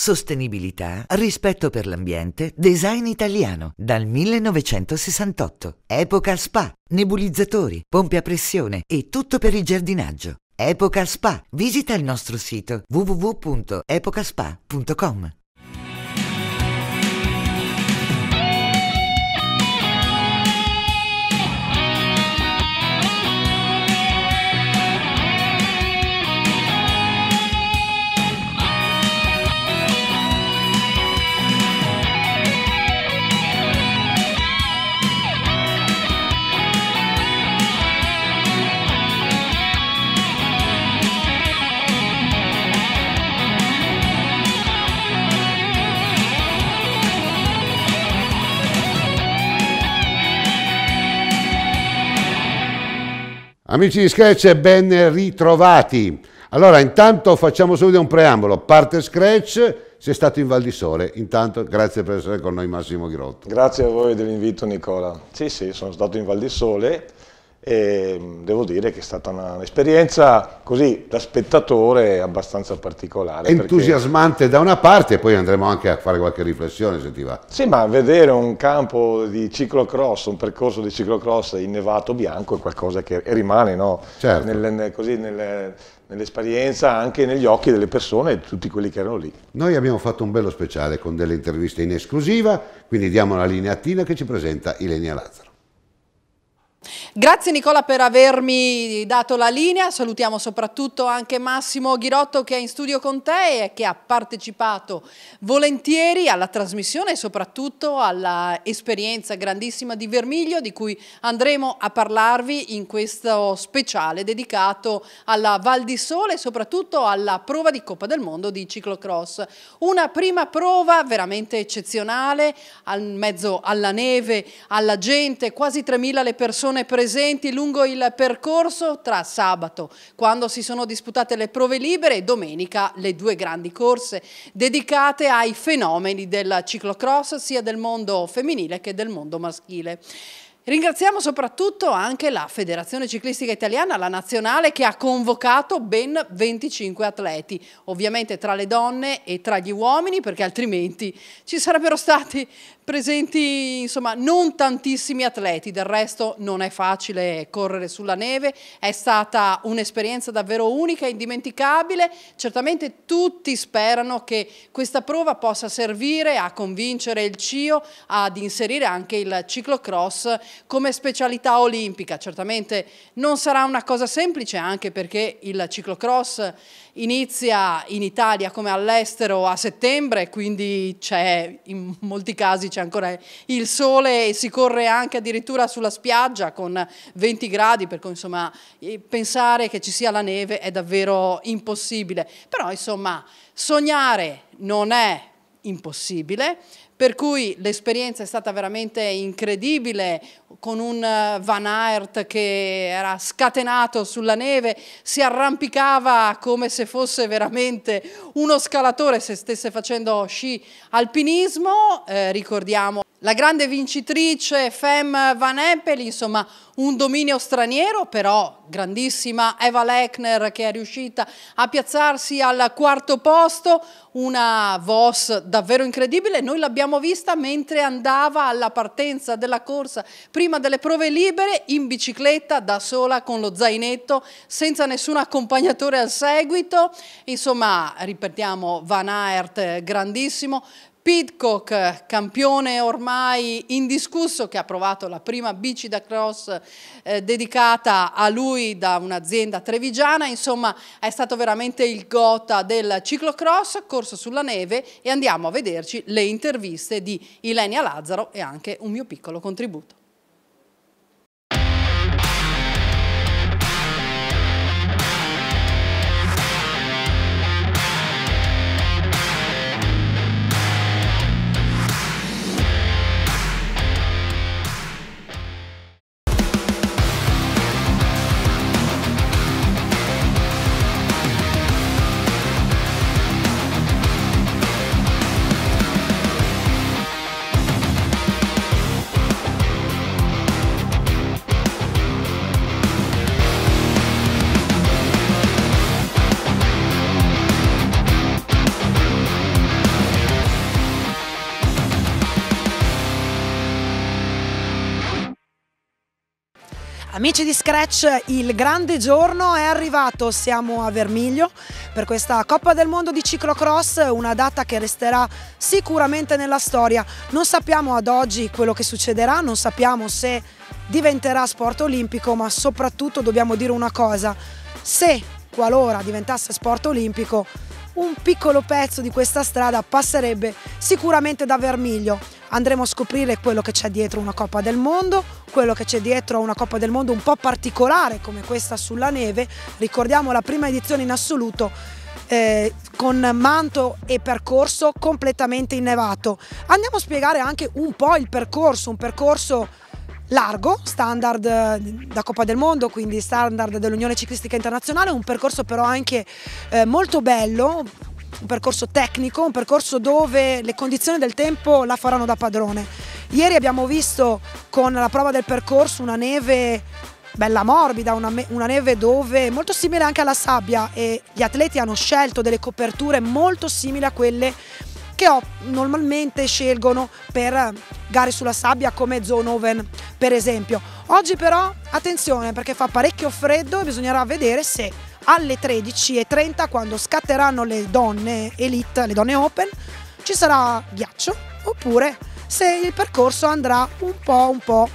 Sostenibilità, rispetto per l'ambiente, design italiano dal 1968. Epoca Spa, nebulizzatori, pompe a pressione e tutto per il giardinaggio. Epoca Spa. Visita il nostro sito www.epocaspa.com. Amici di Scratch, ben ritrovati. Allora, intanto facciamo subito un preambolo. Parte Scratch, sei stato in Val di Sole. Intanto, grazie per essere con noi Massimo Ghirotto. Grazie a voi dell'invito Nicola. Sì, sì, sono stato in Val di Sole e devo dire che è stata un'esperienza così da spettatore abbastanza particolare. Entusiasmante perché... da una parte e poi andremo anche a fare qualche riflessione se ti va. Sì, ma vedere un campo di ciclocross, un percorso di ciclocross innevato bianco è qualcosa che rimane no? certo. nel, così, nel, nell'esperienza anche negli occhi delle persone e tutti quelli che erano lì. Noi abbiamo fatto un bello speciale con delle interviste in esclusiva, quindi diamo la linea a Tina che ci presenta Ilenia Lazzaro. Grazie Nicola per avermi dato la linea, salutiamo soprattutto anche Massimo Ghirotto che è in studio con te e che ha partecipato volentieri alla trasmissione e soprattutto all'esperienza grandissima di Vermiglio di cui andremo a parlarvi in questo speciale dedicato alla Val di Sole e soprattutto alla prova di Coppa del Mondo di ciclocross. Una prima prova veramente eccezionale, al mezzo alla neve, alla gente, quasi 3.000 le persone persone presenti lungo il percorso tra sabato, quando si sono disputate le prove libere, e domenica le due grandi corse dedicate ai fenomeni del ciclocross sia del mondo femminile che del mondo maschile. Ringraziamo soprattutto anche la Federazione Ciclistica Italiana, la nazionale, che ha convocato ben 25 atleti, ovviamente tra le donne e tra gli uomini, perché altrimenti ci sarebbero stati presenti insomma non tantissimi atleti, del resto non è facile correre sulla neve, è stata un'esperienza davvero unica, e indimenticabile, certamente tutti sperano che questa prova possa servire a convincere il CIO ad inserire anche il ciclocross come specialità olimpica, certamente non sarà una cosa semplice anche perché il ciclocross inizia in Italia come all'estero a settembre, quindi in molti casi c'è ancora il sole e si corre anche addirittura sulla spiaggia con 20 gradi, per cui insomma pensare che ci sia la neve è davvero impossibile. Però insomma sognare non è impossibile, per cui l'esperienza è stata veramente incredibile, con un eh, Van Aert che era scatenato sulla neve, si arrampicava come se fosse veramente uno scalatore se stesse facendo sci alpinismo, eh, ricordiamo la grande vincitrice Femme Van Empel, insomma un dominio straniero, però grandissima Eva Lechner che è riuscita a piazzarsi al quarto posto, una Voss davvero incredibile, noi l'abbiamo vista mentre andava alla partenza della corsa prima delle prove libere in bicicletta da sola con lo zainetto senza nessun accompagnatore al seguito. Insomma, ripetiamo, Van Aert grandissimo, Pitcock, campione ormai indiscusso che ha provato la prima bici da cross eh, dedicata a lui da un'azienda trevigiana, insomma è stato veramente il gota del ciclocross, corso sulla neve e andiamo a vederci le interviste di Ilenia Lazzaro e anche un mio piccolo contributo. Amici di Scratch, il grande giorno è arrivato, siamo a Vermiglio per questa Coppa del Mondo di ciclocross, una data che resterà sicuramente nella storia. Non sappiamo ad oggi quello che succederà, non sappiamo se diventerà sport olimpico, ma soprattutto dobbiamo dire una cosa, se qualora diventasse sport olimpico, un piccolo pezzo di questa strada passerebbe sicuramente da Vermiglio andremo a scoprire quello che c'è dietro una Coppa del Mondo, quello che c'è dietro una Coppa del Mondo un po' particolare come questa sulla neve, ricordiamo la prima edizione in assoluto eh, con manto e percorso completamente innevato. Andiamo a spiegare anche un po' il percorso, un percorso largo, standard eh, da Coppa del Mondo, quindi standard dell'Unione Ciclistica Internazionale, un percorso però anche eh, molto bello, un percorso tecnico, un percorso dove le condizioni del tempo la faranno da padrone. Ieri abbiamo visto con la prova del percorso una neve bella morbida, una, una, neve dove molto simile anche alla sabbia e gli atleti hanno scelto delle coperture molto simili a quelle che ho, normalmente scelgono per gare sulla sabbia come Zone Oven per esempio. Oggi però attenzione perché fa parecchio freddo e bisognerà vedere se alle 13.30 quando scatteranno le donne elite, le donne open, ci sarà ghiaccio oppure se il percorso andrà un po', un po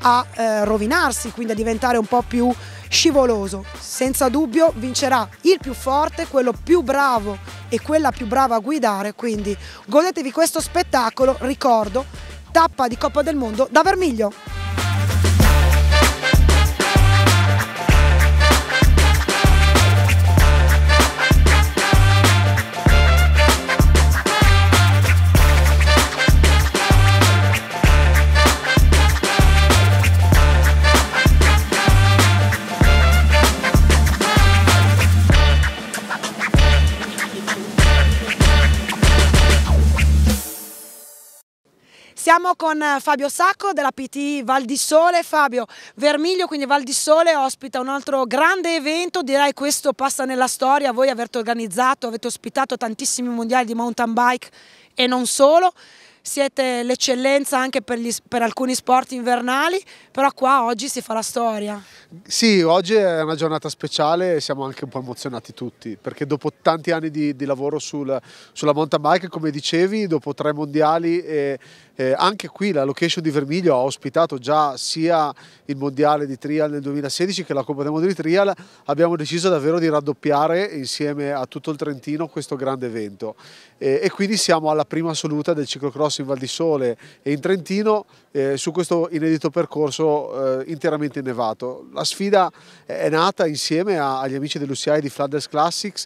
a eh, rovinarsi, quindi a diventare un po' più scivoloso. Senza dubbio vincerà il più forte, quello più bravo e quella più brava a guidare, quindi godetevi questo spettacolo, ricordo, tappa di Coppa del Mondo da Vermiglio. Siamo con eh, Fabio Sacco della PT Val di Sole. Fabio Vermiglio, quindi Val di Sole, ospita un altro grande evento, direi questo passa nella storia. Voi avete organizzato, avete ospitato tantissimi mondiali di mountain bike e non solo. Siete l'eccellenza anche per, gli, per alcuni sport invernali però qua oggi si fa la storia. Sì, oggi è una giornata speciale e siamo anche un po' emozionati tutti, perché dopo tanti anni di, di lavoro sul, sulla mountain bike, come dicevi, dopo tre mondiali, e, e anche qui la location di Vermiglio ha ospitato già sia il mondiale di trial nel 2016 che la Coppa del Mondo di trial, abbiamo deciso davvero di raddoppiare insieme a tutto il Trentino questo grande evento e, e quindi siamo alla prima assoluta del ciclocross in Val di Sole e in Trentino eh, su questo inedito percorso eh, interamente innevato. La sfida è nata insieme a, agli amici dell'UCI di Flanders Classics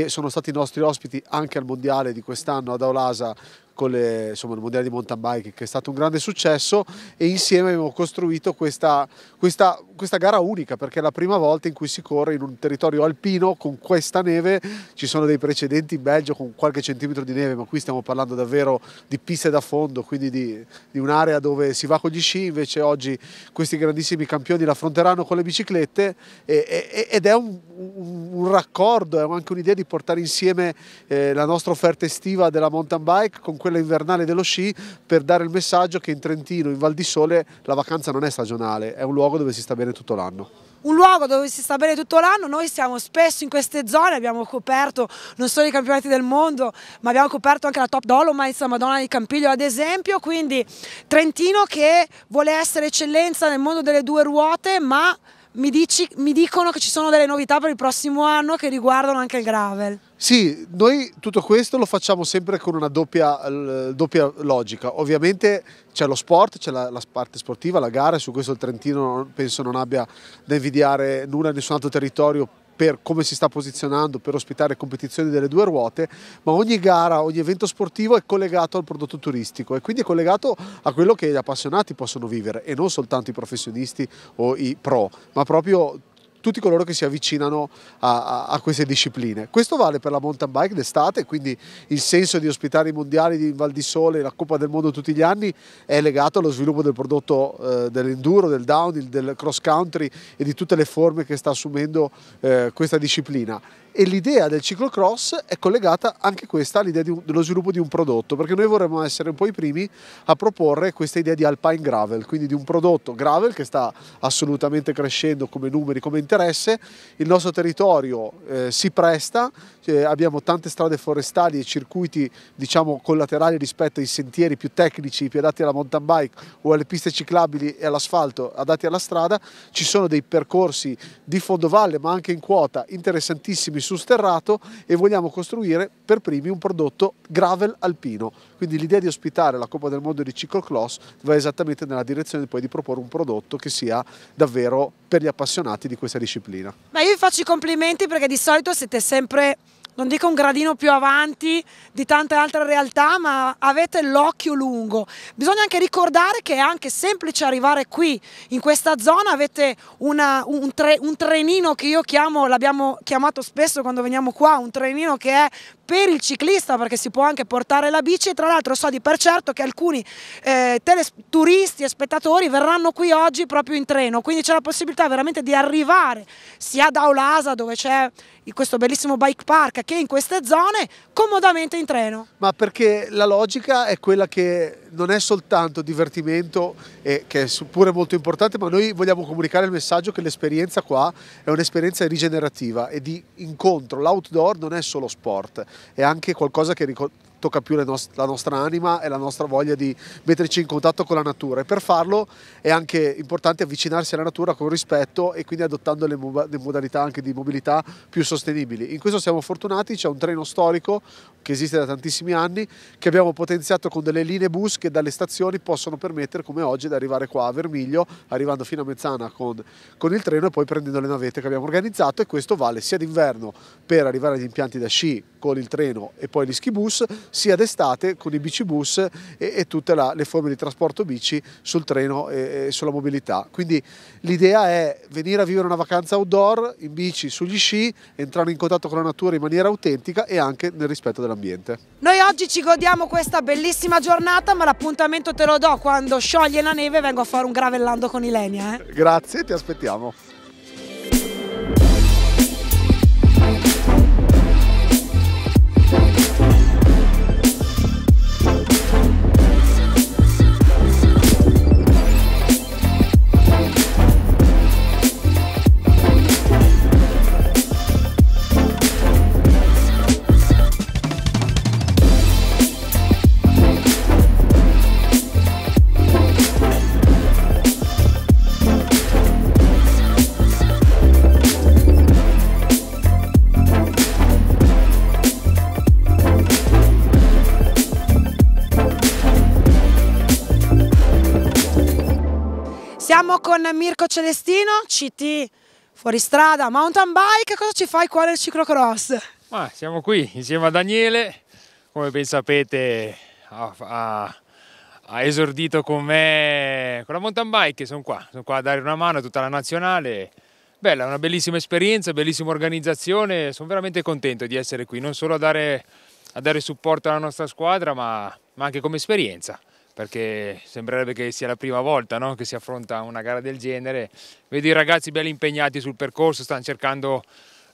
che sono stati i nostri ospiti anche al mondiale di quest'anno ad Aulasa con le, insomma, il mondiale di mountain bike che è stato un grande successo e insieme abbiamo costruito questa, questa, questa, gara unica perché è la prima volta in cui si corre in un territorio alpino con questa neve, ci sono dei precedenti in Belgio con qualche centimetro di neve ma qui stiamo parlando davvero di piste da fondo quindi di, di un'area dove si va con gli sci invece oggi questi grandissimi campioni l'affronteranno con le biciclette e, e, ed è un, un, un raccordo, è anche un'idea di di portare insieme eh, la nostra offerta estiva della mountain bike con quella invernale dello sci per dare il messaggio che in Trentino, in Val di Sole, la vacanza non è stagionale, è un luogo dove si sta bene tutto l'anno. Un luogo dove si sta bene tutto l'anno, noi siamo spesso in queste zone, abbiamo coperto non solo i campionati del mondo, ma abbiamo coperto anche la Top Dolomites, la Madonna di Campiglio ad esempio, quindi Trentino che vuole essere eccellenza nel mondo delle due ruote, ma mi, dici, mi, dicono che ci sono delle novità per il prossimo anno che riguardano anche il gravel. Sì, noi tutto questo lo facciamo sempre con una doppia, doppia logica. Ovviamente c'è lo sport, c'è la, la, parte sportiva, la gara, e su questo il Trentino penso non abbia da invidiare nulla a nessun altro territorio per come si sta posizionando per ospitare competizioni delle due ruote, ma ogni gara, ogni evento sportivo è collegato al prodotto turistico e quindi è collegato a quello che gli appassionati possono vivere e non soltanto i professionisti o i pro, ma proprio tutti coloro che si avvicinano a, a, a queste discipline. Questo vale per la mountain bike d'estate, quindi il senso di ospitare i mondiali di Val di Sole, la Coppa del Mondo tutti gli anni è legato allo sviluppo del prodotto eh, dell'enduro, del downhill, del cross country e di tutte le forme che sta assumendo eh, questa disciplina e l'idea del ciclocross è collegata anche questa all'idea dello sviluppo di un prodotto, perché noi vorremmo essere un po' i primi a proporre questa idea di alpine gravel, quindi di un prodotto gravel che sta assolutamente crescendo come numeri, come interesse, il nostro territorio eh, si presta, eh, abbiamo tante strade forestali e circuiti diciamo, collaterali rispetto ai sentieri più tecnici più adatti alla mountain bike o alle piste ciclabili e all'asfalto adatti alla strada, ci sono dei percorsi di fondovalle ma anche in quota interessantissimi su sterrato e vogliamo costruire per primi un prodotto gravel alpino, quindi l'idea di ospitare la Coppa del Mondo di Ciclocross va esattamente nella direzione poi di proporre un prodotto che sia davvero per gli appassionati di questa disciplina. Ma io vi faccio i complimenti perché di solito siete sempre non dico un gradino più avanti di tante altre realtà, ma avete l'occhio lungo. Bisogna anche ricordare che è anche semplice arrivare qui, in questa zona avete una, un, tre, un trenino che io chiamo, l'abbiamo chiamato spesso quando veniamo qua, un trenino che è per il ciclista perché si può anche portare la bici e tra l'altro so di per certo che alcuni eh, turisti e spettatori verranno qui oggi proprio in treno, quindi c'è la possibilità veramente di arrivare sia da Olasa dove c'è questo bellissimo bike park che in queste zone comodamente in treno. Ma perché la logica è quella che non è soltanto divertimento eh, che è pure molto importante ma noi vogliamo comunicare il messaggio che l'esperienza qua è un'esperienza rigenerativa e di incontro, l'outdoor non è solo sport è anche qualcosa che tocca più nost la nostra anima e la nostra voglia di metterci in contatto con la natura e per farlo è anche importante avvicinarsi alla natura con rispetto e quindi adottando le, mo le modalità anche di mobilità più sostenibili. In questo siamo fortunati, c'è un treno storico che esiste da tantissimi anni che abbiamo potenziato con delle linee bus che dalle stazioni possono permettere come oggi di arrivare qua a Vermiglio arrivando fino a Mezzana con, con il treno e poi prendendo le navette che abbiamo organizzato e questo vale sia d'inverno per arrivare agli impianti da sci con il treno e poi gli ski bus, sia d'estate con i bici bus e, e tutte la, le forme di trasporto bici sul treno e, e sulla mobilità. Quindi l'idea è venire a vivere una vacanza outdoor in bici, sugli sci, entrare in contatto con la natura in maniera autentica e anche nel rispetto dell'ambiente. Noi oggi ci godiamo questa bellissima giornata ma l'appuntamento te lo do quando scioglie la neve e vengo a fare un gravellando con Ilenia. Eh? Grazie, ti aspettiamo. con Mirko Celestino, CT, fuoristrada, mountain bike, cosa ci fai qua nel ciclocross? Ma siamo qui insieme a Daniele, come ben sapete ha, ha, esordito con me con la mountain bike, sono qua, sono qua a dare una mano a tutta la nazionale, bella, una bellissima esperienza, bellissima organizzazione, sono veramente contento di essere qui, non solo a dare, a dare supporto alla nostra squadra ma, ma anche come esperienza perché sembrerebbe che sia la prima volta no? che si affronta una gara del genere. Vedo i ragazzi belli impegnati sul percorso, stanno cercando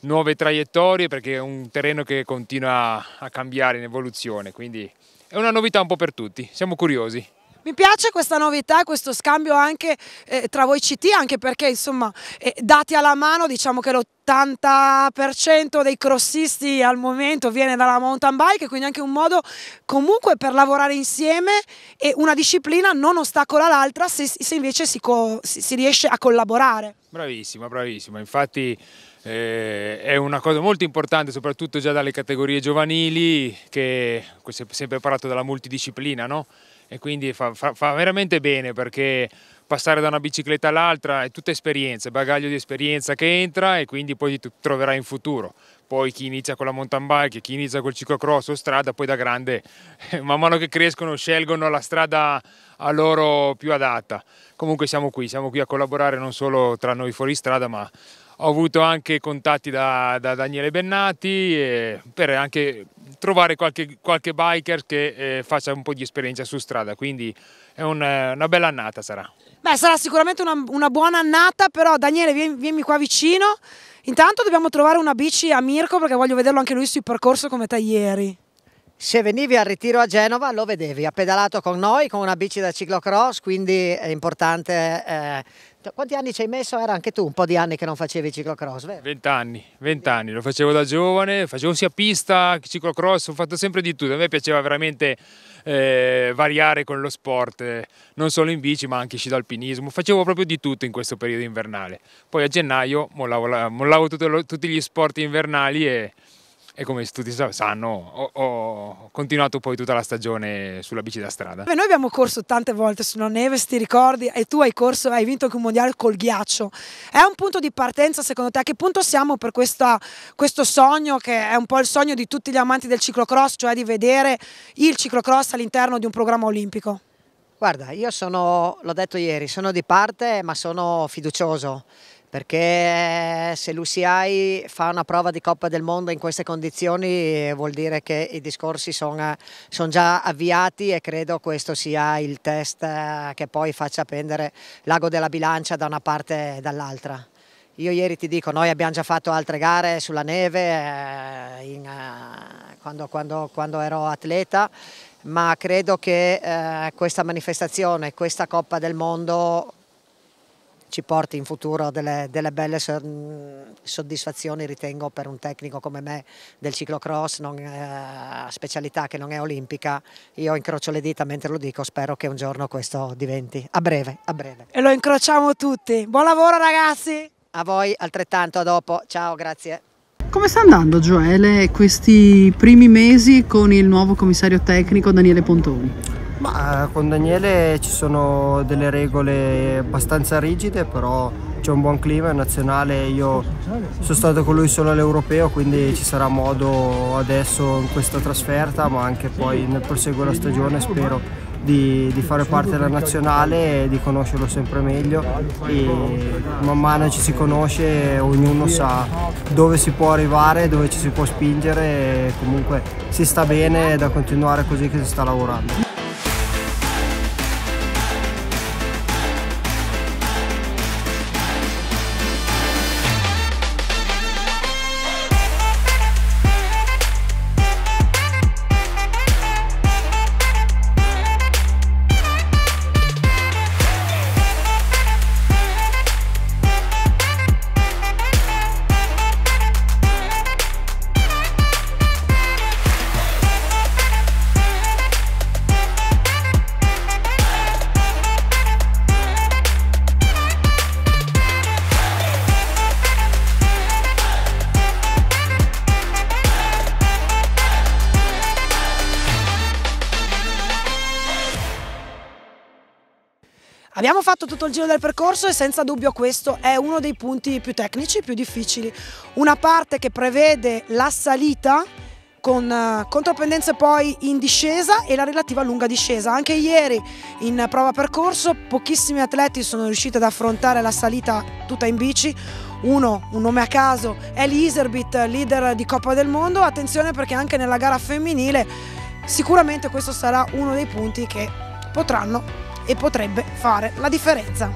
nuove traiettorie perché è un terreno che continua a cambiare in evoluzione, quindi è una novità un po' per tutti, siamo curiosi. Mi piace questa novità, questo scambio anche eh, tra voi CT, anche perché insomma, eh, dati alla mano diciamo che l'80% dei crossisti al momento viene dalla mountain bike, quindi anche un modo comunque per lavorare insieme e una disciplina non ostacola l'altra se, se, invece si, si, si riesce a collaborare. Bravissima, bravissima, infatti eh, è una cosa molto importante soprattutto già dalle categorie giovanili che si è sempre parlato della multidisciplina, no? e quindi fa, fa, fa veramente bene perché passare da una bicicletta all'altra è tutta esperienza, bagaglio di esperienza che entra e quindi poi ti troverai in futuro. Poi chi inizia con la mountain bike, chi inizia col ciclocross o strada, poi da grande, man mano che crescono, scelgono la strada a loro più adatta. Comunque siamo qui, siamo qui a collaborare non solo tra noi fuori strada, ma ho avuto anche contatti da, da Daniele Bennati per anche trovare qualche, qualche biker che eh, faccia un po' di esperienza su strada, quindi è un, una bella annata sarà. Beh, sarà sicuramente una, una buona annata, però Daniele vieni, vieni qua vicino, intanto dobbiamo trovare una bici a Mirko perché voglio vederlo anche lui sul percorso come te ieri. Se venivi al ritiro a Genova lo vedevi, ha pedalato con noi con una bici da ciclocross, quindi è importante eh, Certo. Quanti anni ci hai messo? Era anche tu un po' di anni che non facevi ciclocross, vero? Vent'anni, vent'anni, lo facevo da giovane, facevo sia pista, che ciclocross, ho fatto sempre di tutto. A me piaceva veramente eh, variare con lo sport, non solo in bici ma anche sci d'alpinismo, facevo proprio di tutto in questo periodo invernale. Poi a gennaio mollavo, mollavo lo, tutti gli sport invernali e e come tutti sanno ho, ho, continuato poi tutta la stagione sulla bici da strada. Beh, noi abbiamo corso tante volte sulla neve, se ti ricordi, e tu hai corso, hai vinto anche un mondiale col ghiaccio. È un punto di partenza secondo te? A che punto siamo per questa, questo sogno che è un po' il sogno di tutti gli amanti del ciclocross, cioè di vedere il ciclocross all'interno di un programma olimpico? Guarda, io sono, l'ho detto ieri, sono di parte ma sono fiducioso perché eh, se l'UCI fa una prova di Coppa del Mondo in queste condizioni vuol dire che i discorsi sono eh, son già avviati e credo questo sia il test eh, che poi faccia pendere l'ago della bilancia da una parte e dall'altra. Io ieri ti dico, noi abbiamo già fatto altre gare sulla neve eh, in, eh, quando, quando, quando, ero atleta, ma credo che eh, questa manifestazione, questa Coppa del Mondo ci porti in futuro delle, delle belle soddisfazioni ritengo per un tecnico come me del ciclocross, non, eh, specialità che non è olimpica, io incrocio le dita mentre lo dico, spero che un giorno questo diventi, a breve, a breve. E lo incrociamo tutti, buon lavoro ragazzi! A voi altrettanto, a dopo, ciao, grazie. Come sta andando Gioele questi primi mesi con il nuovo commissario tecnico Daniele Pontoni? Ma eh, con Daniele ci sono delle regole abbastanza rigide, però c'è un buon clima è nazionale. Io sono stato con lui solo all'Europeo, quindi ci sarà modo adesso in questa trasferta, ma anche poi nel proseguo della stagione spero di, di, fare parte della nazionale e di conoscerlo sempre meglio e man mano ci si conosce ognuno sa dove si può arrivare, dove ci si può spingere e comunque si sta bene da continuare così che si sta lavorando. tutto il giro del percorso e senza dubbio questo è uno dei punti più tecnici, più difficili. Una parte che prevede la salita con eh, contropendenze poi in discesa e la relativa lunga discesa. Anche ieri in prova percorso pochissimi atleti sono riusciti ad affrontare la salita tutta in bici. Uno, un nome a caso, è l'Iserbit, leader di Coppa del Mondo. Attenzione perché anche nella gara femminile sicuramente questo sarà uno dei punti che potranno e potrebbe fare la differenza.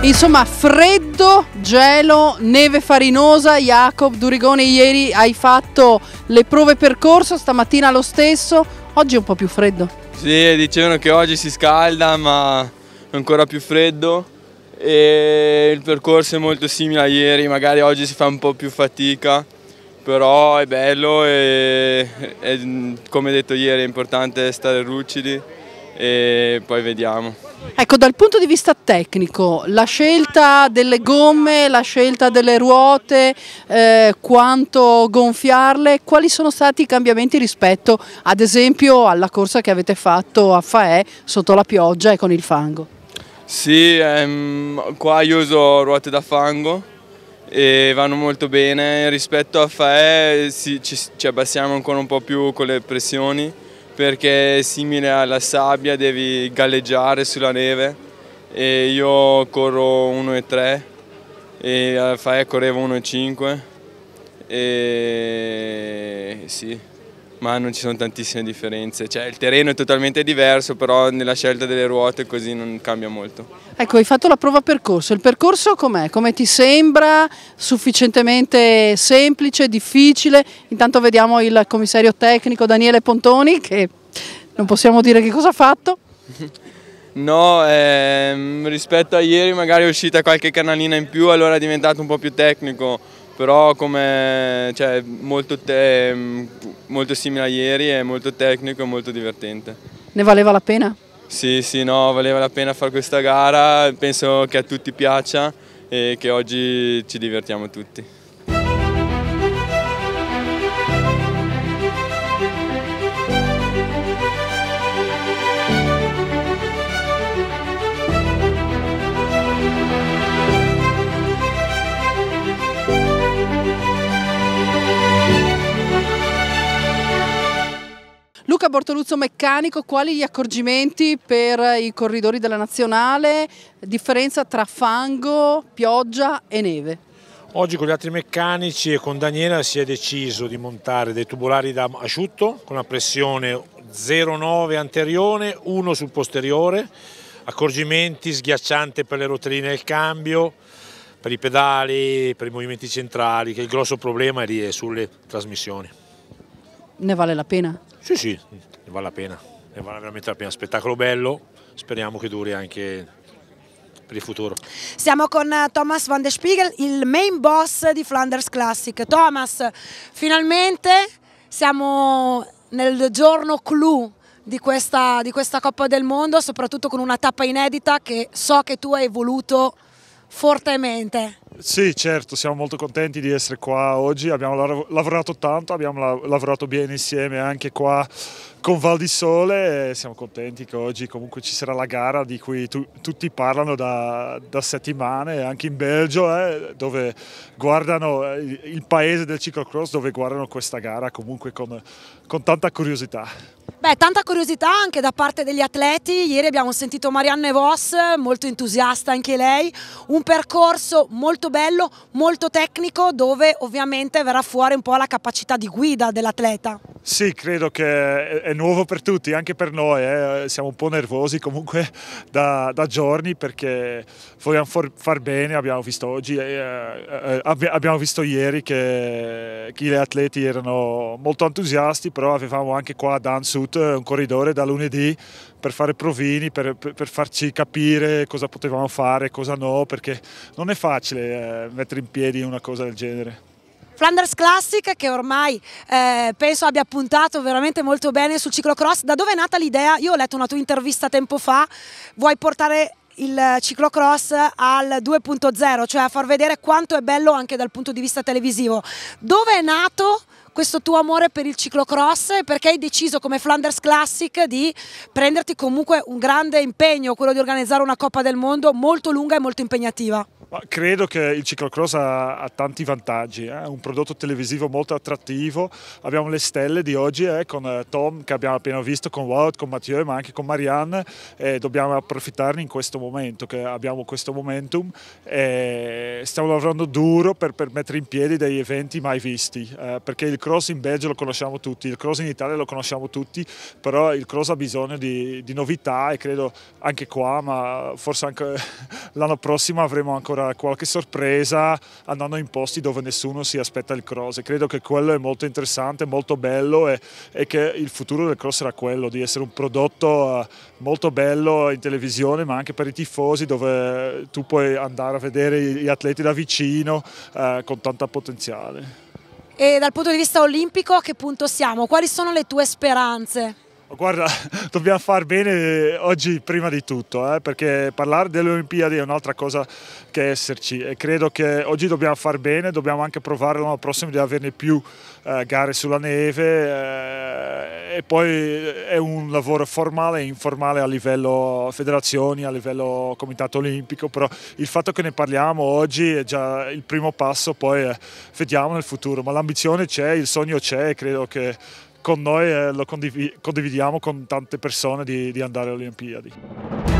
Insomma, freddo, gelo, neve farinosa. Jacob Durigone, ieri hai fatto le prove percorso, stamattina lo stesso. Oggi è un po' più freddo. Sì, dicevano che oggi si scalda, ma è ancora più freddo e il percorso è molto simile a ieri, magari oggi si fa un po' più fatica, però è bello e, e come detto ieri è importante stare lucidi e poi vediamo. Ecco, dal punto di vista tecnico, la scelta delle gomme, la scelta delle ruote, eh, quanto gonfiarle, quali sono stati i cambiamenti rispetto ad esempio alla corsa che avete fatto a Faè sotto la pioggia e con il fango? Sì, ehm, qua io uso ruote da fango e vanno molto bene. Rispetto a Fae sì, ci, ci, abbassiamo ancora un po' più con le pressioni perché è simile alla sabbia devi galleggiare sulla neve e io corro 1,3 e a Fae correvo 1,5 e sì ma non ci sono tantissime differenze, cioè il terreno è totalmente diverso però nella scelta delle ruote così non cambia molto. Ecco hai fatto la prova percorso, il percorso com'è? Come ti sembra? Sufficientemente semplice, difficile? Intanto vediamo il commissario tecnico Daniele Pontoni che non possiamo dire che cosa ha fatto. No, ehm, rispetto a ieri magari è uscita qualche canalina in più, allora è diventato un po' più tecnico però come, cioè, molto, te, molto simile a ieri, è molto tecnico e molto divertente. Ne valeva la pena? Sì, sì, no, valeva la pena fare questa gara, penso che a tutti piaccia e che oggi ci divertiamo tutti. Bortoluzzo Meccanico, quali gli accorgimenti per i corridori della Nazionale, differenza tra fango, pioggia e neve? Oggi con gli altri meccanici e con Daniela si è deciso di montare dei tubolari da asciutto con una pressione 0,9 anteriore, 1 sul posteriore, accorgimenti sghiacciante per le rotelline del cambio, per i pedali, per i movimenti centrali, che il grosso problema è lì è sulle trasmissioni. Ne vale la pena? Sì, sì, ne vale la pena, ne vale veramente la pena. Spettacolo bello, speriamo che duri anche per il futuro. Siamo con eh, Thomas van der Spiegel, il main boss di Flanders Classic. Thomas, finalmente siamo nel giorno clou di questa, di questa Coppa del Mondo, soprattutto con una tappa inedita che so che tu hai voluto fortemente. Sì, certo, siamo molto contenti di essere qua oggi, abbiamo lavorato tanto, abbiamo lavorato bene insieme anche qua con Val di Sole e siamo contenti che oggi comunque ci sarà la gara di cui tu, tutti parlano da, da, settimane, anche in Belgio, eh, dove guardano eh, il paese del ciclocross, dove guardano questa gara comunque con, con tanta curiosità. Beh, tanta curiosità anche da parte degli atleti, ieri abbiamo sentito Marianne Voss, molto entusiasta anche lei, un percorso molto bello, molto tecnico dove ovviamente verrà fuori un po' la capacità di guida dell'atleta. Sì, credo che è nuovo per tutti, anche per noi, eh. siamo un po' nervosi comunque da, da giorni perché vogliamo far bene, abbiamo visto oggi, eh, eh, abbiamo visto ieri che, che, gli atleti erano molto entusiasti, però avevamo anche qua a Dansut eh, un corridore da lunedì per fare provini, per, per, per, farci capire cosa potevamo fare, cosa no, perché non è facile eh, mettere in piedi una cosa del genere. Flanders Classic che ormai eh, penso abbia puntato veramente molto bene sul ciclocross. Da dove è nata l'idea? Io ho letto una tua intervista tempo fa, vuoi portare il ciclocross al 2.0, cioè a far vedere quanto è bello anche dal punto di vista televisivo. Dove è nato? questo tuo amore per il ciclocross e perché hai deciso come Flanders Classic di prenderti comunque un grande impegno, quello di organizzare una Coppa del Mondo molto lunga e molto impegnativa. Credo che il ciclocross ha, ha tanti vantaggi, eh. è eh? un prodotto televisivo molto attrattivo, abbiamo le stelle di oggi eh? con eh, Tom che abbiamo appena visto, con Wout, con Mathieu ma anche con Marianne e dobbiamo approfittarne in questo momento che abbiamo questo momentum e stiamo lavorando duro per, per mettere in piedi degli eventi mai visti eh? perché il cross in Belgio lo conosciamo tutti, il cross in Italia lo conosciamo tutti, però il cross ha bisogno di, di novità e credo anche qua, ma forse anche l'anno prossimo avremo ancora qualche sorpresa andando in posti dove nessuno si aspetta il cross e credo che quello è molto interessante, molto bello e, e che il futuro del cross sarà quello, di essere un prodotto eh, molto bello in televisione ma anche per i tifosi dove tu puoi andare a vedere gli atleti da vicino eh, con tanta potenziale. E dal punto di vista olimpico a che punto siamo? Quali sono le tue speranze? Guarda, dobbiamo far bene eh, oggi prima di tutto, eh, perché parlare delle Olimpiadi è un'altra cosa che esserci e credo che oggi dobbiamo far bene, dobbiamo anche provare l'anno prossimo di averne più eh, gare sulla neve eh, e poi eh, è un lavoro formale e informale a livello federazioni, a livello comitato olimpico, però il fatto che ne parliamo oggi è già il primo passo, poi eh, vediamo nel futuro, ma l'ambizione c'è, il sogno c'è e credo che con noi e eh, lo condiv condividiamo con tante persone di, di andare alle Olimpiadi.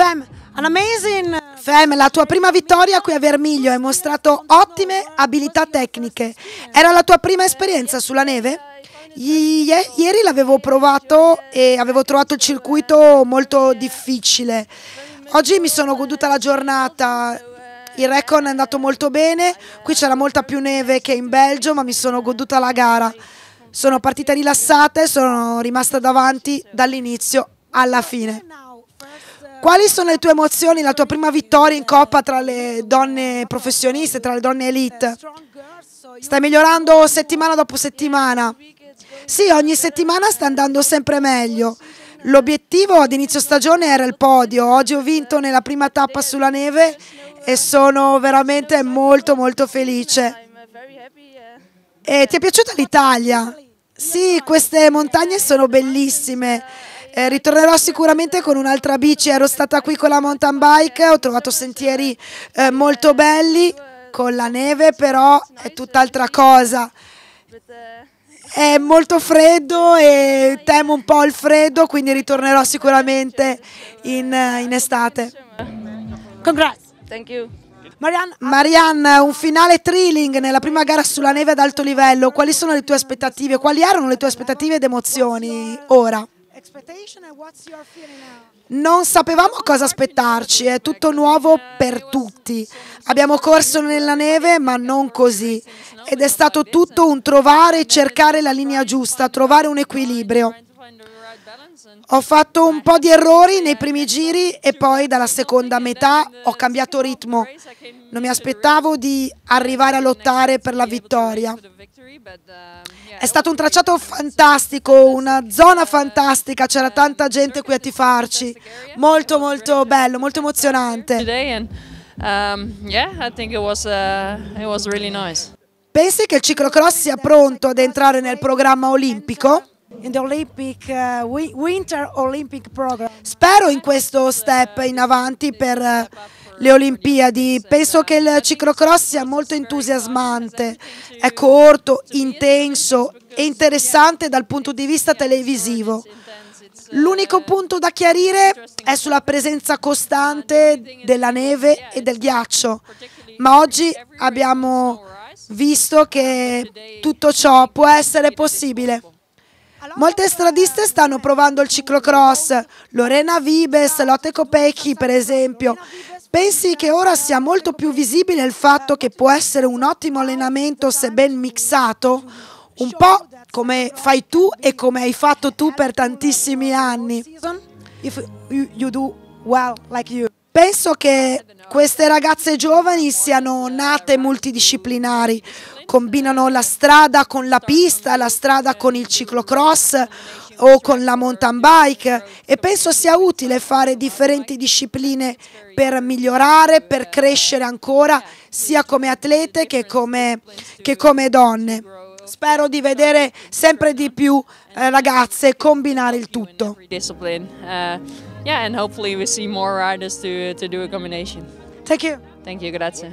Fem, an amazing... Fem, la tua prima vittoria qui a Vermiglio hai mostrato ottime abilità tecniche. Era la tua prima esperienza sulla neve? Ieri l'avevo provato e avevo trovato il circuito molto difficile. Oggi mi sono goduta la giornata, il record è andato molto bene, qui c'era molta più neve che in Belgio ma mi sono goduta la gara. Sono partita rilassata e sono rimasta davanti dall'inizio alla fine. Quali sono le tue emozioni, la tua prima vittoria in Coppa tra le donne professioniste, tra le donne elite? Stai migliorando settimana dopo settimana. Sì, ogni settimana sta andando sempre meglio. L'obiettivo ad inizio stagione era il podio, oggi ho vinto nella prima tappa sulla neve e sono veramente molto molto felice. E ti è piaciuta l'Italia? Sì, queste montagne sono bellissime. Eh, ritornerò sicuramente con un'altra bici, ero stata qui con la mountain bike, ho trovato sentieri eh, molto belli, con la neve però è tutt'altra cosa. È molto freddo e temo un po' il freddo, quindi ritornerò sicuramente in, eh, in estate. Congrats! Thank you. Marianne, Marianne, un finale thrilling nella prima gara sulla neve ad alto livello, quali sono le tue aspettative? Quali erano le tue aspettative ed emozioni ora? Non sapevamo cosa aspettarci, è tutto nuovo per tutti. Abbiamo corso nella neve, ma non così. Ed è stato tutto un trovare e cercare la linea giusta, trovare un equilibrio. Ho fatto un po' di errori nei primi giri e poi dalla seconda metà ho cambiato ritmo. Non mi aspettavo di arrivare a lottare per la vittoria. È stato un tracciato fantastico, una zona fantastica, c'era tanta gente qui a tifarci. Molto molto bello, molto emozionante. Um, uh, Pensi che il ciclocross sia pronto ad entrare nel programma olimpico? Uh, Spero in questo step in avanti per uh, le Olimpiadi. Penso che il ciclocross sia molto entusiasmante, è corto, intenso e interessante dal punto di vista televisivo. L'unico punto da chiarire è sulla presenza costante della neve e del ghiaccio, ma oggi abbiamo visto che tutto ciò può essere possibile. Molte stradiste stanno provando il ciclocross, Lorena Vibes, Lotte Copecchi per esempio. Pensi che ora sia molto più visibile il fatto che può essere un ottimo allenamento se ben mixato? Un po' come fai tu e come hai fatto tu per tantissimi anni. Penso che queste ragazze giovani siano nate multidisciplinari, combinano la strada con la pista, la strada con il ciclocross o con la mountain bike e penso sia utile fare differenti discipline per migliorare, per crescere ancora sia come atlete che come, che come donne. Spero di vedere sempre di più eh, ragazze combinare il tutto. Uh, a Thank you. Thank you, grazie.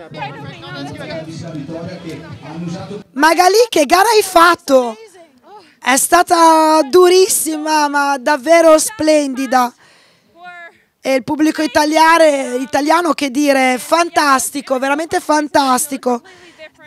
Magali, che gara hai fatto? È stata durissima, ma davvero splendida. E il pubblico italiano, italiano che dire, fantastico, veramente fantastico.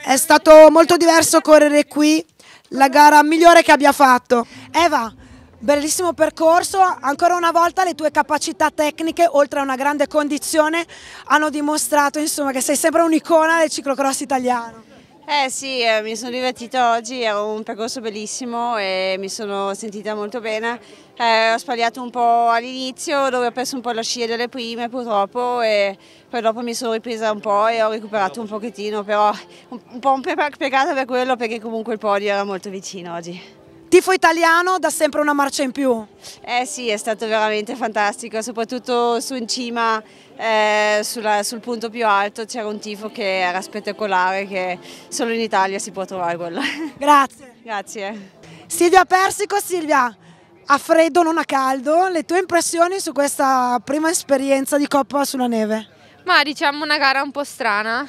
È stato molto diverso correre qui, la gara migliore che abbia fatto. Eva, Bellissimo percorso, ancora una volta le tue capacità tecniche, oltre a una grande condizione, hanno dimostrato insomma, che sei sempre un'icona del ciclocross italiano. Eh sì, eh, mi sono divertita oggi, è un percorso bellissimo e mi sono sentita molto bene. Eh, ho sbagliato un po' all'inizio dove ho perso un po' la scia delle prime purtroppo e poi dopo mi sono ripresa un po' e ho recuperato un pochettino, però un, un po' un peccato per quello perché comunque il podio era molto vicino oggi tifo italiano dà sempre una marcia in più. Eh sì, è stato veramente fantastico, soprattutto su in cima, eh, sulla, sul punto più alto c'era un tifo che era spettacolare, che solo in Italia si può trovare quello. Grazie. Grazie. Silvia Persico, Silvia, a freddo non a caldo, le tue impressioni su questa prima esperienza di Coppa sulla neve? Ma diciamo una gara un po' strana,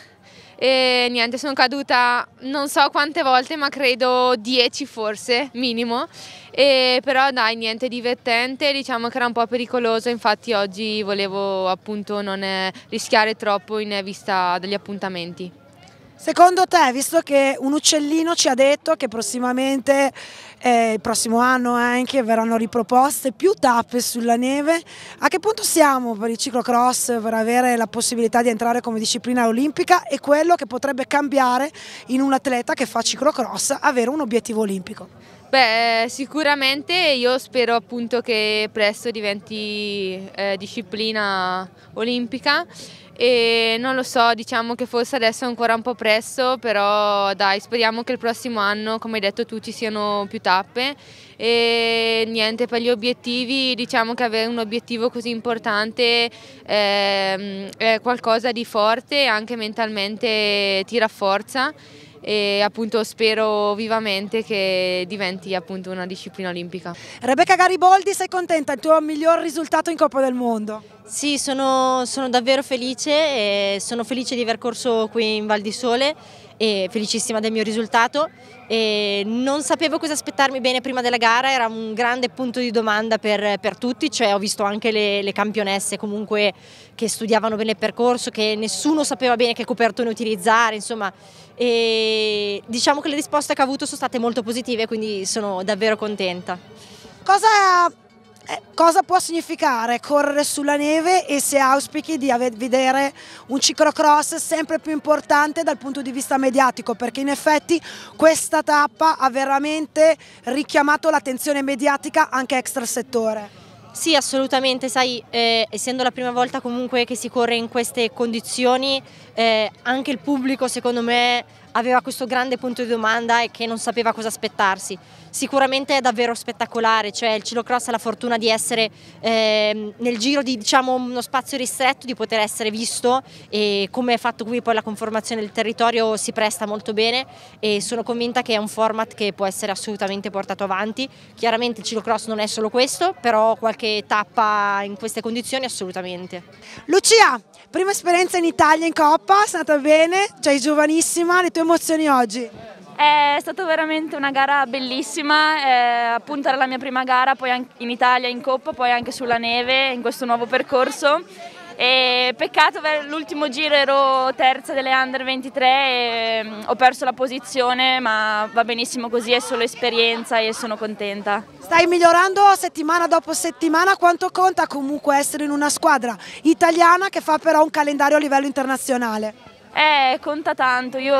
e niente sono caduta non so quante volte ma credo 10 forse minimo e però dai niente divertente diciamo che era un po' pericoloso infatti oggi volevo appunto non eh, rischiare troppo in vista degli appuntamenti. Secondo te, visto che un uccellino ci ha detto che prossimamente eh, il prossimo anno anche verranno riproposte più tappe sulla neve. A che punto siamo per il ciclocross per avere la possibilità di entrare come disciplina olimpica e quello che potrebbe cambiare in un atleta che fa ciclocross avere un obiettivo olimpico? Beh, sicuramente io spero appunto che presto diventi eh, disciplina olimpica e non lo so, diciamo che forse adesso è ancora un po' presto, però dai, speriamo che il prossimo anno, come hai detto tu, ci siano più tappe e niente, per gli obiettivi, diciamo che avere un obiettivo così importante eh, è qualcosa di forte, anche mentalmente ti rafforza e appunto spero vivamente che diventi appunto una disciplina olimpica. Rebecca Gariboldi, sei contenta? Il tuo miglior risultato in Coppa del Mondo? Sì, sono, sono davvero felice e sono felice di aver corso qui in Val di Sole e felicissima del mio risultato. E non sapevo cosa aspettarmi bene prima della gara, era un grande punto di domanda per, per tutti, cioè ho visto anche le, le, campionesse comunque che studiavano bene il percorso, che nessuno sapeva bene che copertone utilizzare, insomma e diciamo che le risposte che ho avuto sono state molto positive, quindi sono davvero contenta. Cosa, eh, cosa può significare correre sulla neve e se auspichi di vedere un ciclocross sempre più importante dal punto di vista mediatico? Perché in effetti questa tappa ha veramente richiamato l'attenzione mediatica anche extra settore. Sì, assolutamente, sai, eh, essendo la prima volta comunque che si corre in queste condizioni, eh, anche il pubblico secondo me aveva questo grande punto di domanda e che non sapeva cosa aspettarsi sicuramente è davvero spettacolare, cioè il Cilocross ha la fortuna di essere eh, nel giro di diciamo, uno spazio ristretto, di poter essere visto e come è fatto qui poi la conformazione del territorio si presta molto bene e sono convinta che è un format che può essere assolutamente portato avanti. Chiaramente il Cilocross non è solo questo, però qualche tappa in queste condizioni assolutamente. Lucia, prima esperienza in Italia in Coppa, è stata bene, cioè sei cioè giovanissima, le tue emozioni oggi? È stata veramente una gara bellissima, eh, appunto era la mia prima gara poi in Italia in Coppa, poi anche sulla neve in questo nuovo percorso. E peccato, l'ultimo giro ero terza delle under 23 e mm, ho perso la posizione, ma va benissimo così, è solo esperienza e sono contenta. Stai migliorando settimana dopo settimana, quanto conta comunque essere in una squadra italiana che fa però un calendario a livello internazionale? Eh, conta tanto, io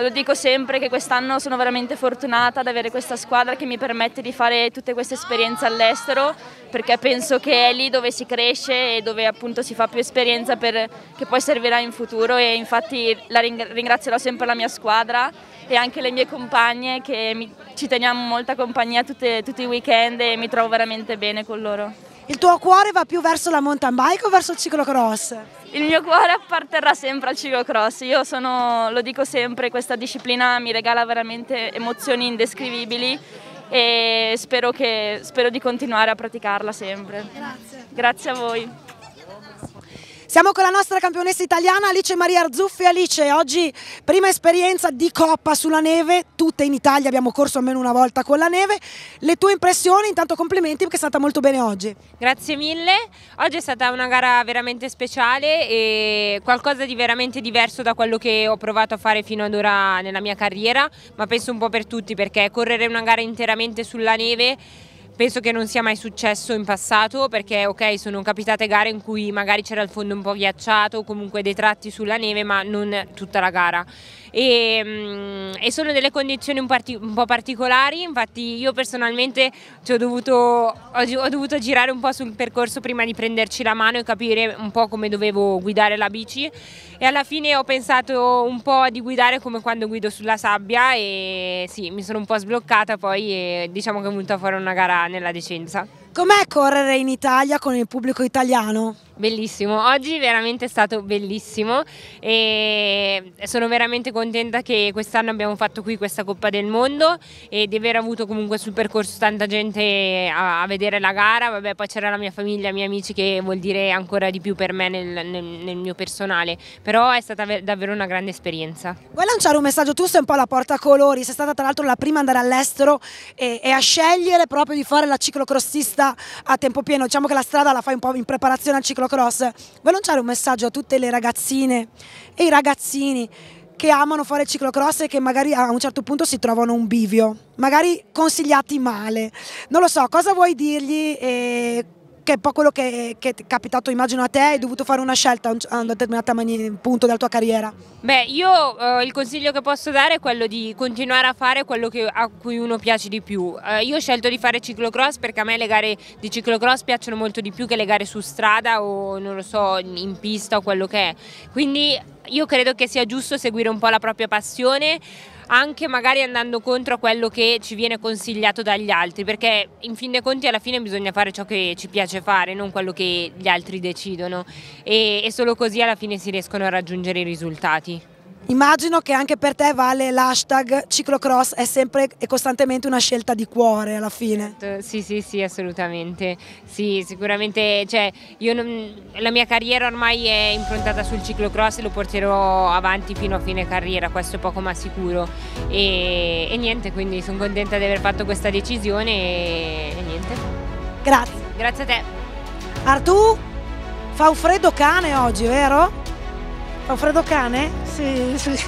lo dico sempre che quest'anno sono veramente fortunata ad avere questa squadra che mi permette di fare tutte queste esperienze all'estero perché penso che è lì dove si cresce e dove appunto si fa più esperienza per, che poi servirà in futuro e infatti la ringrazierò sempre la mia squadra e anche le mie compagne che mi, ci teniamo molta compagnia tutte, tutti i weekend e mi trovo veramente bene con loro. Il tuo cuore va più verso la mountain bike o verso il ciclocross? Il mio cuore apparterrà sempre al ciclocross, io sono, lo dico sempre, questa disciplina mi regala veramente emozioni indescrivibili e spero, che, spero di continuare a praticarla sempre. Grazie. Grazie a voi. Siamo con la nostra campionessa italiana Alice Maria Arzuffi. Alice, oggi prima esperienza di Coppa sulla neve, tutte in Italia abbiamo corso almeno una volta con la neve. Le tue impressioni, intanto complimenti perché è stata molto bene oggi. Grazie mille, oggi è stata una gara veramente speciale e qualcosa di veramente diverso da quello che ho provato a fare fino ad ora nella mia carriera, ma penso un po' per tutti perché correre una gara interamente sulla neve penso che non sia mai successo in passato perché ok sono capitate gare in cui magari c'era il fondo un po' ghiacciato o comunque dei tratti sulla neve ma non tutta la gara e, mm, e sono delle condizioni un, un, po' particolari, infatti io personalmente ho dovuto, ho, ho dovuto girare un po' sul percorso prima di prenderci la mano e capire un po' come dovevo guidare la bici e alla fine ho pensato un po' di guidare come quando guido sulla sabbia e sì, mi sono un po' sbloccata poi e diciamo che è venuta a fare una gara nella decenza. Com'è correre in Italia con il pubblico italiano? Bellissimo, oggi veramente è stato bellissimo e sono veramente contenta che quest'anno abbiamo fatto qui questa Coppa del Mondo e di aver avuto comunque sul percorso tanta gente a, a vedere la gara, vabbè poi c'era la mia famiglia, i miei amici che vuol dire ancora di più per me nel, nel, nel mio personale, però è stata davvero una grande esperienza. Vuoi lanciare un messaggio? Tu sei un po' la porta colori, sei stata tra l'altro la prima ad andare all'estero e, e, a scegliere proprio di fare la ciclocrossista a tempo pieno, diciamo che la strada la fai un po' in preparazione al ciclocross motocross, vuoi lanciare un messaggio a tutte le ragazzine e i ragazzini che amano fare ciclocross e che magari a un certo punto si trovano un bivio, magari consigliati male. Non lo so, cosa vuoi dirgli e che è un po' quello che, che, è capitato immagino a te, hai dovuto fare una scelta a un determinato punto della tua carriera? Beh, io eh, il consiglio che posso dare è quello di continuare a fare quello che, a cui uno piace di più. Eh, io ho scelto di fare ciclocross perché a me le gare di ciclocross piacciono molto di più che le gare su strada o non lo so, in pista o quello che è. Quindi io credo che sia giusto seguire un po' la propria passione anche magari andando contro a quello che ci viene consigliato dagli altri, perché in fin dei conti alla fine bisogna fare ciò che ci piace fare, non quello che gli altri decidono e, e solo così alla fine si riescono a raggiungere i risultati. Immagino che anche per te vale l'hashtag ciclocross è sempre e costantemente una scelta di cuore alla fine. Sì, sì, sì, assolutamente. Sì, sicuramente, cioè, non, la mia carriera ormai è improntata sul ciclocross e lo porterò avanti fino a fine carriera, questo poco ma sicuro. E, e niente, quindi sono contenta di aver fatto questa decisione e, e niente. Grazie. Grazie a te. Artù, fa un freddo cane oggi, vero? Alfredo Cane? Sì, sì.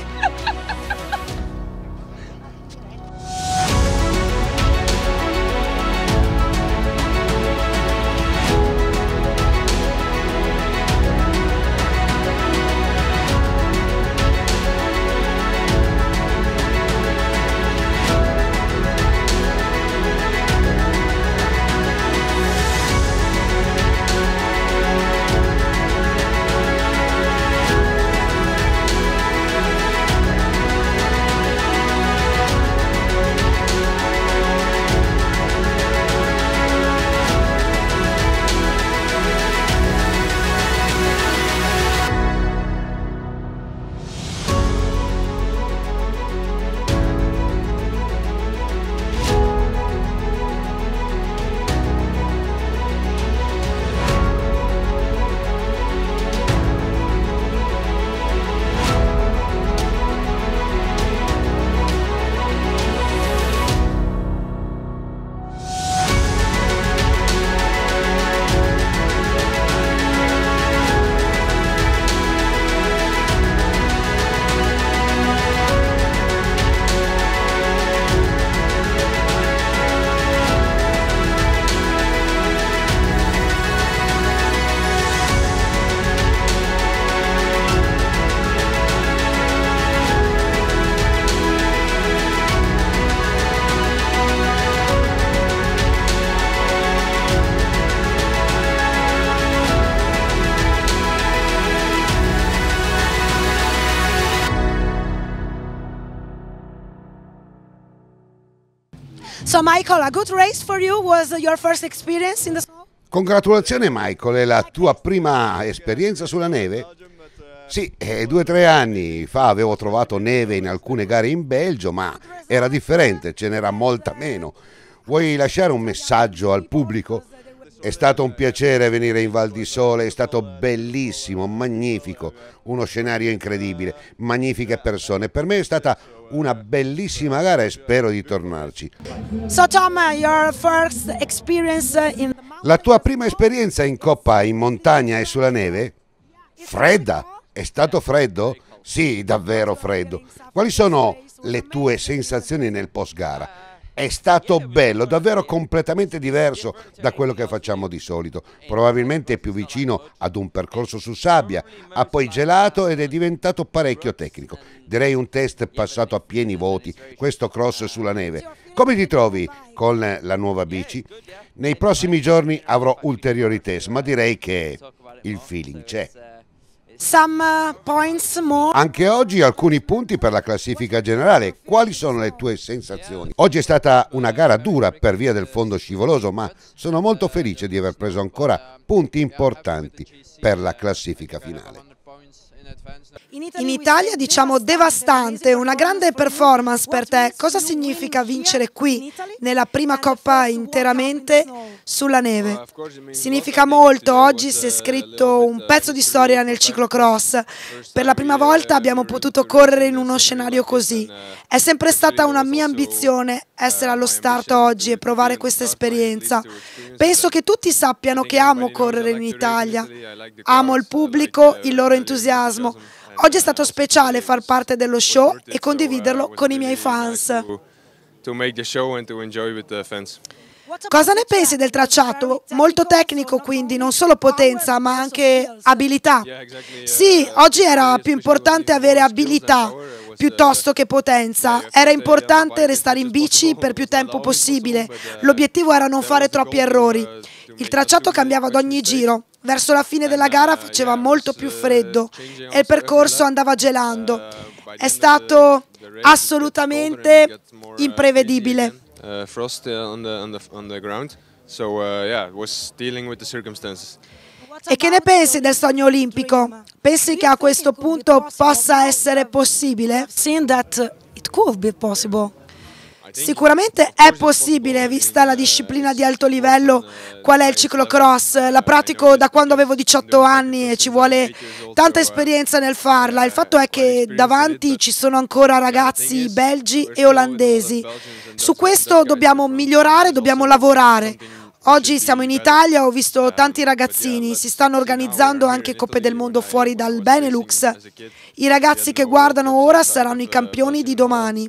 Michael, a good race for you was your first experience in the snow? Congratulazioni Michael, è la tua prima esperienza sulla neve? Sì, eh, due o tre anni fa avevo trovato neve in alcune gare in Belgio, ma era differente, ce n'era molta meno. Vuoi lasciare un messaggio al pubblico? È stato un piacere venire in Val di Sole, è stato bellissimo, magnifico, uno scenario incredibile, magnifiche persone. Per me è stata una bellissima gara e spero di tornarci. So Tom, La tua prima esperienza in coppa in montagna e sulla neve? Fredda? È stato freddo? Sì, davvero freddo. Quali sono le tue sensazioni nel post gara? è stato bello, davvero completamente diverso da quello che facciamo di solito. Probabilmente è più vicino ad un percorso su sabbia, ha poi gelato ed è diventato parecchio tecnico. Direi un test passato a pieni voti, questo cross sulla neve. Come ti trovi con la nuova bici? Nei prossimi giorni avrò ulteriori test, ma direi che il feeling c'è. Uh, Anche oggi alcuni punti per la classifica generale. Quali sono le tue sensazioni? Oggi è stata una gara dura per via del fondo scivoloso, ma sono molto felice di aver preso ancora punti importanti per la classifica finale. In Italia diciamo devastante, una grande performance per te. Cosa significa vincere qui, nella prima coppa interamente sulla neve? Ah, significa molto, oggi si è uh, scritto un pezzo di uh, storia nel ciclocross. Per la prima volta uh, abbiamo potuto correre in uno scenario così. È sempre stata una mia ambizione essere allo start oggi e provare questa esperienza. Penso che tutti sappiano che amo correre in Italia. Amo il pubblico, il loro entusiasmo entusiasmo. Oggi è stato speciale far parte dello show e uh, condividerlo con i miei fans. Cosa ne pensi del tracciato? Molto tecnico quindi, non solo potenza ma anche abilità. Uh, sì, oggi era più importante avere abilità uh, piuttosto che potenza. Era importante restare in bici per più tempo possibile. L'obiettivo era non fare troppi uh, errori. Il tracciato cambiava ad ogni giro. Verso la fine della gara faceva molto più freddo e il percorso andava gelando. È stato assolutamente imprevedibile uh, frost uh, on the, on, the, on the ground. So uh, yeah, was dealing with the circumstances. E che ne pensi del sogno olimpico? Pensi che a questo punto possa essere possibile? Seeing that it could be possible. Sicuramente è possibile, vista la eh, disciplina di alto eh, livello, eh, qual è il ciclocross. Esatto. La pratico da quando avevo 18 anni e ci vuole tanta esperienza nel farla. Il fatto è che davanti ci sono ancora ragazzi belgi e olandesi. Su questo dobbiamo migliorare, dobbiamo lavorare. Oggi siamo in Italia, ho visto tanti ragazzini, si stanno organizzando anche Coppe del Mondo fuori dal Benelux. I ragazzi che guardano ora saranno i campioni di domani.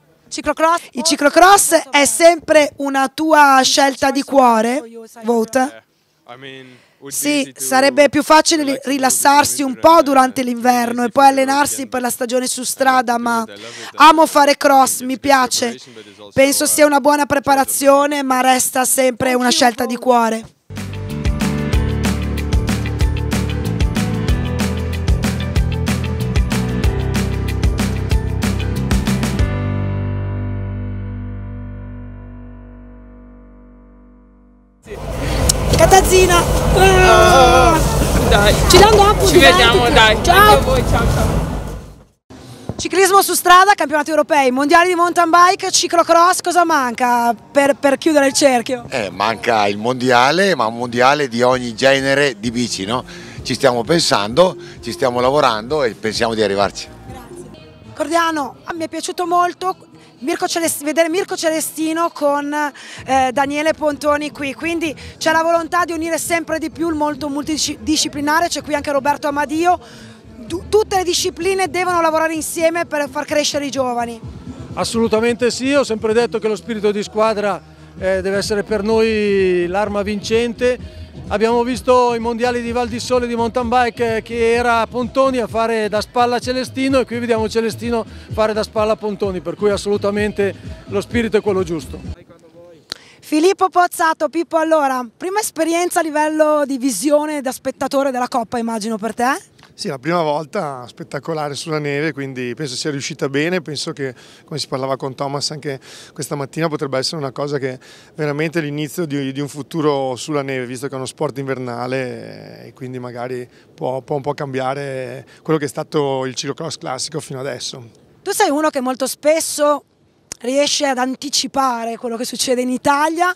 Ciclocross? Il ciclocross è sempre una tua scelta di cuore, Vote? Eh, sì, sarebbe più facile rilassarsi un po' durante l'inverno e poi allenarsi per la stagione su strada, ma amo fare cross, mi piace. Penso sia uh, una buona preparazione, ma resta sempre una scelta di cuore. Teresina. Ah. Dai. Ci danno appunto. Ci vediamo, dai. Ciao. Voi, ciao, ciao. Ciclismo su strada, campionati europei, mondiali di mountain bike, ciclocross, cosa manca per, per chiudere il cerchio? Eh, manca il mondiale, ma un mondiale di ogni genere di bici, no? Ci stiamo pensando, ci stiamo lavorando e pensiamo di arrivarci. Grazie. Cordiano, mi è piaciuto molto, Mirko vedere Mirko Celestino con eh, Daniele Pontoni qui, quindi c'è la volontà di unire sempre di più il mondo multidisciplinare, c'è qui anche Roberto Amadio, tu tutte le discipline devono lavorare insieme per far crescere i giovani. Assolutamente sì, ho sempre detto che lo spirito di squadra eh, deve essere per noi l'arma vincente, Abbiamo visto i mondiali di Val di Sole di mountain bike eh, che era Pontoni a fare da spalla a Celestino e qui vediamo Celestino fare da spalla a Pontoni, per cui assolutamente lo spirito è quello giusto. Filippo Pozzato, Pippo allora, prima esperienza a livello di visione da spettatore della Coppa immagino per te? Sì, la prima volta spettacolare sulla neve, quindi penso sia riuscita bene, penso che come si parlava con Thomas anche questa mattina potrebbe essere una cosa che veramente è l'inizio di, di, un futuro sulla neve, visto che è uno sport invernale eh, e quindi magari può, può un po' cambiare quello che è stato il cirocross classico fino adesso. Tu sei uno che molto spesso riesce ad anticipare quello che succede in Italia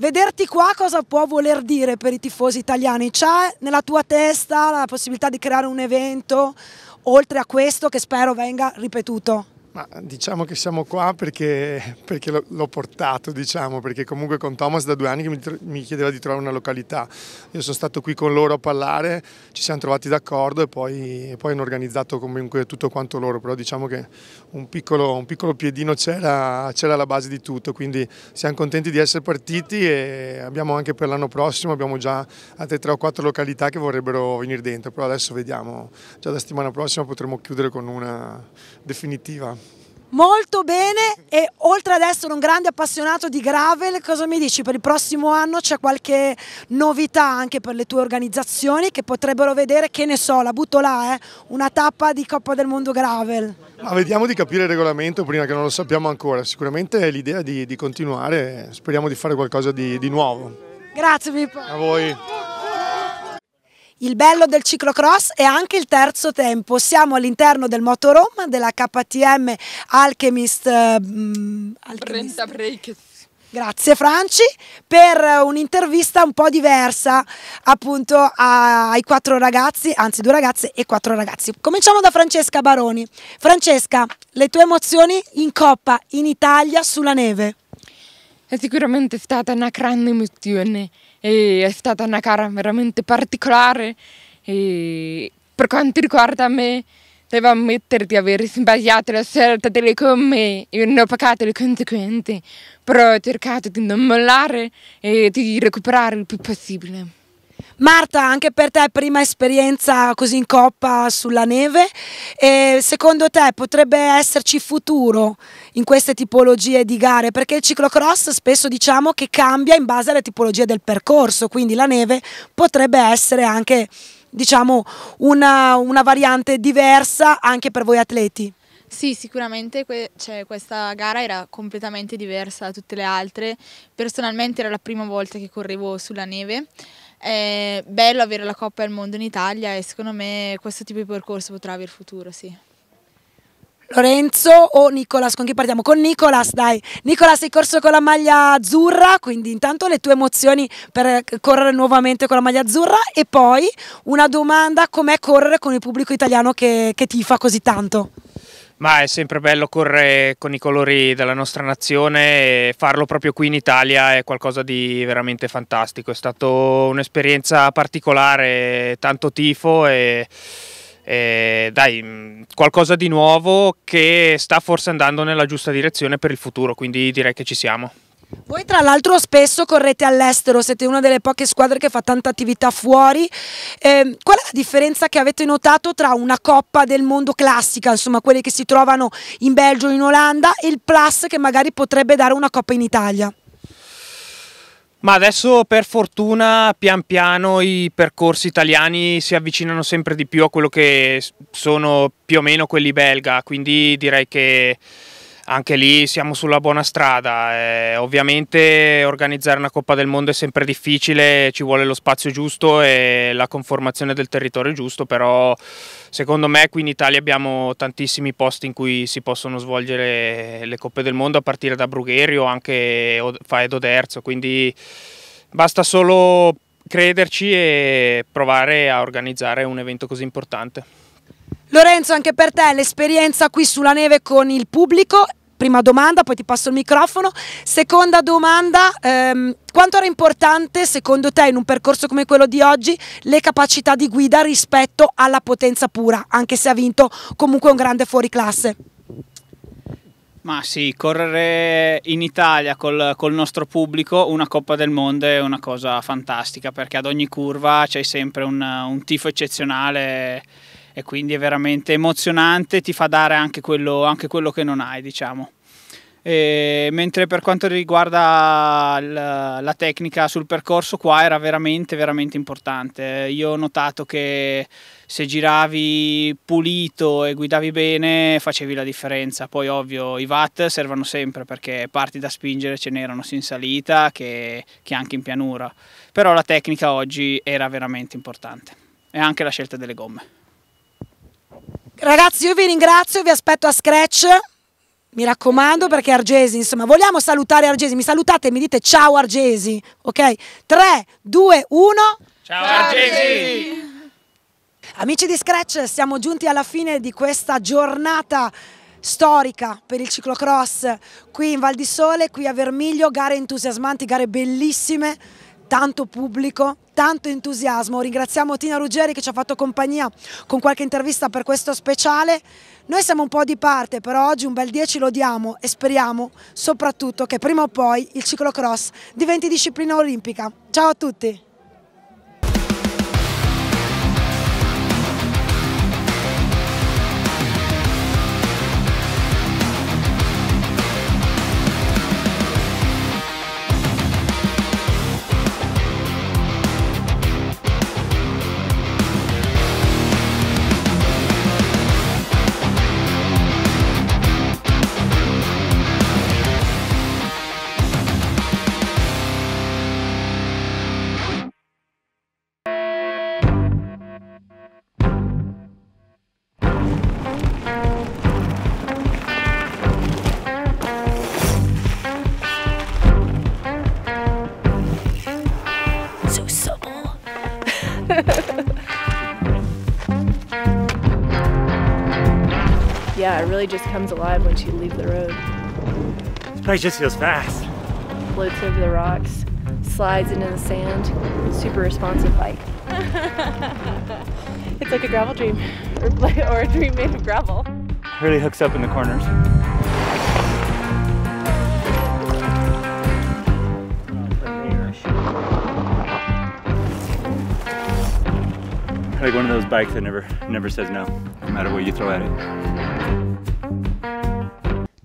Vederti qua cosa può voler dire per i tifosi italiani? C'è nella tua testa la possibilità di creare un evento oltre a questo che spero venga ripetuto? Ma diciamo che siamo qua perché, perché l'ho portato, diciamo, perché comunque con Thomas da due anni mi, mi, chiedeva di trovare una località. Io sono stato qui con loro a parlare, ci siamo trovati d'accordo e poi, poi hanno organizzato comunque tutto quanto loro, però diciamo che un piccolo, un piccolo piedino c'era alla base di tutto, quindi siamo contenti di essere partiti e abbiamo anche per l'anno prossimo, abbiamo già altre 3 o 4 località che vorrebbero venire dentro, però adesso vediamo, già la settimana prossima potremo chiudere con una definitiva molto bene e oltre ad essere un grande appassionato di gravel, cosa mi dici? Per il prossimo anno c'è qualche novità anche per le tue organizzazioni che potrebbero vedere, che ne so, la butto là, eh, una tappa di Coppa del Mondo Gravel. Ma vediamo di capire il regolamento prima che non lo sappiamo ancora, sicuramente è l'idea di, di, continuare, speriamo di fare qualcosa di, di nuovo. Grazie Pippo. A voi. Il bello del ciclocross è anche il terzo tempo. Siamo all'interno del Motorhome della KTM Alchemist, um, Alchemist. Grazie Franci per eh, un'intervista un po' diversa appunto ai quattro ragazzi, anzi due ragazze e quattro ragazzi. Cominciamo da Francesca Baroni. Francesca, le tue emozioni in Coppa in Italia sulla neve? è sicuramente stata una grande emozione e è stata una gara veramente particolare e per quanto riguarda me devo ammettere di aver sbagliato la scelta delle gomme e non ho pagato le conseguenze però ho cercato di non mollare e di recuperare il più possibile. Marta, anche per te prima esperienza così in coppa sulla neve, e secondo te potrebbe esserci futuro in queste tipologie di gare? Perché il ciclocross spesso diciamo che cambia in base alle tipologie del percorso, quindi la neve potrebbe essere anche diciamo, una, una variante diversa anche per voi atleti. Sì, sicuramente cioè, questa gara era completamente diversa da tutte le altre. Personalmente era la prima volta che correvo sulla neve. È bello avere la Coppa del Mondo in Italia e secondo me questo tipo di percorso potrà avere futuro, sì. Lorenzo o Nicolas? Con chi partiamo? Con Nicolas, dai. Nicolas, hai corso con la maglia azzurra, quindi intanto le tue emozioni per eh, correre nuovamente con la maglia azzurra e poi una domanda, com'è correre con il pubblico italiano che, che fa così tanto? Ma è sempre bello correre con i colori della nostra nazione e farlo proprio qui in Italia è qualcosa di veramente fantastico, è stata un'esperienza particolare, tanto tifo e eh, dai, mm, qualcosa di nuovo che sta forse andando nella giusta direzione per il futuro, quindi direi che ci siamo. Voi tra l'altro spesso correte all'estero, siete una delle poche squadre che fa tanta attività fuori. Eh, qual è la differenza che avete notato tra una Coppa del Mondo classica, insomma quelle che si trovano in Belgio, o in Olanda, e il plus che magari potrebbe dare una Coppa in Italia? Ma adesso per fortuna pian piano i percorsi italiani si avvicinano sempre di più a quello che sono più o meno quelli belga, quindi direi che anche lì siamo sulla buona strada. Eh, ovviamente organizzare una Coppa del Mondo è sempre difficile, ci vuole lo spazio giusto e la conformazione del territorio giusto, però secondo me qui in Italia abbiamo tantissimi posti in cui si possono svolgere le Coppe del Mondo, a partire da Brugherio o anche Faedo Derzo, quindi basta solo crederci e provare a organizzare un evento così importante. Lorenzo, anche per te l'esperienza qui sulla neve con il pubblico prima domanda, poi ti passo il microfono. Seconda domanda, ehm, quanto era importante secondo te in un percorso come quello di oggi le capacità di guida rispetto alla potenza pura, anche se ha vinto comunque un grande fuoriclasse? Ma sì, correre in Italia col, col, nostro pubblico una Coppa del Mondo è una cosa fantastica perché ad ogni curva c'è sempre un, un tifo eccezionale e quindi è veramente emozionante, ti fa dare anche quello, anche quello che non hai diciamo. E mentre per quanto riguarda la, la, tecnica sul percorso qua era veramente veramente importante io ho notato che se giravi pulito e guidavi bene facevi la differenza poi ovvio i watt servono sempre perché parti da spingere ce n'erano sia in salita che, che anche in pianura però la tecnica oggi era veramente importante e anche la scelta delle gomme Ragazzi io vi ringrazio, vi aspetto a Scratch, mi raccomando perché Argesi, insomma, vogliamo salutare Argesi, mi salutate e mi dite ciao Argesi, ok? 3, 2, 1... Ciao Argesi! Amici di Scratch, siamo giunti alla fine di questa giornata storica per il ciclocross qui in Val di Sole, qui a Vermiglio, gare entusiasmanti, gare bellissime tanto pubblico, tanto entusiasmo. Ringraziamo Tina Ruggeri che ci ha fatto compagnia con qualche intervista per questo speciale. Noi siamo un po' di parte, però oggi un bel 10 lo diamo e speriamo soprattutto che prima o poi il ciclocross diventi disciplina olimpica. Ciao a tutti! really just comes alive once you leave the road. This place just feels fast. Floats over the rocks, slides into the sand. Super responsive bike. it's like a gravel dream, or, or a dream made of gravel. Really hooks up in the corners. like one of those bikes that never never says no, no matter what you throw at it.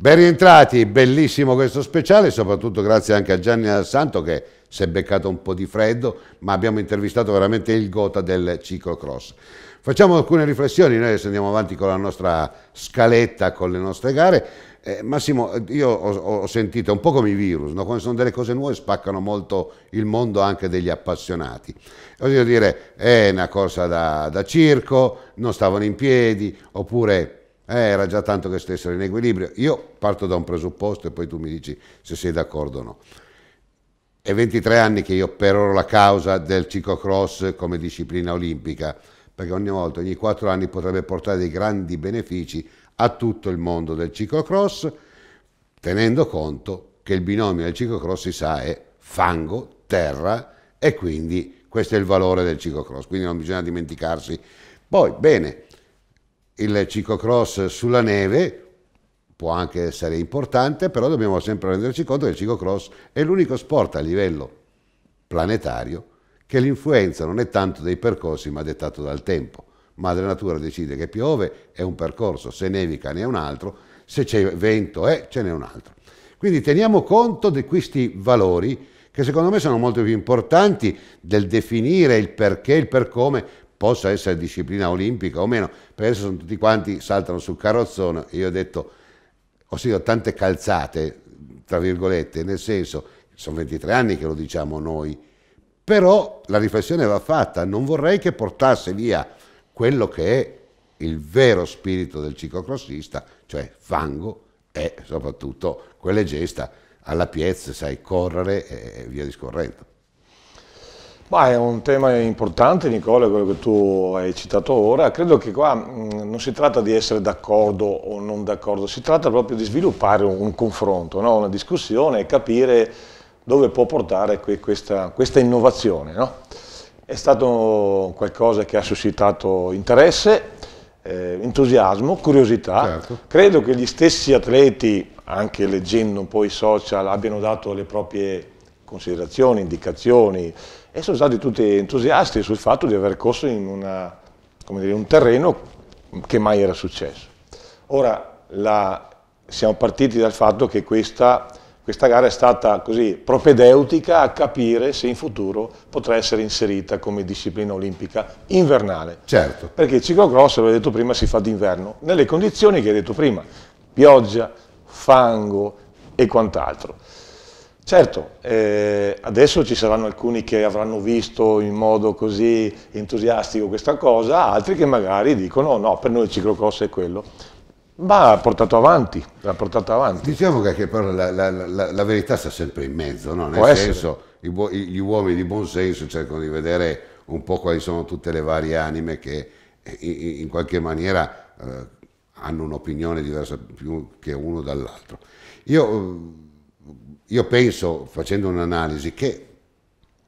Ben rientrati, bellissimo questo speciale, soprattutto grazie anche a Gianni Dal Santo che si è beccato un po' di freddo, ma abbiamo intervistato veramente il gota del ciclocross. Facciamo alcune riflessioni, noi adesso andiamo avanti con la nostra scaletta, con le nostre gare. Eh, Massimo, io ho, ho, sentito un po' come i virus, no? quando sono delle cose nuove spaccano molto il mondo anche degli appassionati. Voglio dire, è una cosa da, da circo, non stavano in piedi, oppure eh, era già tanto che stessero in equilibrio. Io parto da un presupposto e poi tu mi dici se sei d'accordo o no. È 23 anni che io peroro la causa del ciclocross come disciplina olimpica, perché ogni volta, ogni 4 anni potrebbe portare dei grandi benefici a tutto il mondo del ciclocross, tenendo conto che il binomio del ciclocross si sa è fango, terra e quindi questo è il valore del ciclocross, quindi non bisogna dimenticarsi. Poi, bene, il ciclocross sulla neve può anche essere importante, però dobbiamo sempre renderci conto che il ciclocross è l'unico sport a livello planetario che l'influenza non è tanto dei percorsi ma dettato dal tempo. Madre Natura decide che piove, è un percorso, se nevica ne è un altro, se c'è vento è, ce n'è un altro. Quindi teniamo conto di questi valori che secondo me sono molto più importanti del definire il perché, il per come, possa essere disciplina olimpica o meno, perché adesso sono tutti quanti saltano sul carrozzone, io ho detto, ho sentito tante calzate, tra virgolette, nel senso, sono 23 anni che lo diciamo noi, però la riflessione va fatta, non vorrei che portasse via quello che è il vero spirito del ciclocrossista, cioè fango e soprattutto quelle gesta alla piezza, sai, correre e via discorrendo. Bah, è un tema importante Nicola, quello che tu hai citato ora. Credo che qua mh, mm, non si tratta di essere d'accordo o non d'accordo, si tratta proprio di sviluppare un, un confronto, no? una discussione e capire dove può portare que questa, questa, innovazione. No? È stato qualcosa che ha suscitato interesse, eh, entusiasmo, curiosità. Certo. Credo che gli stessi atleti, anche leggendo un po' i social, abbiano dato le proprie considerazioni, indicazioni, e sono stati tutti entusiasti sul fatto di aver corso in una, dire, un terreno che mai era successo. Ora la, siamo partiti dal fatto che questa, questa, gara è stata così propedeutica a capire se in futuro potrà essere inserita come disciplina olimpica invernale. Certo. Perché il ciclocross, l'ho detto prima, si fa d'inverno, nelle condizioni che hai detto prima, pioggia, fango e quant'altro. Certo, eh, adesso ci saranno alcuni che avranno visto in modo così entusiastico questa cosa, altri che magari dicono no, per noi il ciclocross è quello. Ma ha portato avanti, l'ha portato avanti. Diciamo che però la, la, la, la, verità sta sempre in mezzo, no? nel Può senso i, gli uomini di buon senso cercano di vedere un po' quali sono tutte le varie anime che eh, in, in qualche maniera eh, hanno un'opinione diversa più che uno dall'altro. Io io penso, facendo un'analisi, che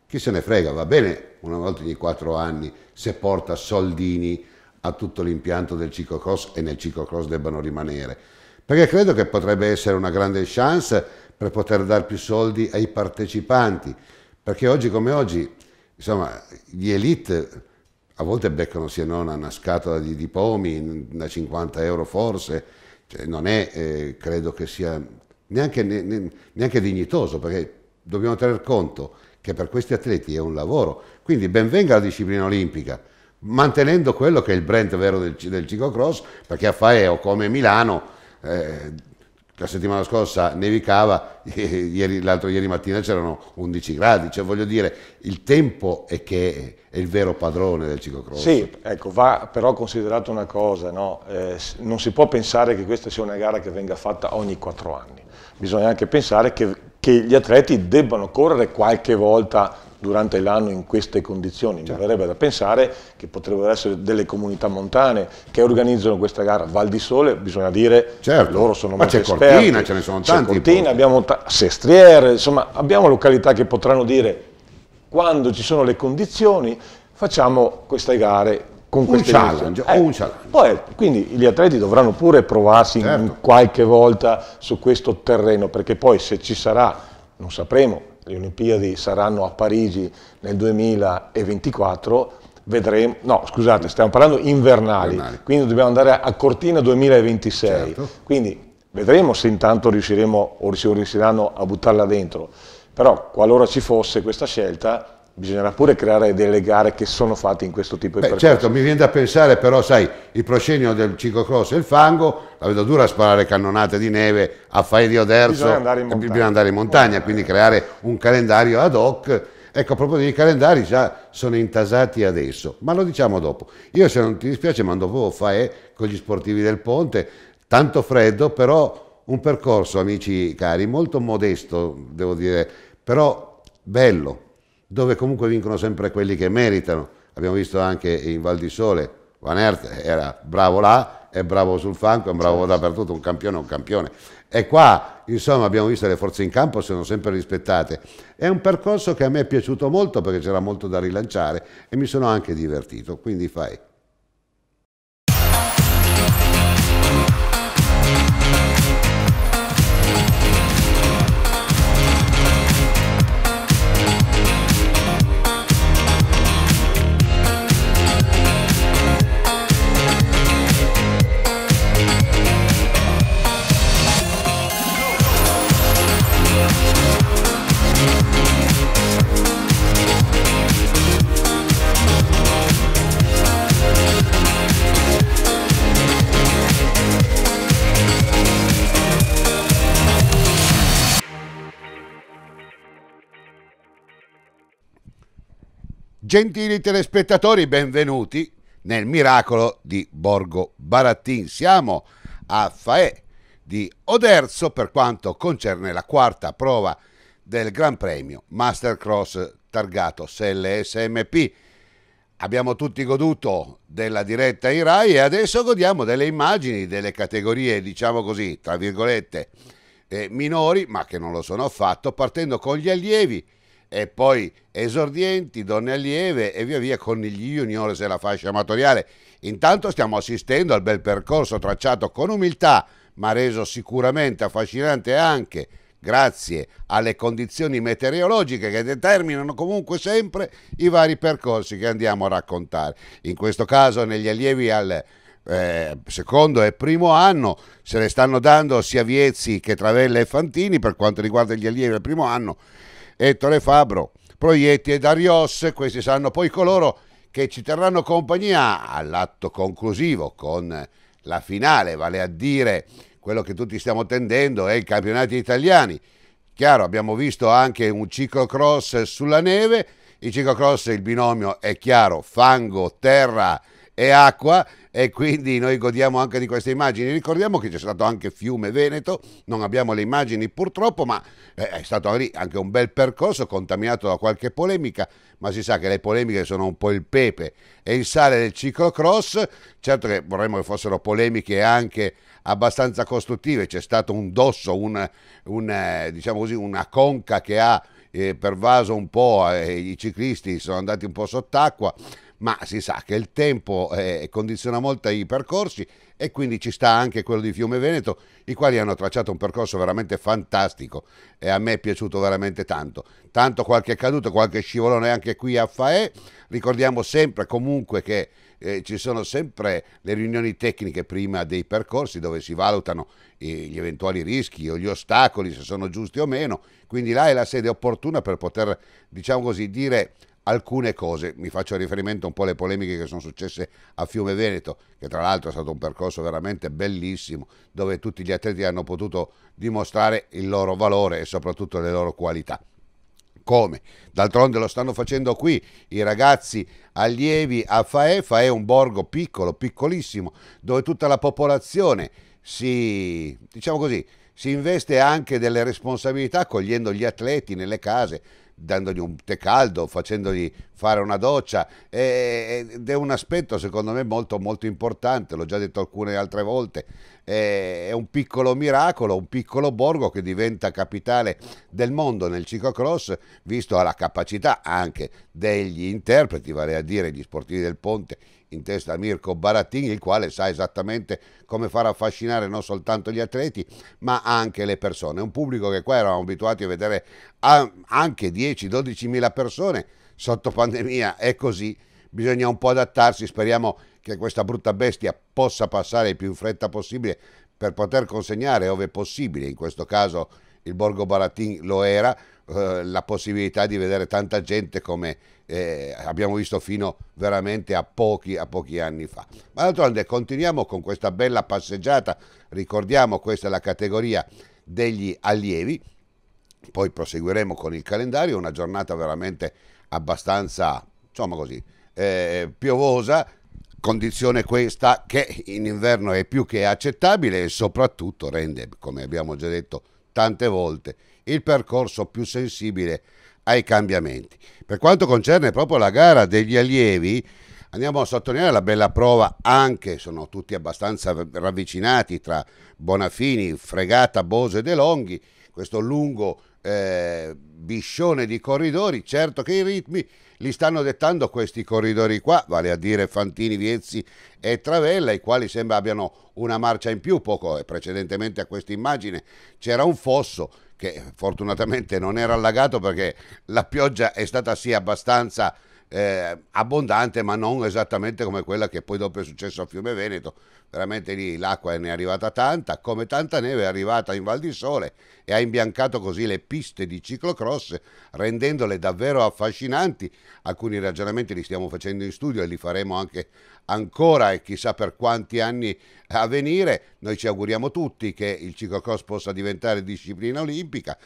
chi se ne frega, va bene una volta ogni quattro anni se porta soldini a tutto l'impianto del ciclocross e nel ciclocross debbano rimanere, perché credo che potrebbe essere una grande chance per poter dare più soldi ai partecipanti, perché oggi come oggi, insomma, gli elite a volte beccano se non una scatola di, di pomi, da 50 euro forse, cioè, non è, eh, credo che sia neanche, ne, neanche dignitoso, perché dobbiamo tener conto che per questi atleti è un lavoro. Quindi benvenga la disciplina olimpica, mantenendo quello che è il brand vero del, del ciclocross, perché a Faeo, come Milano, eh, la settimana scorsa nevicava, ieri, l'altro ieri mattina c'erano 11 gradi, cioè voglio dire, il tempo è che è il vero padrone del ciclocross. Sì, ecco, va però considerata una cosa, no? eh, non si può pensare che questa sia una gara che venga fatta ogni 4 anni bisogna anche pensare che, che gli atleti debbano correre qualche volta durante l'anno in queste condizioni. Certo. Mi verrebbe da pensare che potrebbero essere delle comunità montane che organizzano questa gara. Val di Sole, bisogna dire, certo. loro sono Ma molto esperti. c'è Cortina, ce ne sono tanti. Cortina, abbiamo Sestriere, insomma abbiamo località che potranno dire quando ci sono le condizioni facciamo queste gare con un challenge, eh, un challenge. Poi, quindi gli atleti dovranno pure provarsi certo. in qualche volta su questo terreno, perché poi se ci sarà, non sapremo, le Olimpiadi saranno a Parigi nel 2024, vedremo, no scusate, stiamo parlando invernali, invernali. quindi dobbiamo andare a Cortina 2026, certo. quindi vedremo se intanto riusciremo o riusciranno a buttarla dentro, però qualora ci fosse questa scelta bisognerà pure creare delle gare che sono fatte in questo tipo di percorsi. Certo, mi viene da pensare però, sai, il proscenio del ciclocross e il fango, la vedo dura a sparare cannonate di neve a fai di Oderzo, bisogna andare in montagna, andare in montagna quindi eh. creare un calendario ad hoc. Ecco, proprio dei calendari, già sono intasati adesso, ma lo diciamo dopo. Io, se non ti dispiace, mando proprio Fae con gli sportivi del Ponte, tanto freddo, però un percorso, amici cari, molto modesto, devo dire, però bello, dove comunque vincono sempre quelli che meritano. Abbiamo visto anche in Val di Sole, Van Aert era bravo là, è bravo sul fanco, è bravo certo. dappertutto, un campione è un campione. E qua, insomma, abbiamo visto le forze in campo sono sempre rispettate. È un percorso che a me è piaciuto molto perché c'era molto da rilanciare e mi sono anche divertito, quindi fai. Gentili telespettatori, benvenuti nel miracolo di Borgo Barattin. Siamo a Faè di Oderzo per quanto concerne la quarta prova del Gran Premio Mastercross targato SEL SMP. Abbiamo tutti goduto della diretta in Rai e adesso godiamo delle immagini delle categorie, diciamo così, tra virgolette, eh, minori, ma che non lo sono affatto, partendo con gli allievi e poi esordienti, donne allieve e via via con gli juniores e la fascia amatoriale. Intanto stiamo assistendo al bel percorso tracciato con umiltà, ma reso sicuramente affascinante anche grazie alle condizioni meteorologiche che determinano comunque sempre i vari percorsi che andiamo a raccontare. In questo caso negli allievi al eh, secondo e primo anno se le stanno dando sia Viezzi che Travella e Fantini per quanto riguarda gli allievi al primo anno Ettore Fabro, Proietti e Darios, questi saranno poi coloro che ci terranno compagnia all'atto conclusivo con la finale, vale a dire quello che tutti stiamo tendendo è i campionati italiani. Chiaro, abbiamo visto anche un ciclocross sulla neve, il ciclocross il binomio è chiaro, fango, terra, e acqua e quindi noi godiamo anche di queste immagini. Ricordiamo che c'è stato anche Fiume Veneto, non abbiamo le immagini purtroppo, ma eh, è stato anche un bel percorso contaminato da qualche polemica, ma si sa che le polemiche sono un po' il pepe e il sale del ciclocross, certo che vorremmo che fossero polemiche anche abbastanza costruttive, c'è stato un dosso, un, un, eh, diciamo così, una conca che ha eh, pervaso un po', eh, i ciclisti sono andati un po' sott'acqua, ma si sa che il tempo eh, condiziona molto i percorsi e quindi ci sta anche quello di Fiume Veneto, i quali hanno tracciato un percorso veramente fantastico e a me è piaciuto veramente tanto. Tanto qualche caduta, qualche scivolone anche qui a Faè, Ricordiamo sempre comunque che eh, ci sono sempre le riunioni tecniche prima dei percorsi dove si valutano eh, gli eventuali rischi o gli ostacoli, se sono giusti o meno. Quindi là è la sede opportuna per poter, diciamo così, dire alcune cose. Mi faccio riferimento un po' alle polemiche che sono successe a Fiume Veneto, che tra l'altro è stato un percorso veramente bellissimo, dove tutti gli atleti hanno potuto dimostrare il loro valore e soprattutto le loro qualità come. D'altronde lo stanno facendo qui i ragazzi allievi a Fae. Fae è un borgo piccolo, piccolissimo, dove tutta la popolazione si, diciamo così, si investe anche delle responsabilità accogliendo gli atleti nelle case, dandogli un tè caldo, facendogli fare una doccia e, ed è un aspetto secondo me molto molto importante, l'ho già detto alcune altre volte, è un piccolo miracolo, un piccolo borgo che diventa capitale del mondo nel ciclocross, visto la capacità anche degli interpreti, vale a dire gli sportivi del ponte in testa a Mirko Barattini, il quale sa esattamente come far affascinare non soltanto gli atleti, ma anche le persone. Un pubblico che qua eravamo abituati a vedere anche 10-12 mila persone sotto pandemia, è così. Bisogna un po' adattarsi, speriamo che questa brutta bestia possa passare il più in fretta possibile per poter consegnare, ove possibile, in questo caso il Borgo Barattini lo era, eh, la possibilità di vedere tanta gente come eh, abbiamo visto fino veramente a pochi, a pochi anni fa. Ma d'altronde continuiamo con questa bella passeggiata, ricordiamo questa è la categoria degli allievi, poi proseguiremo con il calendario, una giornata veramente abbastanza, insomma così, eh, piovosa, condizione questa che in inverno è più che accettabile e soprattutto rende, come abbiamo già detto tante volte, il percorso più sensibile ai cambiamenti. Per quanto concerne proprio la gara degli allievi, andiamo a sottolineare la bella prova anche, sono tutti abbastanza ravvicinati tra Bonafini, Fregata, Bose e De Longhi, questo lungo eh, biscione di corridori, certo che i ritmi li stanno dettando questi corridori qua, vale a dire Fantini, Viezzi e Travella, i quali sembra abbiano una marcia in più, poco eh, precedentemente a questa immagine c'era un fosso, che fortunatamente non era allagato perché la pioggia è stata sì abbastanza eh, abbondante ma non esattamente come quella che poi dopo è successo a Fiume Veneto veramente lì l'acqua ne è arrivata tanta come tanta neve è arrivata in Val di Sole e ha imbiancato così le piste di ciclocross rendendole davvero affascinanti alcuni ragionamenti li stiamo facendo in studio e li faremo anche ancora e chissà per quanti anni a venire noi ci auguriamo tutti che il ciclocross possa diventare disciplina olimpica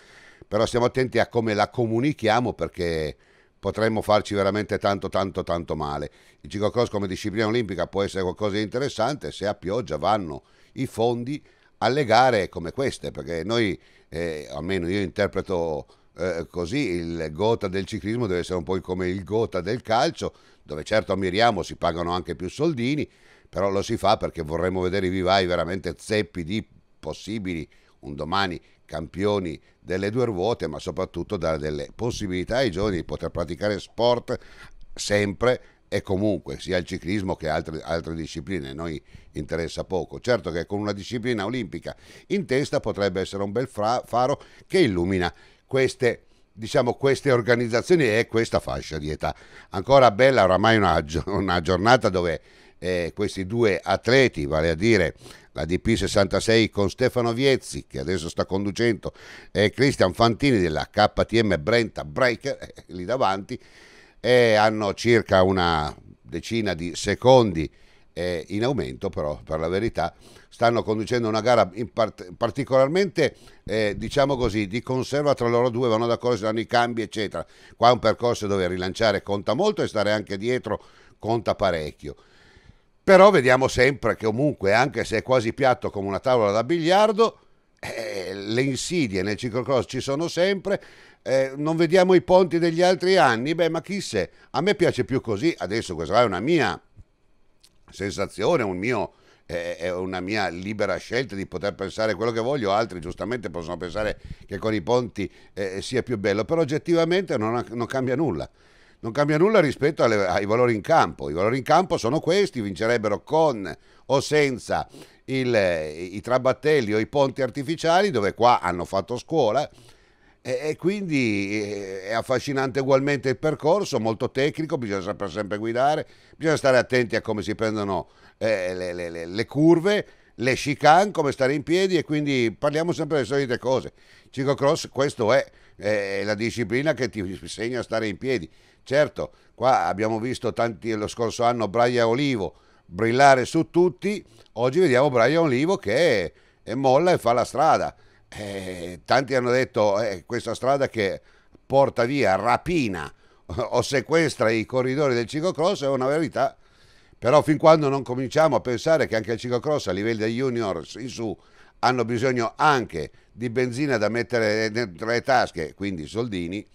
però stiamo attenti a come la comunichiamo perché potremmo farci veramente tanto tanto tanto male. Il ciclocross come disciplina olimpica può essere qualcosa di interessante se a pioggia vanno i fondi alle gare come queste, perché noi, eh, almeno io interpreto eh, così, il gota del ciclismo deve essere un po' come il gota del calcio, dove certo ammiriamo, si pagano anche più soldini, però lo si fa perché vorremmo vedere i vivai veramente zeppi di possibili un domani campioni delle due ruote, ma soprattutto dare delle possibilità ai giovani di poter praticare sport sempre e comunque sia il ciclismo che altre, altre discipline, noi interessa poco. Certo che con una disciplina olimpica in testa potrebbe essere un bel fra, faro che illumina queste, diciamo, queste organizzazioni e questa fascia di età. Ancora bella oramai una, una giornata dove eh, questi due atleti, vale a dire la DP66 con Stefano Viezzi che adesso sta conducendo e Cristian Fantini della KTM Brenta Breaker eh, lì davanti eh, hanno circa una decina di secondi eh, in aumento però per la verità stanno conducendo una gara part particolarmente eh, diciamo così di conserva tra loro due vanno d'accordo si danno i cambi eccetera qua è un percorso dove rilanciare conta molto e stare anche dietro conta parecchio però vediamo sempre che comunque, anche se è quasi piatto come una tavola da biliardo, eh, le insidie nel ciclocross ci sono sempre, eh, non vediamo i ponti degli altri anni, beh ma chi se, a me piace più così, adesso questa è una mia sensazione, un mio, eh, è una mia libera scelta di poter pensare quello che voglio, altri giustamente possono pensare che con i ponti eh, sia più bello, però oggettivamente non, non cambia nulla non cambia nulla rispetto alle, ai valori in campo. I valori in campo sono questi, vincerebbero con o senza il, i, trabattelli o i ponti artificiali dove qua hanno fatto scuola e, e, quindi eh, è affascinante ugualmente il percorso, molto tecnico, bisogna saper sempre guidare, bisogna stare attenti a come si prendono eh, le, le, le, le curve le chicane, come stare in piedi e quindi parliamo sempre delle solite cose. Ciclocross, questo è, è la disciplina che ti insegna a stare in piedi. Certo, qua abbiamo visto tanti lo scorso anno Braia Olivo brillare su tutti, oggi vediamo Braia Olivo che è, è molla e fa la strada. Eh, tanti hanno detto eh, questa strada che porta via, rapina o sequestra i corridori del ciclocross è una verità. Però fin quando non cominciamo a pensare che anche il ciclocross a livello dei juniors in su hanno bisogno anche di benzina da mettere dentro le tasche, quindi soldini,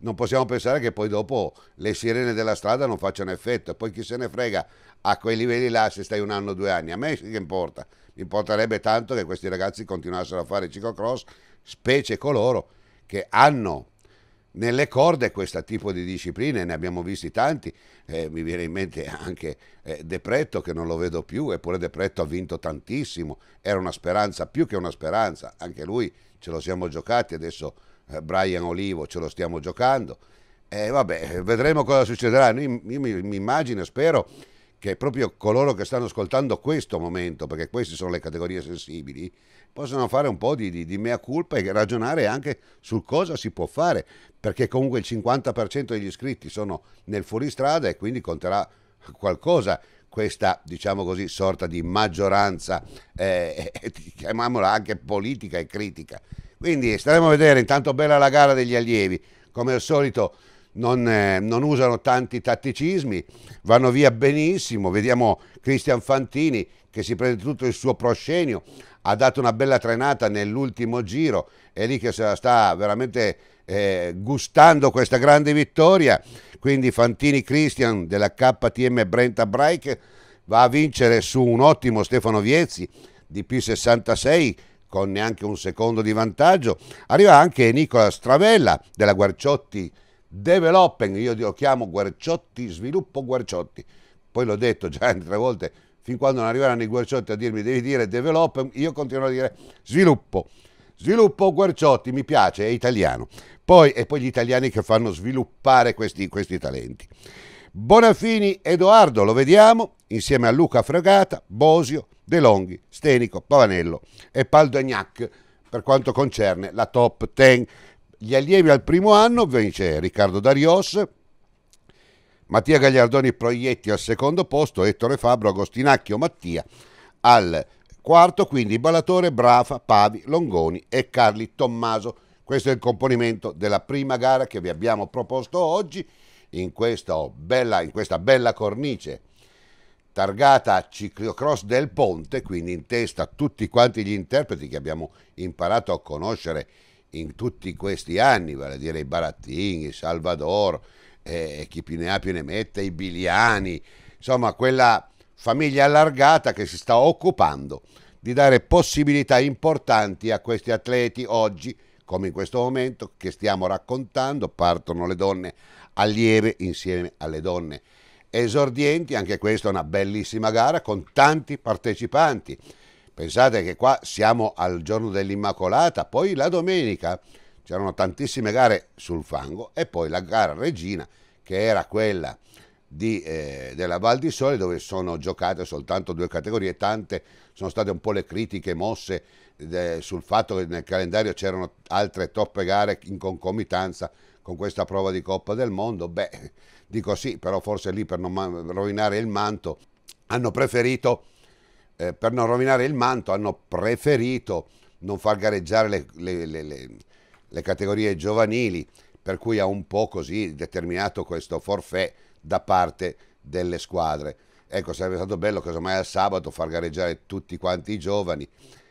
non possiamo pensare che poi dopo le sirene della strada non facciano effetto, poi chi se ne frega a quei livelli là se stai un anno o due anni, a me che importa, mi importerebbe tanto che questi ragazzi continuassero a fare ciclocross, specie coloro che hanno nelle corde questo tipo di discipline, ne abbiamo visti tanti, eh, mi viene in mente anche eh, Depretto che non lo vedo più, eppure Depretto ha vinto tantissimo, era una speranza più che una speranza, anche lui ce lo siamo giocati, adesso eh, Brian Olivo ce lo stiamo giocando. E vabbè, vedremo cosa succederà. Io, io mi, mi immagino e spero che proprio coloro che stanno ascoltando questo momento, perché queste sono le categorie sensibili, possano fare un po' di, di, di, mea culpa e ragionare anche su cosa si può fare, perché comunque il 50% degli iscritti sono nel fuoristrada e quindi conterà qualcosa questa, diciamo così, sorta di maggioranza, eh, chiamiamola anche politica e critica. Quindi staremo a vedere, intanto bella la gara degli allievi, come al solito non, eh, non usano tanti tatticismi, vanno via benissimo, vediamo Cristian Fantini che si prende tutto il suo proscenio, ha dato una bella trenata nell'ultimo giro, è lì che se la sta veramente eh, gustando questa grande vittoria, quindi Fantini Cristian della KTM Brenta Breik va a vincere su un ottimo Stefano Viezzi di P66 con neanche un secondo di vantaggio. Arriva anche Nicola Stravella della Guarciotti Developing, io lo chiamo Guarciotti Sviluppo Guarciotti, poi l'ho detto già altre volte, fin quando non arriveranno i Guarciotti a dirmi devi dire Developing, io continuo a dire Sviluppo. Sviluppo Guarciotti, mi piace, è italiano. Poi, e poi gli italiani che fanno sviluppare questi, questi talenti. Bonafini Edoardo, lo vediamo, insieme a Luca Fregata, Bosio, De Longhi, Stenico, Pavanello e Paldagnac per quanto concerne la top 10. Gli allievi al primo anno vince Riccardo Darios, Mattia Gagliardoni Proietti al secondo posto, Ettore Fabro, Agostinacchio Mattia al quarto, quindi Ballatore, Brafa, Pavi, Longoni e Carli Tommaso. Questo è il componimento della prima gara che vi abbiamo proposto oggi in bella, in questa bella cornice targata Ciclocross del Ponte, quindi in testa tutti quanti gli interpreti che abbiamo imparato a conoscere in tutti questi anni, vale a dire i Barattini, Salvador, eh, chi più ne ha più ne mette, i Biliani, insomma quella famiglia allargata che si sta occupando di dare possibilità importanti a questi atleti oggi, come in questo momento che stiamo raccontando, partono le donne allieve insieme alle donne esordienti, anche questa è una bellissima gara con tanti partecipanti. Pensate che qua siamo al giorno dell'Immacolata, poi la domenica c'erano tantissime gare sul fango e poi la gara regina che era quella di, eh, della Val di Sole dove sono giocate soltanto due categorie, tante sono state un po' le critiche mosse eh, sul fatto che nel calendario c'erano altre troppe gare in concomitanza con questa prova di Coppa del Mondo. Beh, dico sì, però forse lì per non rovinare il manto hanno preferito, eh, per non rovinare il manto, hanno preferito non far gareggiare le, le, le, le categorie giovanili, per cui ha un po' così determinato questo forfè da parte delle squadre. Ecco, sarebbe stato bello casomai al sabato far gareggiare tutti quanti i giovani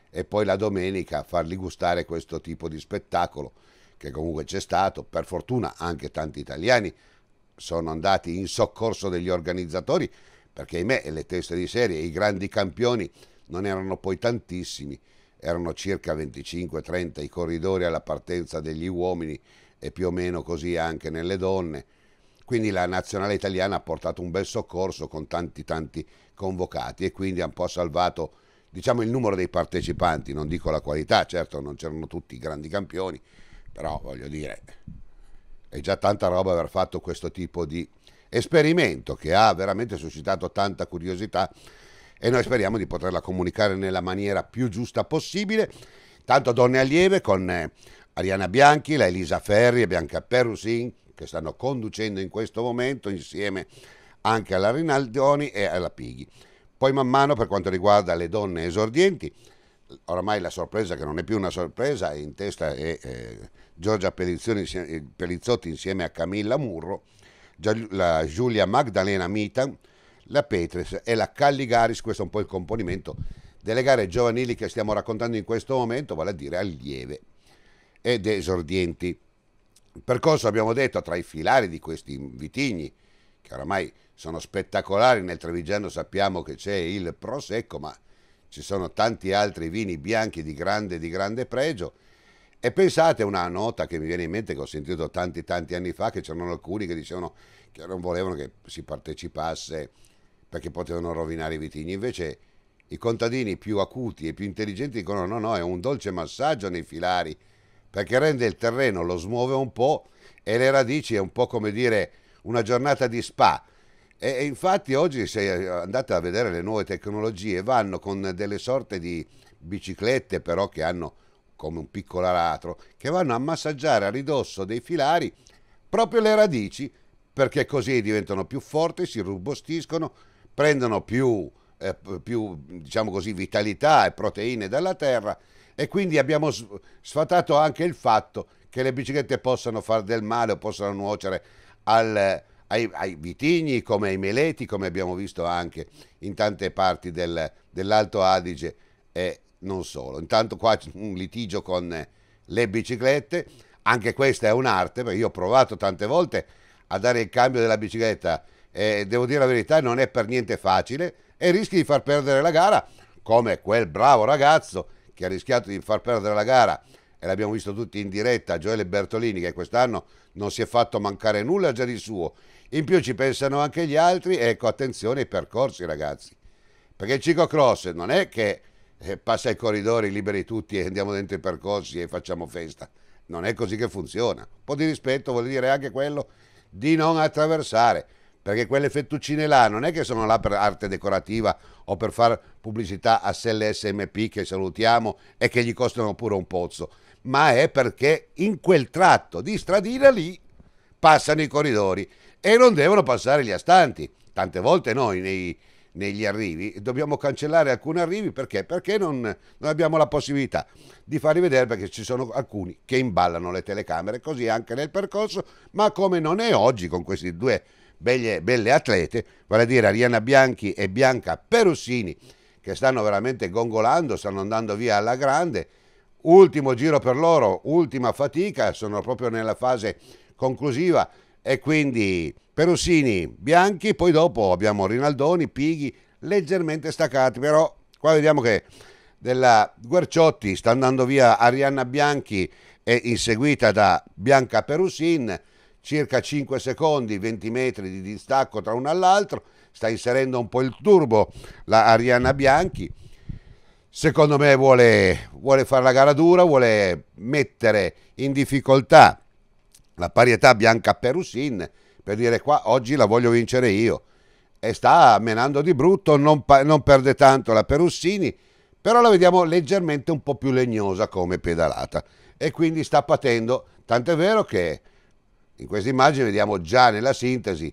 e poi la domenica farli gustare questo tipo di spettacolo che comunque c'è stato, per fortuna anche tanti italiani sono andati in soccorso degli organizzatori perché ahimè le teste di serie, i grandi campioni non erano poi tantissimi, erano circa 25-30 i corridori alla partenza degli uomini e più o meno così anche nelle donne. Quindi la nazionale italiana ha portato un bel soccorso con tanti tanti convocati e quindi ha un po' salvato diciamo, il numero dei partecipanti, non dico la qualità, certo non c'erano tutti i grandi campioni, però voglio dire è già tanta roba aver fatto questo tipo di esperimento che ha veramente suscitato tanta curiosità e noi speriamo di poterla comunicare nella maniera più giusta possibile. Tanto donne allieve con eh, Ariana Bianchi, la Elisa Ferri e Bianca Perusin che stanno conducendo in questo momento insieme anche alla Rinaldoni e alla Pighi. Poi man mano per quanto riguarda le donne esordienti, oramai la sorpresa che non è più una sorpresa è in testa e eh, Giorgia Pelizzotti eh, insieme a Camilla Murro, la Giulia Magdalena Mitan, la Petres e la Calligaris, questo è un po' il componimento delle gare giovanili che stiamo raccontando in questo momento, vale a dire allieve ed esordienti. percorso, abbiamo detto, tra i filari di questi vitigni, che oramai sono spettacolari, nel Trevigiano sappiamo che c'è il Prosecco, ma ci sono tanti altri vini bianchi di grande, di grande pregio, e pensate a una nota che mi viene in mente che ho sentito tanti tanti anni fa, che c'erano alcuni che dicevano che non volevano che si partecipasse perché potevano rovinare i vitigni. Invece i contadini più acuti e più intelligenti dicono no, no, è un dolce massaggio nei filari, perché rende il terreno, lo smuove un po' e le radici è un po' come dire una giornata di spa. E, e infatti oggi se eh, andate a vedere le nuove tecnologie vanno con delle sorte di biciclette però che hanno come un piccolo aratro, che vanno a massaggiare a ridosso dei filari proprio le radici, perché così diventano più forti, si robustiscono, prendono più, eh, più diciamo così, vitalità e proteine dalla terra e quindi abbiamo sfatato anche il fatto che le biciclette possano fare del male o possano nuocere al, ai, ai, vitigni come ai meleti, come abbiamo visto anche in tante parti del, dell'Alto Adige e non solo. Intanto qua c'è un litigio con eh, le biciclette, anche questa è un'arte, perché io ho provato tante volte a dare il cambio della bicicletta e devo dire la verità, non è per niente facile e rischi di far perdere la gara, come quel bravo ragazzo che ha rischiato di far perdere la gara e l'abbiamo visto tutti in diretta, Gioele Bertolini che quest'anno non si è fatto mancare nulla già di suo. In più ci pensano anche gli altri, ecco attenzione ai percorsi ragazzi, perché il ciclocross non è che eh, passa ai corridori, liberi tutti e andiamo dentro i percorsi e facciamo festa. Non è così che funziona. Un po' di rispetto vuol dire anche quello di non attraversare, perché quelle fettuccine là non è che sono là per arte decorativa o per fare pubblicità a Selle SMP che salutiamo e che gli costano pure un pozzo, ma è perché in quel tratto di stradina lì passano i corridori e non devono passare gli astanti. Tante volte noi nei negli arrivi, dobbiamo cancellare alcuni arrivi perché? Perché non, non abbiamo la possibilità di farli vedere perché ci sono alcuni che imballano le telecamere, così anche nel percorso, ma come non è oggi con questi due belle, belle atlete, vale a dire Ariana Bianchi e Bianca Perussini, che stanno veramente gongolando, stanno andando via alla grande, ultimo giro per loro, ultima fatica, sono proprio nella fase conclusiva e quindi Perussini, Bianchi, poi dopo abbiamo Rinaldoni, Pighi, leggermente staccati, però qua vediamo che della Guerciotti sta andando via Arianna Bianchi e inseguita da Bianca Perussin, circa 5 secondi, 20 metri di distacco tra uno all'altro, sta inserendo un po' il turbo la Arianna Bianchi, secondo me vuole, vuole fare la gara dura, vuole mettere in difficoltà la parietà Bianca Perussin per dire qua oggi la voglio vincere io e sta menando di brutto, non, non perde tanto la Perussini, però la vediamo leggermente un po' più legnosa come pedalata e quindi sta patendo, tant'è vero che in questa immagine vediamo già nella sintesi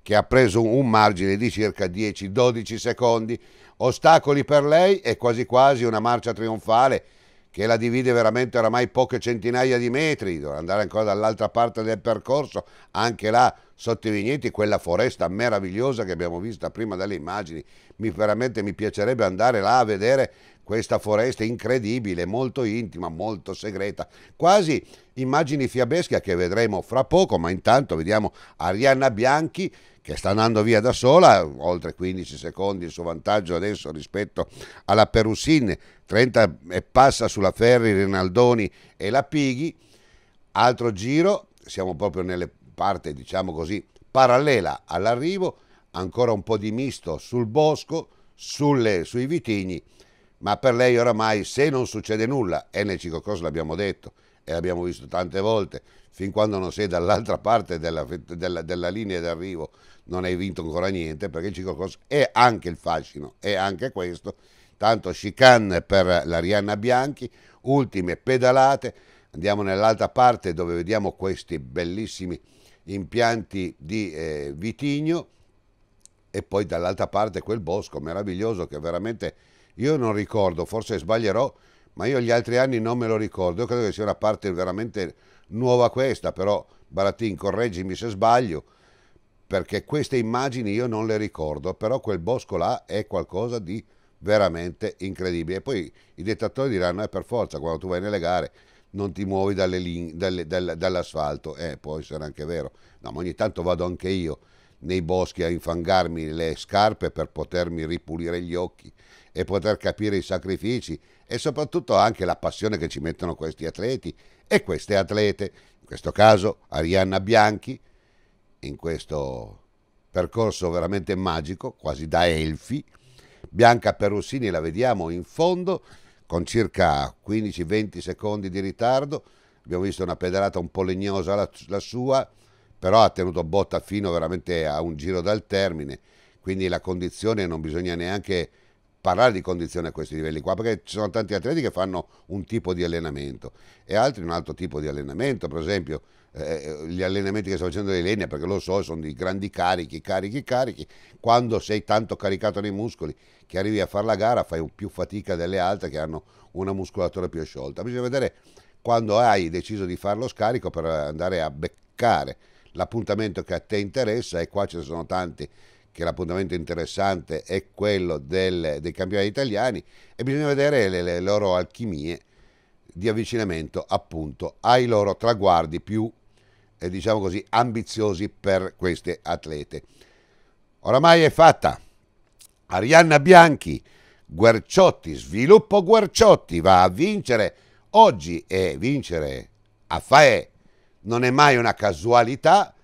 che ha preso un margine di circa 10-12 secondi, ostacoli per lei è quasi quasi una marcia trionfale che la divide veramente oramai poche centinaia di metri, dovrà andare ancora dall'altra parte del percorso, anche là sotto i vigneti, quella foresta meravigliosa che abbiamo visto prima dalle immagini, mi, veramente mi piacerebbe andare là a vedere questa foresta incredibile, molto intima, molto segreta, quasi immagini fiabesche che vedremo fra poco, ma intanto vediamo Arianna Bianchi che sta andando via da sola, oltre 15 secondi il suo vantaggio adesso rispetto alla Perussin, 30 e passa sulla Ferri, Rinaldoni e la Pighi, altro giro, siamo proprio nelle parte diciamo così parallela all'arrivo, ancora un po' di misto sul bosco, sulle, sui vitigni, ma per lei oramai se non succede nulla, e NC Cocos l'abbiamo detto e l'abbiamo visto tante volte, fin quando non sei dall'altra parte della, della, della linea d'arrivo non hai vinto ancora niente perché il ciclocross è anche il fascino, è anche questo. Tanto chicane per l'Arianna Bianchi, ultime pedalate, andiamo nell'altra parte dove vediamo questi bellissimi impianti di eh, vitigno e poi dall'altra parte quel bosco meraviglioso che veramente io non ricordo, forse sbaglierò, ma io gli altri anni non me lo ricordo, io credo che sia una parte veramente nuova questa, però Baratin correggimi se sbaglio, perché queste immagini io non le ricordo, però quel bosco là è qualcosa di veramente incredibile. E poi i dettatori diranno, è eh, per forza, quando tu vai nelle gare non ti muovi dalle, dalle, dalle, dall'asfalto, eh, può essere anche vero, no, ma ogni tanto vado anche io nei boschi a infangarmi le scarpe per potermi ripulire gli occhi e poter capire i sacrifici e soprattutto anche la passione che ci mettono questi atleti e queste atlete, in questo caso Arianna Bianchi, in questo percorso veramente magico, quasi da elfi. Bianca Perussini la vediamo in fondo con circa 15-20 secondi di ritardo. Abbiamo visto una pedalata un po' legnosa la, la sua, però ha tenuto botta fino veramente a un giro dal termine, quindi la condizione non bisogna neanche parlare di condizioni a questi livelli qua, perché ci sono tanti atleti che fanno un tipo di allenamento e altri un altro tipo di allenamento, per esempio eh, eh gli allenamenti che sta facendo di legna, perché lo so, sono di grandi carichi, carichi, carichi, quando sei tanto caricato nei muscoli che arrivi a fare la gara fai più fatica delle altre che hanno una muscolatura più sciolta, bisogna vedere quando hai deciso di fare lo scarico per andare a beccare l'appuntamento che a te interessa e qua ce ne sono tanti che l'appuntamento interessante è quello del, dei campionati italiani e bisogna vedere le, le loro alchimie di avvicinamento appunto ai loro traguardi più eh, diciamo così ambiziosi per queste atlete oramai è fatta Arianna Bianchi Guerciotti sviluppo Guerciotti va a vincere oggi e vincere a Fae non è mai una casualità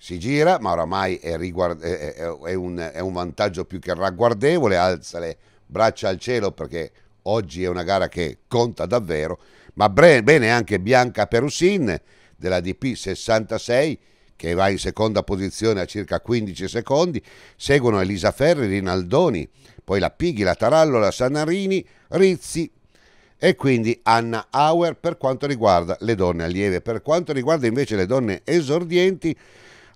si gira, ma oramai è, riguard- è, è, un, è, un, vantaggio più che ragguardevole, alza le braccia al cielo perché oggi è una gara che conta davvero, ma bre- bene anche Bianca Perussin della DP 66 che va in seconda posizione a circa 15 secondi, seguono Elisa Ferri, Rinaldoni, poi la Pighi, la Tarallo, la Sanarini, Rizzi, e quindi Anna Auer per quanto riguarda le donne allieve. Per quanto riguarda invece le donne esordienti,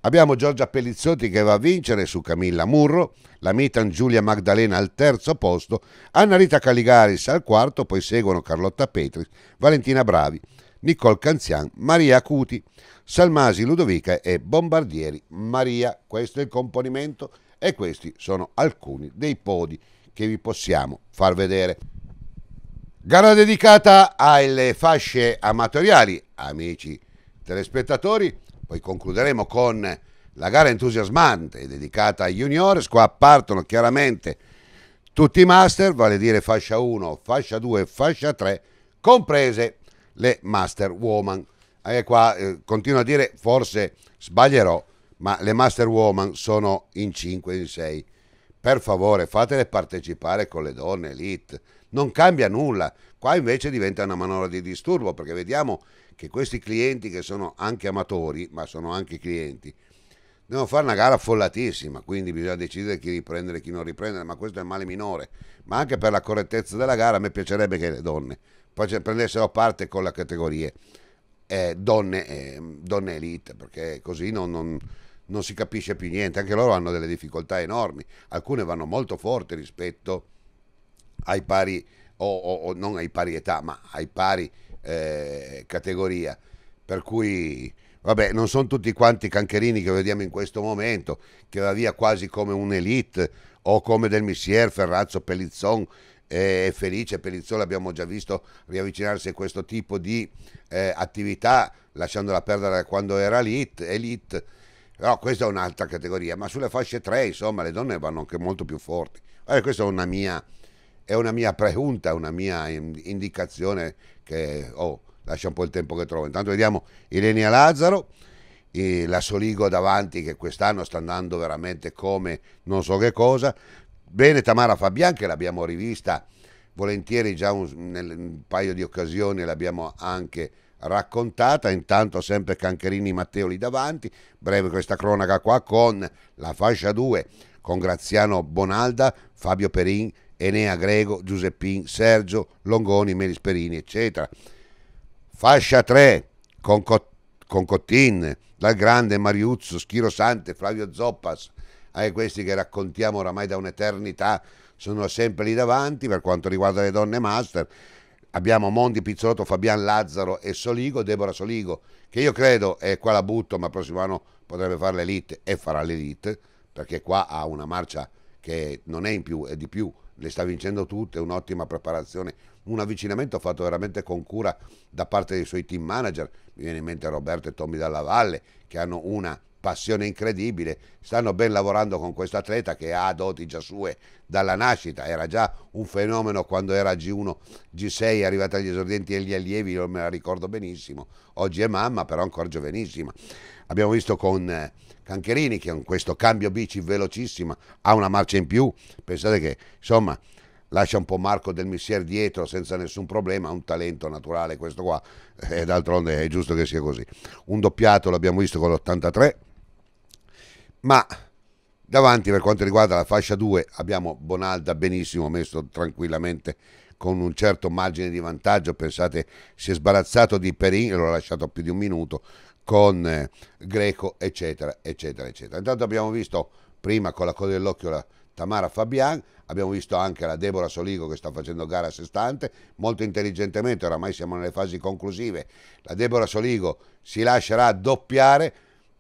Abbiamo Giorgia Pellizzotti che va a vincere su Camilla Murro, la Mitan Giulia Magdalena al terzo posto, Anna Rita Caligaris al quarto, poi seguono Carlotta Petri, Valentina Bravi, Nicole Canzian, Maria Acuti, Salmasi Ludovica e Bombardieri Maria. Questo è il componimento e questi sono alcuni dei podi che vi possiamo far vedere. Gara dedicata alle fasce amatoriali, amici telespettatori, poi concluderemo con la gara entusiasmante dedicata ai juniores. Qua partono chiaramente tutti i master, vale a dire fascia 1, fascia 2, fascia 3, comprese le master woman. E qua eh, continuo a dire, forse sbaglierò, ma le master woman sono in 5, in 6. Per favore, fatele partecipare con le donne elite. Non cambia nulla. Qua invece diventa una manovra di disturbo perché vediamo che questi clienti che sono anche amatori, ma sono anche clienti, devono fare una gara affollatissima, quindi bisogna decidere chi riprendere e chi non riprendere, ma questo è il male minore. Ma anche per la correttezza della gara, a me piacerebbe che le donne prendessero parte con la categoria eh, donne, eh, donne, elite, perché così non, non, non, si capisce più niente. Anche loro hanno delle difficoltà enormi, alcune vanno molto forti rispetto ai pari, o, o, o non ai pari età, ma ai pari eh, categoria. Per cui, vabbè, non sono tutti quanti i cancherini che vediamo in questo momento, che va via quasi come un'elite o come del Messier, Ferrazzo, Pellizzon e eh, Felice. Pellizzon l'abbiamo già visto riavvicinarsi a questo tipo di eh, attività, lasciandola perdere quando era elite. elite. Però questa è un'altra categoria, ma sulle fasce 3, insomma, le donne vanno anche molto più forti. Eh, questa è una mia è una mia pregunta, una mia indicazione che oh, lascia un po' il tempo che trovo. Intanto vediamo Ilenia Lazzaro, la Soligo davanti che quest'anno sta andando veramente come non so che cosa. Bene Tamara Fabian che l'abbiamo rivista volentieri già un, nel, un paio di occasioni, l'abbiamo anche raccontata, intanto sempre Cancherini Matteo lì davanti, breve questa cronaca qua con la fascia 2 con Graziano Bonalda, Fabio Perin Enea Grego, Giuseppin, Sergio, Longoni, Melisperini, eccetera. Fascia 3 con, Co- con Cottin, dal grande Mariuzzo, Schirosante, Flavio Zoppas, eh, questi che raccontiamo oramai da un'eternità, sono sempre lì davanti per quanto riguarda le donne master. Abbiamo Mondi Pizzolotto, Fabian Lazzaro e Soligo, Deborah Soligo, che io credo, e qua la butto, ma il prossimo anno potrebbe fare l'elite e farà l'elite, perché qua ha una marcia che non è in più, è di più, le sta vincendo tutte, un'ottima preparazione, un avvicinamento fatto veramente con cura da parte dei suoi team manager, mi viene in mente Roberto e Tommy Dalla Valle che hanno una passione incredibile, stanno ben lavorando con questo atleta che ha doti già sue dalla nascita, era già un fenomeno quando era G1, G6, è arrivata agli esordienti e agli allievi, non me la ricordo benissimo, oggi è mamma però ancora giovanissima, abbiamo visto con... Eh, Cancherini che con questo cambio bici velocissima ha una marcia in più, pensate che insomma lascia un po' Marco del Missier dietro senza nessun problema, ha un talento naturale questo qua e d'altronde è giusto che sia così. Un doppiato l'abbiamo visto con l'83, ma davanti per quanto riguarda la fascia 2 abbiamo Bonalda benissimo messo tranquillamente con un certo margine di vantaggio, pensate si è sbarazzato di Perin, l'ho lasciato più di un minuto, con eh, Greco, eccetera, eccetera, eccetera. Intanto abbiamo visto prima con la coda dell'occhio la Tamara Fabian, abbiamo visto anche la Deborah Soligo che sta facendo gara a sé stante, molto intelligentemente, oramai siamo nelle fasi conclusive, la Deborah Soligo si lascerà doppiare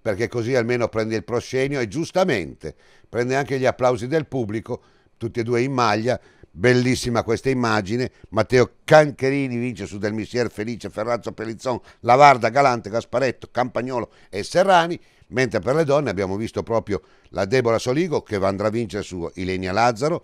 perché così almeno prende il proscenio e giustamente prende anche gli applausi del pubblico, tutti e due in maglia, bellissima questa immagine, Matteo Cancherini vince su Del Missier, Felice, Ferrazzo, Pellizzon, Lavarda, Galante, Gasparetto, Campagnolo e Serrani, mentre per le donne abbiamo visto proprio la Debora Soligo che andrà a vincere su Ilenia Lazzaro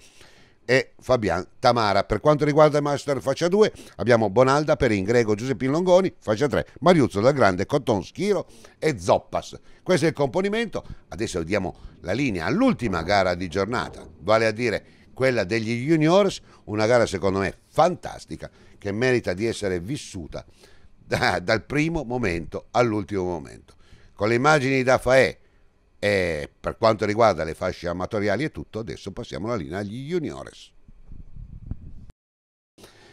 e Fabian Tamara. Per quanto riguarda il Master Faccia 2 abbiamo Bonalda, Perin, Grego, Giuseppino Longoni, Faccia 3, Mariuzzo Del Grande, Cotton, Schiro e Zoppas. Questo è il componimento, adesso diamo la linea all'ultima gara di giornata, vale a dire quella degli juniors, una gara secondo me fantastica che merita di essere vissuta da, dal primo momento all'ultimo momento. Con le immagini da Fae e per quanto riguarda le fasce amatoriali e tutto, adesso passiamo la linea agli juniores.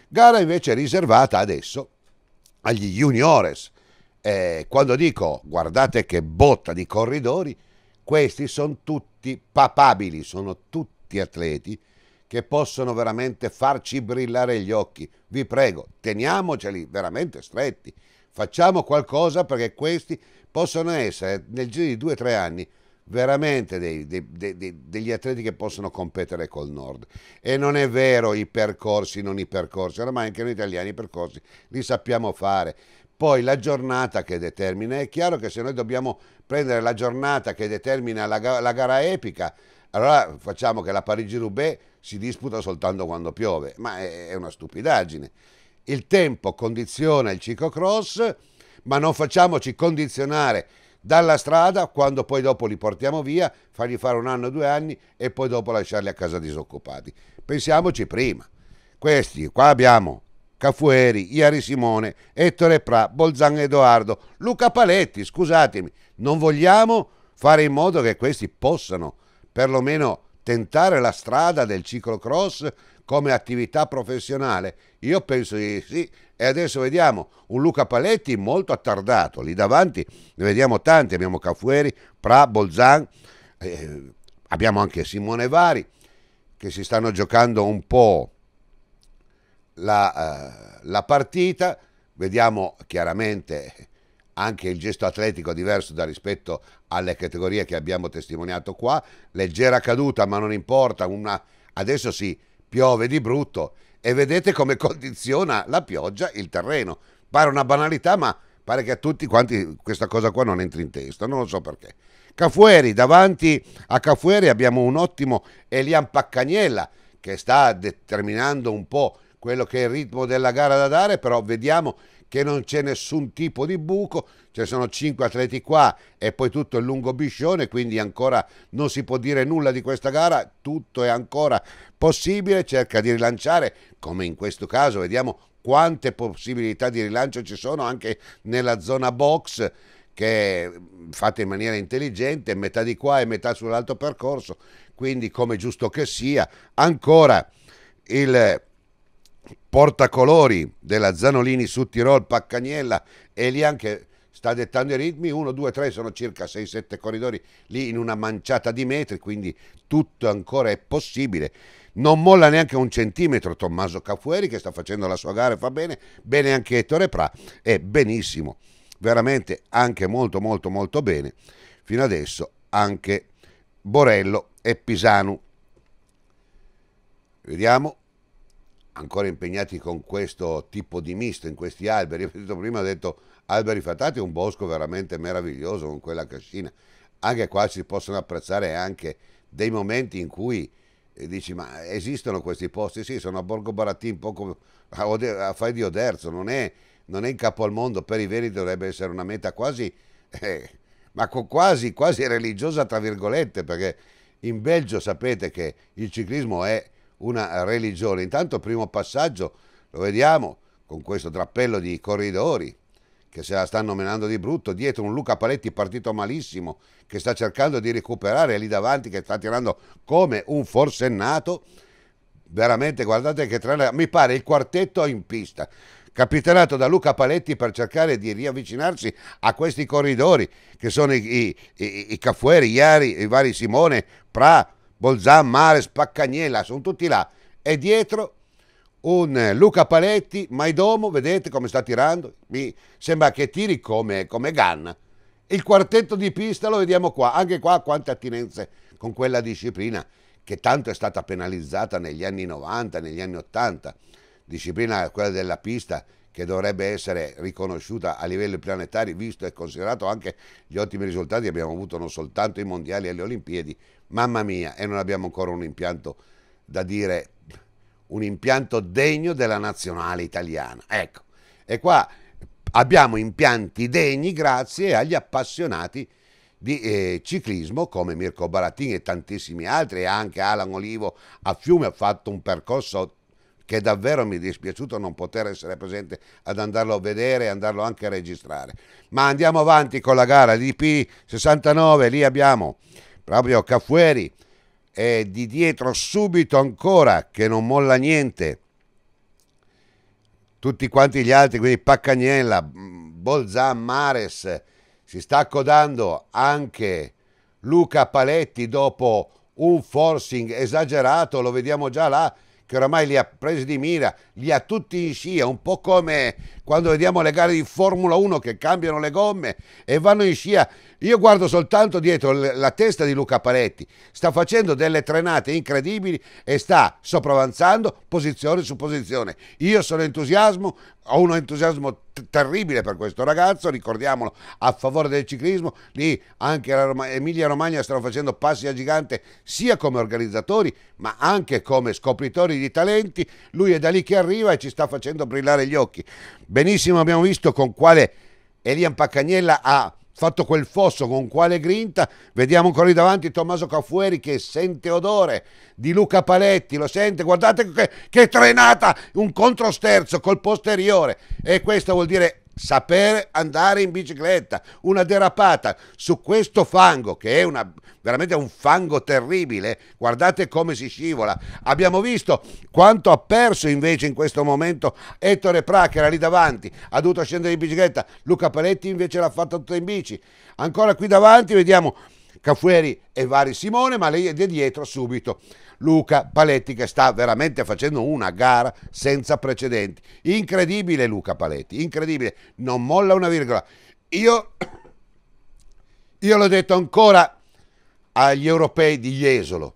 Gara invece riservata adesso agli juniores. Eh, quando dico guardate che botta di corridori, questi sono tutti papabili, sono tutti atleti che possono veramente farci brillare gli occhi. Vi prego, teniamoceli veramente stretti. Facciamo qualcosa perché questi possono essere nel giro di due o tre anni veramente dei, dei, dei, degli atleti che possono competere col nord e non è vero i percorsi non i percorsi ormai anche noi italiani i percorsi li sappiamo fare poi la giornata che determina è chiaro che se noi dobbiamo prendere la giornata che determina la, la gara epica allora facciamo che la Parigi-Roubaix si disputa soltanto quando piove, ma è, una stupidaggine. Il tempo condiziona il ciclocross, ma non facciamoci condizionare dalla strada quando poi dopo li portiamo via, fargli fare un anno, due anni e poi dopo lasciarli a casa disoccupati. Pensiamoci prima. Questi qua abbiamo Cafueri, Iari Simone, Ettore Pra, Bolzan Edoardo, Luca Paletti, scusatemi, non vogliamo fare in modo che questi possano perlomeno tentare la strada del ciclocross come attività professionale? Io penso di sì. E adesso vediamo un Luca Paletti molto attardato. Lì davanti ne vediamo tanti. Abbiamo Cafueri, Pra, Bolzan, eh, abbiamo anche Simone Vari che si stanno giocando un po' la, eh, la partita. Vediamo chiaramente anche il gesto atletico diverso da rispetto alle categorie che abbiamo testimoniato qua, leggera caduta ma non importa, una... adesso sì, piove di brutto e vedete come condiziona la pioggia il terreno. Pare una banalità ma pare che a tutti quanti questa cosa qua non entri in testa, non lo so perché. Cafueri, davanti a Cafueri abbiamo un ottimo Elian Paccagnella che sta determinando un po' quello che è il ritmo della gara da dare, però vediamo che non c'è nessun tipo di buco, ci sono cinque atleti qua e poi tutto il lungo biscione, quindi ancora non si può dire nulla di questa gara, tutto è ancora possibile, cerca di rilanciare, come in questo caso vediamo quante possibilità di rilancio ci sono anche nella zona box che è mm, fatta in maniera intelligente, metà di qua e metà sull'alto percorso, quindi come giusto che sia, ancora il portacolori della Zanolini su Tirol, Paccagnella e lì anche sta dettando i ritmi, 1, 2, 3 sono circa 6-7 corridori lì in una manciata di metri, quindi tutto ancora è possibile. Non molla neanche un centimetro Tommaso Cafueri che sta facendo la sua gara e fa bene, bene anche Ettore Pra e benissimo, veramente anche molto molto molto bene fino adesso anche Borello e Pisanu. Vediamo ancora impegnati con questo tipo di misto, in questi alberi. Ho detto prima, ho detto alberi fatati, un bosco veramente meraviglioso con quella cascina. Anche qua si possono apprezzare anche dei momenti in cui eh, dici ma esistono questi posti? Sì, sono a Borgo Barattin, poco a, Ode, a Fai di Oderzo, non è, non è, in capo al mondo, per i veri dovrebbe essere una meta quasi, eh, ma quasi, quasi religiosa tra virgolette, perché in Belgio sapete che il ciclismo è una religione. Intanto primo passaggio lo vediamo con questo drappello di corridori che se la stanno menando di brutto, dietro un Luca Paletti partito malissimo che sta cercando di recuperare lì davanti che sta tirando come un forsennato. Veramente guardate che tra mi pare il quartetto in pista capitanato da Luca Paletti per cercare di riavvicinarsi a questi corridori che sono i, i, i, i Caffueri, Iari, i vari Simone, Pra, Bolzan, Mares, Paccaniela, sono tutti là. E dietro un eh, Luca Paletti, Maidomo, vedete come sta tirando? Mi sembra che tiri come, come Ganna. Il quartetto di pista lo vediamo qua, anche qua quante attinenze con quella disciplina che tanto è stata penalizzata negli anni 90, negli anni 80, disciplina quella della pista che dovrebbe essere riconosciuta a livello planetario, visto e considerato anche gli ottimi risultati che abbiamo avuto non soltanto ai mondiali e alle Olimpiadi, mamma mia, e non abbiamo ancora un impianto da dire, un impianto degno della nazionale italiana. Ecco, e qua abbiamo impianti degni grazie agli appassionati di eh, ciclismo come Mirko Baratini e tantissimi altri e anche Alan Olivo a Fiume ha fatto un percorso che davvero mi è dispiaciuto non poter essere presente ad andarlo a vedere e andarlo anche a registrare. Ma andiamo avanti con la gara di P69, lì abbiamo proprio Caffueri e di dietro subito ancora che non molla niente. Tutti quanti gli altri, quindi Paccagnella, Bolzan, Mares, si sta accodando anche Luca Paletti dopo un forcing esagerato, lo vediamo già là che oramai li ha presi di mira, li ha tutti in scia, un po' come quando vediamo le gare di Formula 1 che cambiano le gomme e vanno in scia io guardo soltanto dietro la testa di Luca Paletti, sta facendo delle trenate incredibili e sta sopravanzando posizione su posizione. Io sono entusiasmo, ho un entusiasmo terribile per questo ragazzo, ricordiamolo, a favore del ciclismo, lì anche la Roma, Emilia Romagna stanno facendo passi a gigante sia come organizzatori ma anche come scopritori di talenti, lui è da lì che arriva e ci sta facendo brillare gli occhi. Benissimo abbiamo visto con quale Elian Paccagnella ha fatto quel fosso con quale grinta, vediamo ancora lì davanti Tommaso Caffueri che sente odore di Luca Paletti, lo sente, guardate che, che trenata, un controsterzo col posteriore e questo vuol dire sapere andare in bicicletta, una derapata su questo fango che è una, veramente un fango terribile, guardate come si scivola. Abbiamo visto quanto ha perso invece in questo momento Ettore Pra che era lì davanti, ha dovuto scendere in bicicletta, Luca Paletti invece l'ha fatta tutta in bici. Ancora qui davanti vediamo Caffueri e Vari Simone, ma lei è dietro subito Luca Paletti che sta veramente facendo una gara senza precedenti. Incredibile Luca Paletti, incredibile, non molla una virgola. Io, io l'ho detto ancora agli europei di Jesolo.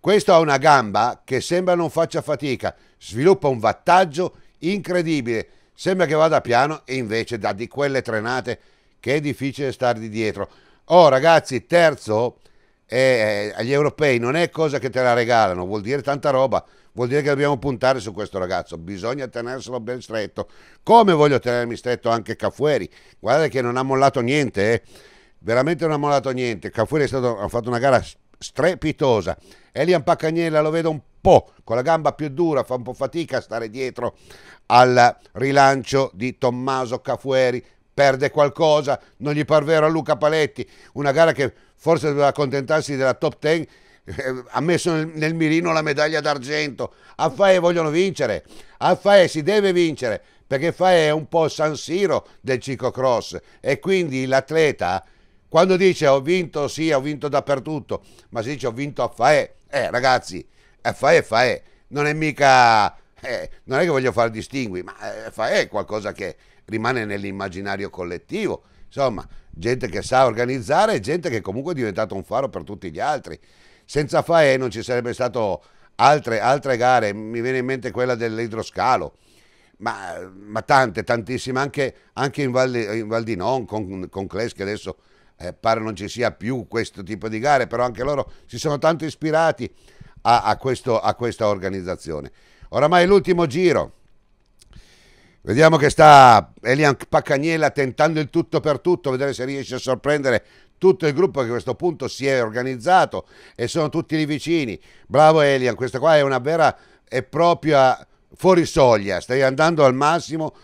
Questo ha una gamba che sembra non faccia fatica, sviluppa un vattaggio incredibile, sembra che vada piano e invece dà di quelle trenate che è difficile stargli dietro. Oh ragazzi, terzo eh, eh, agli europei non è cosa che te la regalano, vuol dire tanta roba, vuol dire che dobbiamo puntare su questo ragazzo, bisogna tenerselo ben stretto, come voglio tenermi stretto anche Caffueri, guardate che non ha mollato niente, eh. veramente non ha mollato niente, Caffueri stato, ha fatto una gara strepitosa, Elian Paccagnella lo vedo un po' con la gamba più dura, fa un po' fatica a stare dietro al rilancio di Tommaso Caffueri, perde qualcosa, non gli par vero a Luca Paletti, una gara che forse doveva accontentarsi della top 10, eh, ha messo nel, mirino la medaglia d'argento, a FAE vogliono vincere, a FAE si deve vincere, perché FAE è un po' San Siro del ciclocross e quindi l'atleta quando dice ho vinto sì, ho vinto dappertutto, ma si dice ho vinto a FAE, eh ragazzi, a FAE FAE, non è mica... Eh, non è che voglio fare distingui, ma eh, FAE è qualcosa che rimane nell'immaginario collettivo. Insomma, gente che sa organizzare e gente che comunque è diventata un faro per tutti gli altri. Senza FAE non ci sarebbero state altre, altre, gare, mi viene in mente quella dell'idroscalo, ma, ma tante, tantissime, anche, anche in, Val, in, Val, di Non, con, con Cles che adesso eh, pare non ci sia più questo tipo di gare, però anche loro si sono tanto ispirati a, a, questo, a questa organizzazione. Oramai è l'ultimo giro. Vediamo che sta Elian Paccagnella tentando il tutto per tutto, vedere se riesce a sorprendere tutto il gruppo che a questo punto si è organizzato e sono tutti lì vicini. Bravo Elian, questa qua è una vera e propria fuori soglia, stai andando al massimo.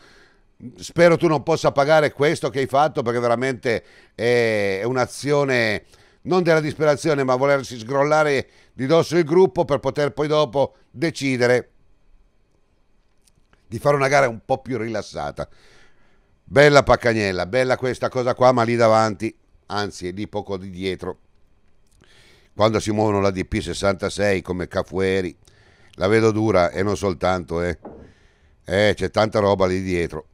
Spero tu non possa pagare questo che hai fatto perché veramente è un'azione non della disperazione ma volersi sgrollare di dosso il gruppo per poter poi dopo decidere di fare una gara un po' più rilassata. Bella Paccagnella, bella questa cosa qua, ma lì davanti, anzi è lì poco di dietro, quando si muovono la DP66 come Cafueri, la vedo dura e non soltanto, eh. eh c'è tanta roba lì dietro.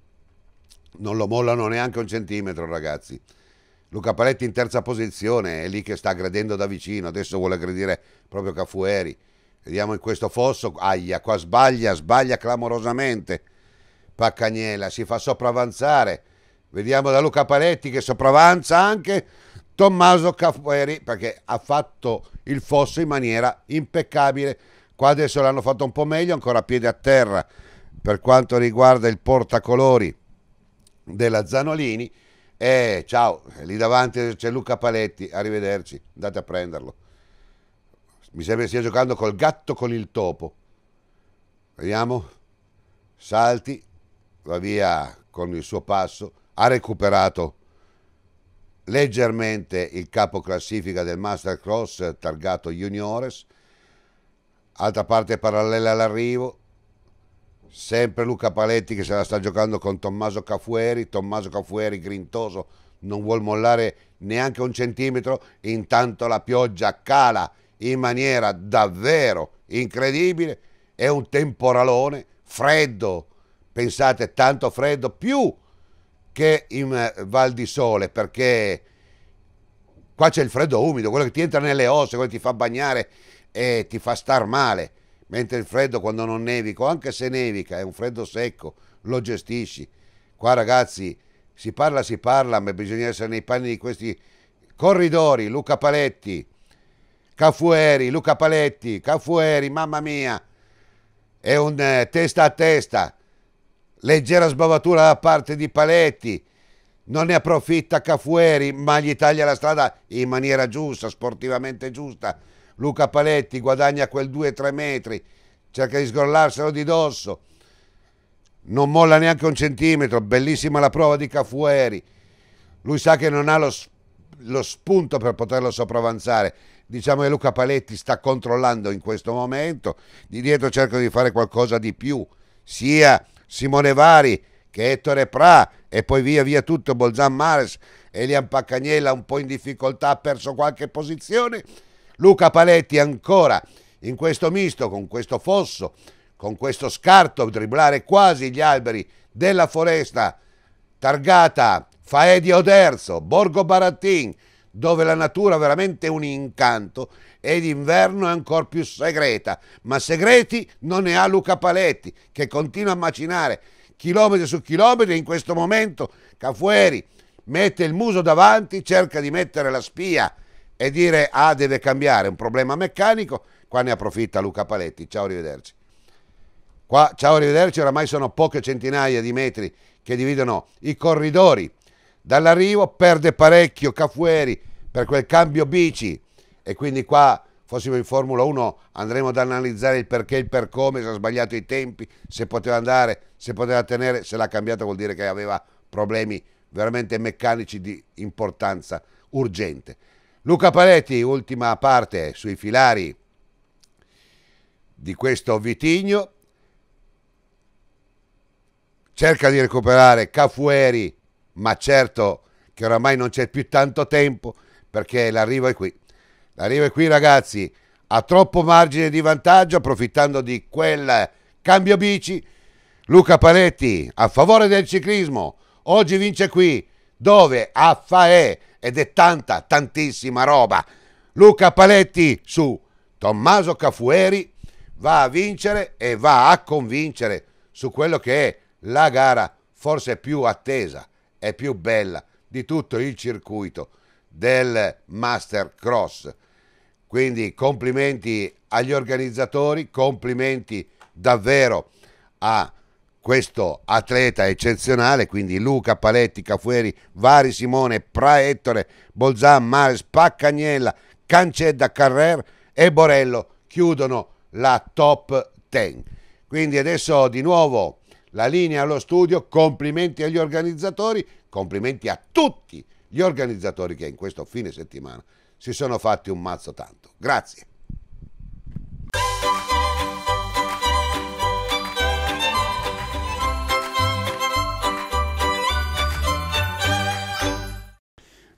Non lo mollano neanche un centimetro, ragazzi. Luca Paletti in terza posizione, è lì che sta aggredendo da vicino, adesso vuole aggredire proprio Cafueri Vediamo in questo fosso. Aia, qua sbaglia, sbaglia clamorosamente. Paccaniela si fa sopravanzare. Vediamo da Luca Paletti che sopravanza anche Tommaso Cafferi perché ha fatto il fosso in maniera impeccabile. Qua adesso l'hanno fatto un po' meglio, ancora a piedi a terra per quanto riguarda il portacolori della Zanolini. E eh, ciao, lì davanti c'è Luca Paletti, arrivederci, andate a prenderlo. Mi sembra che stia giocando col gatto con il topo. Vediamo. Salti. Va via con il suo passo. Ha recuperato leggermente il capo classifica del Mastercross targato Juniores. Altra parte parallela all'arrivo. Sempre Luca Paletti che se la sta giocando con Tommaso Cafueri. Tommaso Cafueri grintoso non vuol mollare neanche un centimetro. Intanto la pioggia cala in maniera davvero incredibile, è un temporalone freddo, pensate tanto freddo, più che in eh, Val di Sole, perché qua c'è il freddo umido, quello che ti entra nelle ossa, quello che ti fa bagnare e ti fa star male, mentre il freddo quando non nevico, anche se nevica, è un freddo secco, lo gestisci. Qua ragazzi, si parla, si parla, ma bisogna essere nei panni di questi corridori, Luca Paletti, Cafueri, Luca Paletti, Cafueri, mamma mia, è un eh, testa a testa, leggera sbavatura da parte di Paletti, non ne approfitta Cafueri ma gli taglia la strada in maniera giusta, sportivamente giusta, Luca Paletti guadagna quel 2-3 metri, cerca di sgorlarselo di dosso, non molla neanche un centimetro, bellissima la prova di Cafueri, lui sa che non ha lo, lo spunto per poterlo sopravanzare, diciamo che Luca Paletti sta controllando in questo momento, di dietro cercano di fare qualcosa di più, sia Simone Vari che Ettore Pra e poi via via tutto Bolzan Mares, Elian Paccagnella un po' in difficoltà, ha perso qualche posizione, Luca Paletti ancora in questo misto, con questo fosso, con questo scarto, dribblare quasi gli alberi della foresta, targata Faedio Derzo, Borgo Barattin, dove la natura è veramente un incanto ed inverno è ancora più segreta, ma segreti non ne ha Luca Paletti che continua a macinare chilometri su chilometri in questo momento Cafueri mette il muso davanti, cerca di mettere la spia e dire ah deve cambiare, un problema meccanico, qua ne approfitta Luca Paletti, ciao arrivederci. Qua, ciao arrivederci, oramai sono poche centinaia di metri che dividono i corridori dall'arrivo perde parecchio Cafueri per quel cambio bici e quindi qua fossimo in Formula 1 andremo ad analizzare il perché, e il per come, se ha sbagliato i tempi, se poteva andare, se poteva tenere, se l'ha cambiato vuol dire che aveva problemi veramente meccanici di importanza urgente. Luca Paletti, ultima parte sui filari di questo Vitigno, cerca di recuperare Cafueri ma certo che oramai non c'è più tanto tempo perché l'arrivo è qui. L'arrivo è qui ragazzi, ha troppo margine di vantaggio approfittando di quel cambio bici. Luca Paletti a favore del ciclismo, oggi vince qui, dove? A Fae ed è tanta, tantissima roba. Luca Paletti su Tommaso Cafueri va a vincere e va a convincere su quello che è la gara forse più attesa è più bella di tutto il circuito del Master Cross. Quindi complimenti agli organizzatori, complimenti davvero a questo atleta eccezionale, quindi Luca Paletti, Cafueri, Vari Simone, Pra Ettore, Bolzan, Mares, Paccagnella, Cancedda, Carrer e Borello chiudono la top 10. Quindi adesso di nuovo la linea allo studio, complimenti agli organizzatori, complimenti a tutti gli organizzatori che in questo fine settimana si sono fatti un mazzo tanto. Grazie.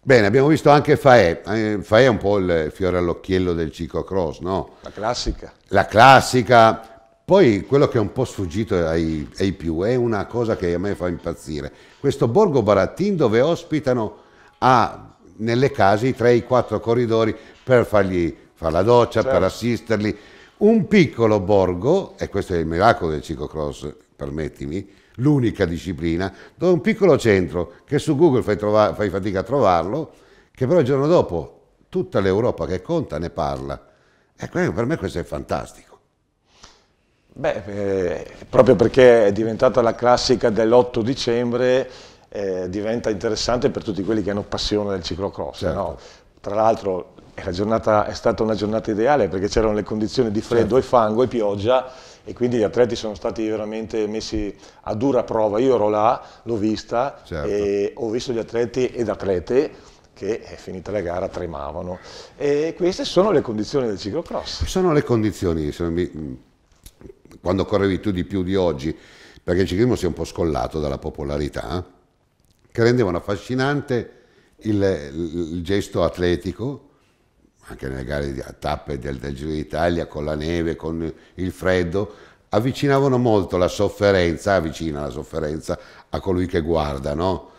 Bene, abbiamo visto anche Faè. Eh, Faè è un po' il fiore all'occhiello del ciclocross, no? La classica. La classica, poi quello che è un po' sfuggito ai, ai, più è una cosa che a me fa impazzire. Questo borgo Barattin dove ospitano a, nelle case i tre i quattro corridori per fargli fare la doccia, certo. per assisterli. Un piccolo borgo, e questo è il miracolo del ciclocross, permettimi, l'unica disciplina, dove un piccolo centro che su Google fai, fai fatica a trovarlo, che però il giorno dopo tutta l'Europa che conta ne parla. Ecco, per me questo è fantastico. Beh, eh, proprio perché è diventata la classica dell'8 dicembre, eh, diventa interessante per tutti quelli che hanno passione del ciclocross. Certo. No? Tra l'altro la giornata, è stata una giornata ideale perché c'erano le condizioni di freddo certo. e fango e pioggia e quindi gli atleti sono stati veramente messi a dura prova. Io ero là, l'ho vista certo. e ho visto gli atleti ed atlete che finita la gara tremavano. E queste sono le condizioni del ciclocross. Sono le condizioni, mi, quando correvi tu di più di oggi, perché il ciclismo si è un po' scollato dalla popolarità, eh, che rendevano affascinante il, il gesto atletico, anche nelle gare a tappe del, del Giro d'Italia, con la neve, con il freddo, avvicinavano molto la sofferenza, avvicina la sofferenza a colui che guarda, no?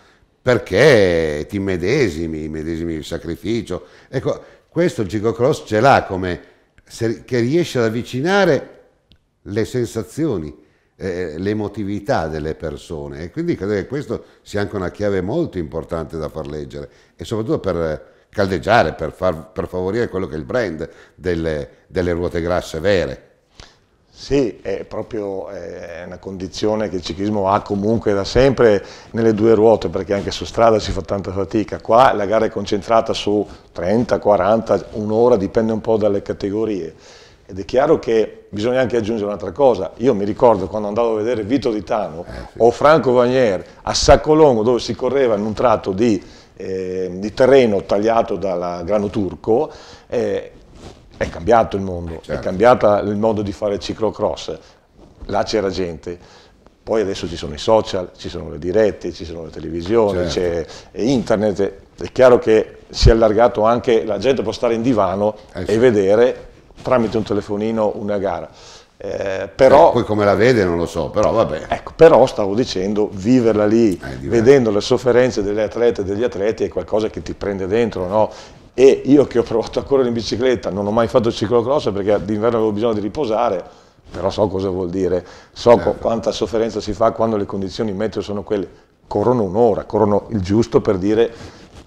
Perché ti medesimi, medesimi il sacrificio. Ecco, questo il ciclocross ce l'ha come, se, che riesce ad avvicinare le sensazioni, eh, l'emotività delle persone e quindi credo che questo sia anche una chiave molto importante da far leggere e soprattutto per eh, caldeggiare, per, far, per favorire quello che è il brand delle, delle ruote grasse vere. Sì, è proprio eh, una condizione che il ciclismo ha comunque da sempre nelle due ruote, perché anche su strada si fa tanta fatica. Qua la gara è concentrata su 30, 40, un'ora, dipende un po' dalle categorie. Ed è chiaro che bisogna anche aggiungere un'altra cosa. Io mi ricordo quando andavo a vedere Vito Ditano eh, sì. o Franco Vanier a Saccolongo dove si correva in un tratto di, eh, di terreno tagliato dal grano turco, eh, è cambiato il mondo, certo. è cambiato il modo di fare ciclocross. Là c'era gente. Poi adesso ci sono i social, ci sono le dirette, ci sono le televisioni, certo. c'è eh, internet. È chiaro che si è allargato anche, la gente può stare in divano eh sì. e vedere tramite un telefonino una gara. Eh, però, eh, poi come la vede non lo so, però vabbè. Ecco, però stavo dicendo, viverla lì, eh, vedendo le sofferenze delle atlete e degli atleti è qualcosa che ti prende dentro, no? E io che ho provato a correre in bicicletta, non ho mai fatto il ciclocross perché d'inverno avevo bisogno di riposare, però so cosa vuol dire, so certo. quanta sofferenza si fa quando le condizioni meteo sono quelle. Corrono un'ora, corrono il giusto per dire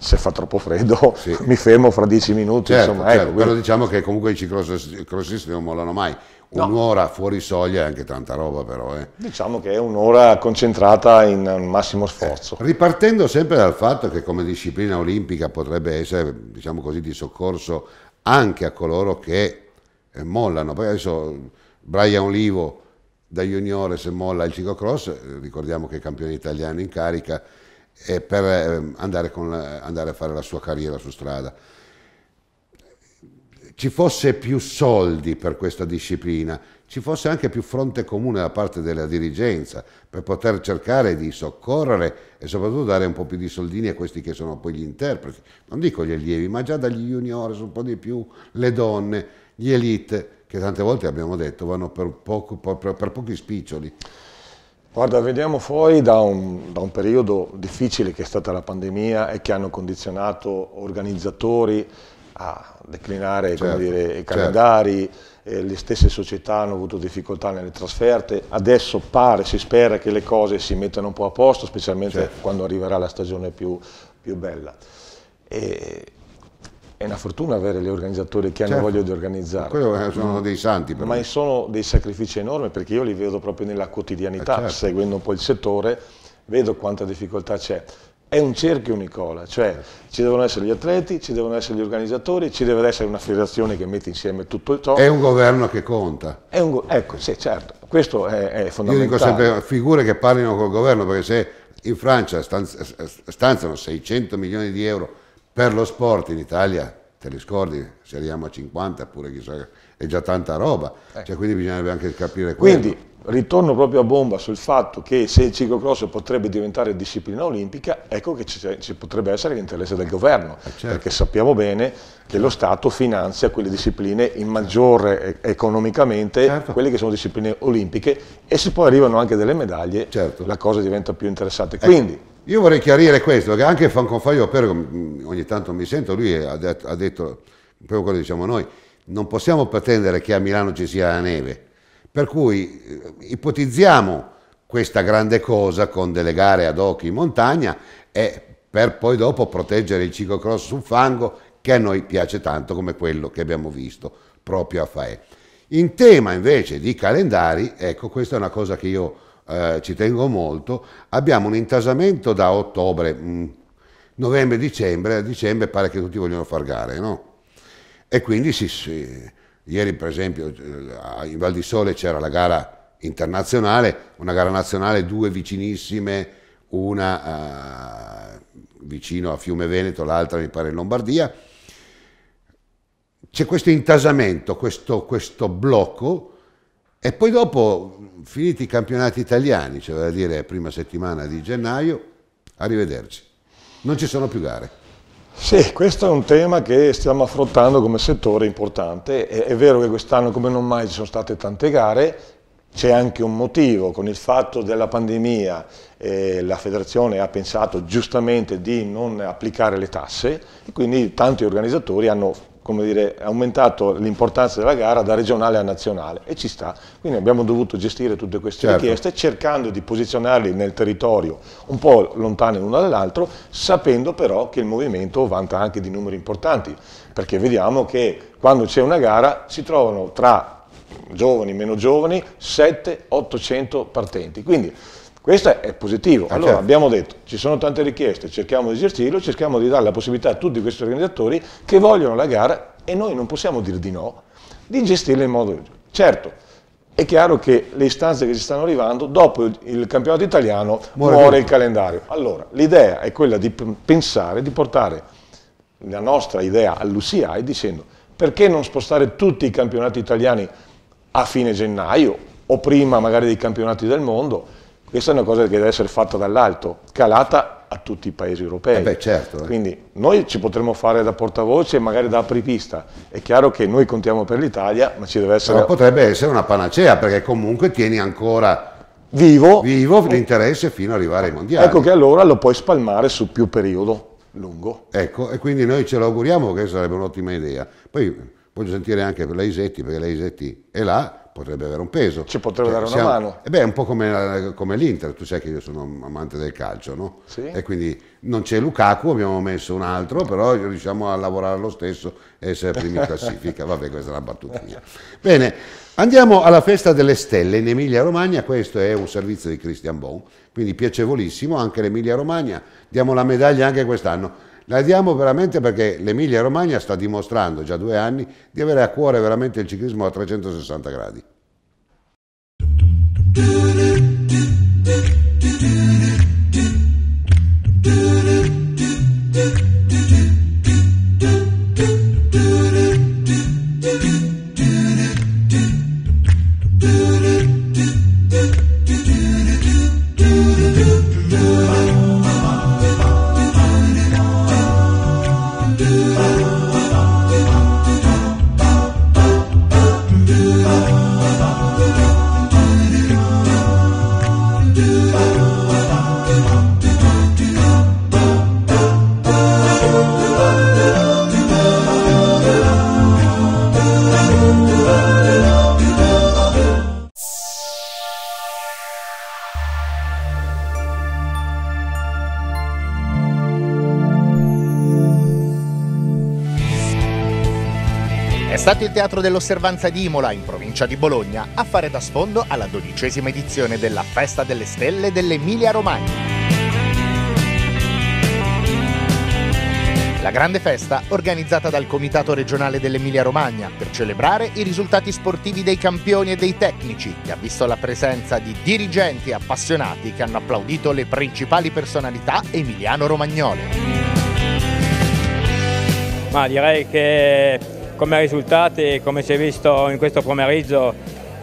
se fa troppo freddo sì. mi fermo fra dieci minuti. Certo, insomma, certo. Ecco, Però diciamo che comunque i ciclocrossisti non mollano mai. Un'ora no. fuori soglia è anche tanta roba però. Eh. Diciamo che è un'ora concentrata in massimo eh, sforzo. Eh, ripartendo sempre dal fatto che come disciplina olimpica potrebbe essere, diciamo così, di soccorso anche a coloro che eh, mollano. Poi adesso Brian Olivo da juniore se molla il ciclocross, eh, ricordiamo che è campione italiano in carica, e per ehm, andare, la, andare a fare la sua carriera su strada. Ci fosse più soldi per questa disciplina, ci fosse anche più fronte comune da parte della dirigenza per poter cercare di soccorrere e soprattutto dare un po' più di soldini a questi che sono poi gli interpreti, non dico gli allievi, ma già dagli juniores, un po' di più le donne, gli elite, che tante volte abbiamo detto vanno per, poco, per, per pochi spiccioli. Guarda, veniamo fuori da un, da un, periodo difficile che è stata la pandemia e che hanno condizionato organizzatori a declinare certo, dire, i certo. calendari, certo. le stesse società hanno avuto difficoltà nelle trasferte, adesso pare, si spera che le cose si mettano un po' a posto, specialmente certo. quando arriverà la stagione più, più bella. E è una fortuna avere gli organizzatori che hanno certo. voglia di organizzare. Quello sono mm. dei santi per Ma sono dei sacrifici enormi perché io li vedo proprio nella quotidianità, eh, certo. seguendo un po' il settore, vedo quanta difficoltà c'è. È un cerchio Nicola, cioè eh. ci devono essere gli atleti, ci devono essere gli organizzatori, ci deve essere una federazione che mette insieme tutto ciò. È un governo che conta. Go ecco, sì, certo, questo è, è, fondamentale. Io dico sempre figure che parlino col governo, perché se in Francia stanziano 600 milioni di euro per lo sport in Italia, te li scordi, se arriviamo a 50 pure chissà, è già tanta roba, eh. cioè, quindi bisognerebbe anche capire quello. Quindi ritorno proprio a bomba sul fatto che se il ciclocross potrebbe diventare disciplina olimpica, ecco che ci, potrebbe essere l'interesse del governo, eh, certo. perché sappiamo bene che lo Stato finanzia quelle discipline in maggiore economicamente, certo. quelle che sono discipline olimpiche, e se poi arrivano anche delle medaglie, certo. la cosa diventa più interessante. Ecco. Quindi, io vorrei chiarire questo, che anche Fanconfaio, per mm, ogni tanto mi sento, lui ha detto, ha detto proprio quello che diciamo noi, non possiamo pretendere che a Milano ci sia la neve, per cui eh, ipotizziamo questa grande cosa con delle gare ad hoc in montagna e per poi dopo proteggere il ciclocross sul fango che a noi piace tanto come quello che abbiamo visto proprio a Fae. In tema invece di calendari, ecco questa è una cosa che io eh, ci tengo molto, abbiamo un intasamento da ottobre, mh, mm, novembre, dicembre, a dicembre pare che tutti vogliono far gare, no? E quindi sì, sì. ieri per esempio eh, in Val di Sole c'era la gara internazionale, una gara nazionale, due vicinissime, una eh, vicino a Fiume Veneto, l'altra mi pare in Lombardia, c'è questo intasamento, questo, questo blocco e poi dopo, finiti i campionati italiani, cioè da dire prima settimana di gennaio, arrivederci. Non ci sono più gare. Sì, questo è un tema che stiamo affrontando come settore importante. È, è vero che quest'anno come non mai ci sono state tante gare, c'è anche un motivo, con il fatto della pandemia eh, la federazione ha pensato giustamente di non applicare le tasse e quindi tanti organizzatori hanno come dire, aumentato l'importanza della gara da regionale a nazionale e ci sta. Quindi abbiamo dovuto gestire tutte queste certo. richieste cercando di posizionarli nel territorio un po' lontani l'uno dall'altro, sapendo però che il movimento vanta anche di numeri importanti, perché vediamo che quando c'è una gara si trovano tra giovani, meno giovani, 7-800 partenti. Quindi questo è positivo. Ah, allora okay. Certo. abbiamo detto, ci sono tante richieste, cerchiamo di gestirlo, cerchiamo di dare la possibilità a tutti questi organizzatori che vogliono la gara e noi non possiamo dire di no, di gestirla in modo... Certo, è chiaro che le istanze che ci stanno arrivando, dopo il campionato italiano muore, muore il calendario. Allora, l'idea è quella di pensare, di portare la nostra idea all'UCI dicendo perché non spostare tutti i campionati italiani a fine gennaio o prima magari dei campionati del mondo questa è una cosa che deve essere fatta dall'alto, calata a tutti i paesi europei. Eh beh, certo, eh. Quindi noi ci potremmo fare da portavoce e magari da apripista. È chiaro che noi contiamo per l'Italia, ma ci deve essere... Però potrebbe essere una panacea, perché comunque tieni ancora vivo, vivo l'interesse fino ad arrivare ai mondiali. Ecco che allora lo puoi spalmare su più periodo lungo. Ecco, e quindi noi ce l'auguriamo che sarebbe un'ottima idea. Poi voglio sentire anche per Leisetti, perché Leisetti è là, potrebbe avere un peso. Ci potrebbe cioè, dare una siamo, mano. E beh, è un po' come, come l'Inter, tu sai che io sono amante del calcio, no? Sì. E quindi non c'è Lukaku, abbiamo messo un altro, però riusciamo a lavorare lo stesso e essere primi in classifica. Vabbè, questa è una battuta mia. Bene, andiamo alla festa delle stelle in Emilia Romagna, questo è un servizio di Christian Bon, quindi piacevolissimo, anche l'Emilia Romagna, diamo la medaglia anche quest'anno la diamo veramente perché l'Emilia Romagna sta dimostrando già due anni di avere a cuore veramente il ciclismo a 360 gradi. Do do do do do do do stato il Teatro dell'Osservanza di Imola, in provincia di Bologna, a fare da sfondo alla dodicesima edizione della Festa delle Stelle dell'Emilia Romagna. La grande festa organizzata dal Comitato regionale dell'Emilia Romagna per celebrare i risultati sportivi dei campioni e dei tecnici, che ha visto la presenza di dirigenti e appassionati che hanno applaudito le principali personalità emiliano-romagnole. Ma direi che come risultati, come si è visto in questo pomeriggio,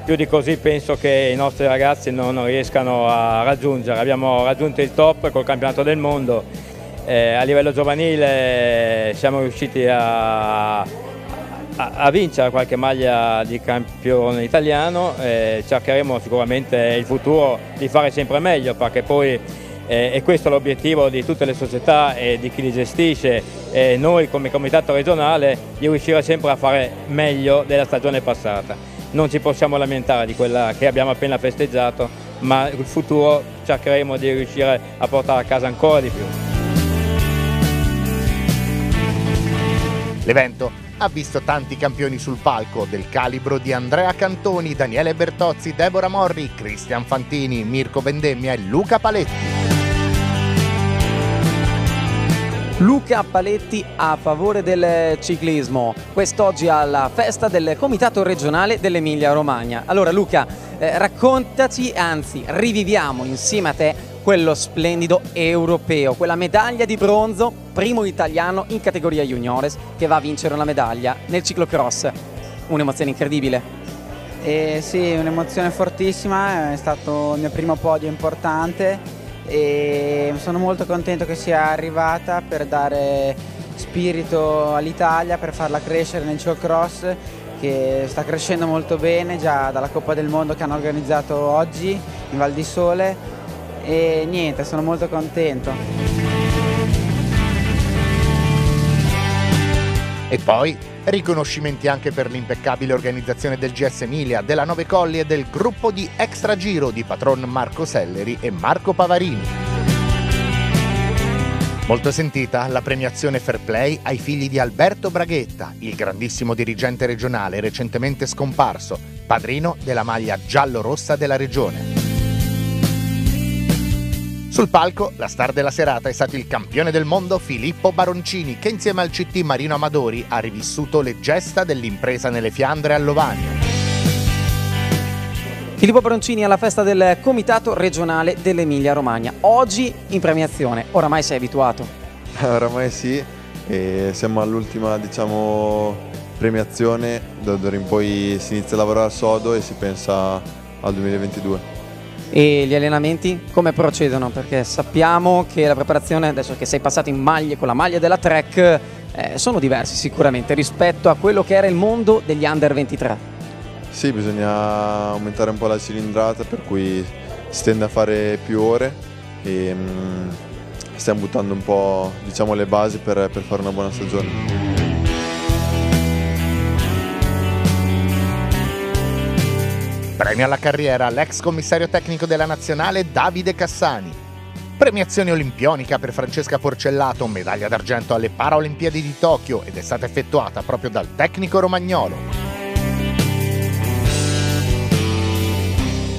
più di così penso che i nostri ragazzi non riescano a raggiungere. Abbiamo raggiunto il top col campionato del mondo, eh, a livello giovanile eh, siamo riusciti a, a, a, vincere qualche maglia di campione italiano, eh, cercheremo sicuramente in futuro di fare sempre meglio perché poi eh, e questo è l'obiettivo di tutte le società e di chi li gestisce e noi come comitato regionale di riuscire sempre a fare meglio della stagione passata. Non ci possiamo lamentare di quella che abbiamo appena festeggiato, ma il futuro cercheremo di riuscire a portare a casa ancora di più. L'evento ha visto tanti campioni sul palco del calibro di Andrea Cantoni, Daniele Bertozzi, Deborah Morri, Cristian Fantini, Mirko Vendemmia e Luca Paletti. Luca Paletti a favore del ciclismo, quest'oggi alla festa del Comitato regionale dell'Emilia Romagna. Allora Luca, eh, raccontaci, anzi riviviamo insieme a te quello splendido europeo, quella medaglia di bronzo, primo italiano in categoria juniores che va a vincere una medaglia nel ciclocross. Un'emozione incredibile. Eh, sì, un'emozione fortissima, è stato il mio primo podio importante e sono molto contento che sia arrivata per dare spirito all'Italia, per farla crescere nel show cross che sta crescendo molto bene già dalla Coppa del Mondo che hanno organizzato oggi in Val di Sole e niente, sono molto contento. E poi riconoscimenti anche per l'impeccabile organizzazione del GS Emilia, della Nove Colli e del gruppo di Extra Giro di patron Marco Selleri e Marco Pavarini. Molto sentita la premiazione Fair Play ai figli di Alberto Braghetta, il grandissimo dirigente regionale recentemente scomparso, padrino della maglia giallo-rossa della regione. Sul palco, la star della serata è stato il campione del mondo Filippo Baroncini, che insieme al CT Marino Amadori ha rivissuto le gesta dell'impresa nelle Fiandre a Lovania. Filippo Baroncini alla festa del Comitato regionale dell'Emilia Romagna. Oggi in premiazione, oramai sei abituato? Oramai sì, siamo all'ultima diciamo, premiazione, da d'ora in poi si inizia a lavorare sodo e si pensa al 2022 e gli allenamenti come procedono? Perché sappiamo che la preparazione, adesso che sei passato in maglie con la maglia della Trek, eh, sono diversi sicuramente rispetto a quello che era il mondo degli under 23. Sì, bisogna aumentare un po' la cilindrata, per cui si tende a fare più ore e mh, mm, stiamo buttando un po' diciamo, le basi per, per fare una buona stagione. Premio alla carriera all'ex commissario tecnico della nazionale Davide Cassani. Premiazione olimpionica per Francesca Porcellato, medaglia d'argento alle Paralimpiadi di Tokyo ed è stata effettuata proprio dal tecnico romagnolo.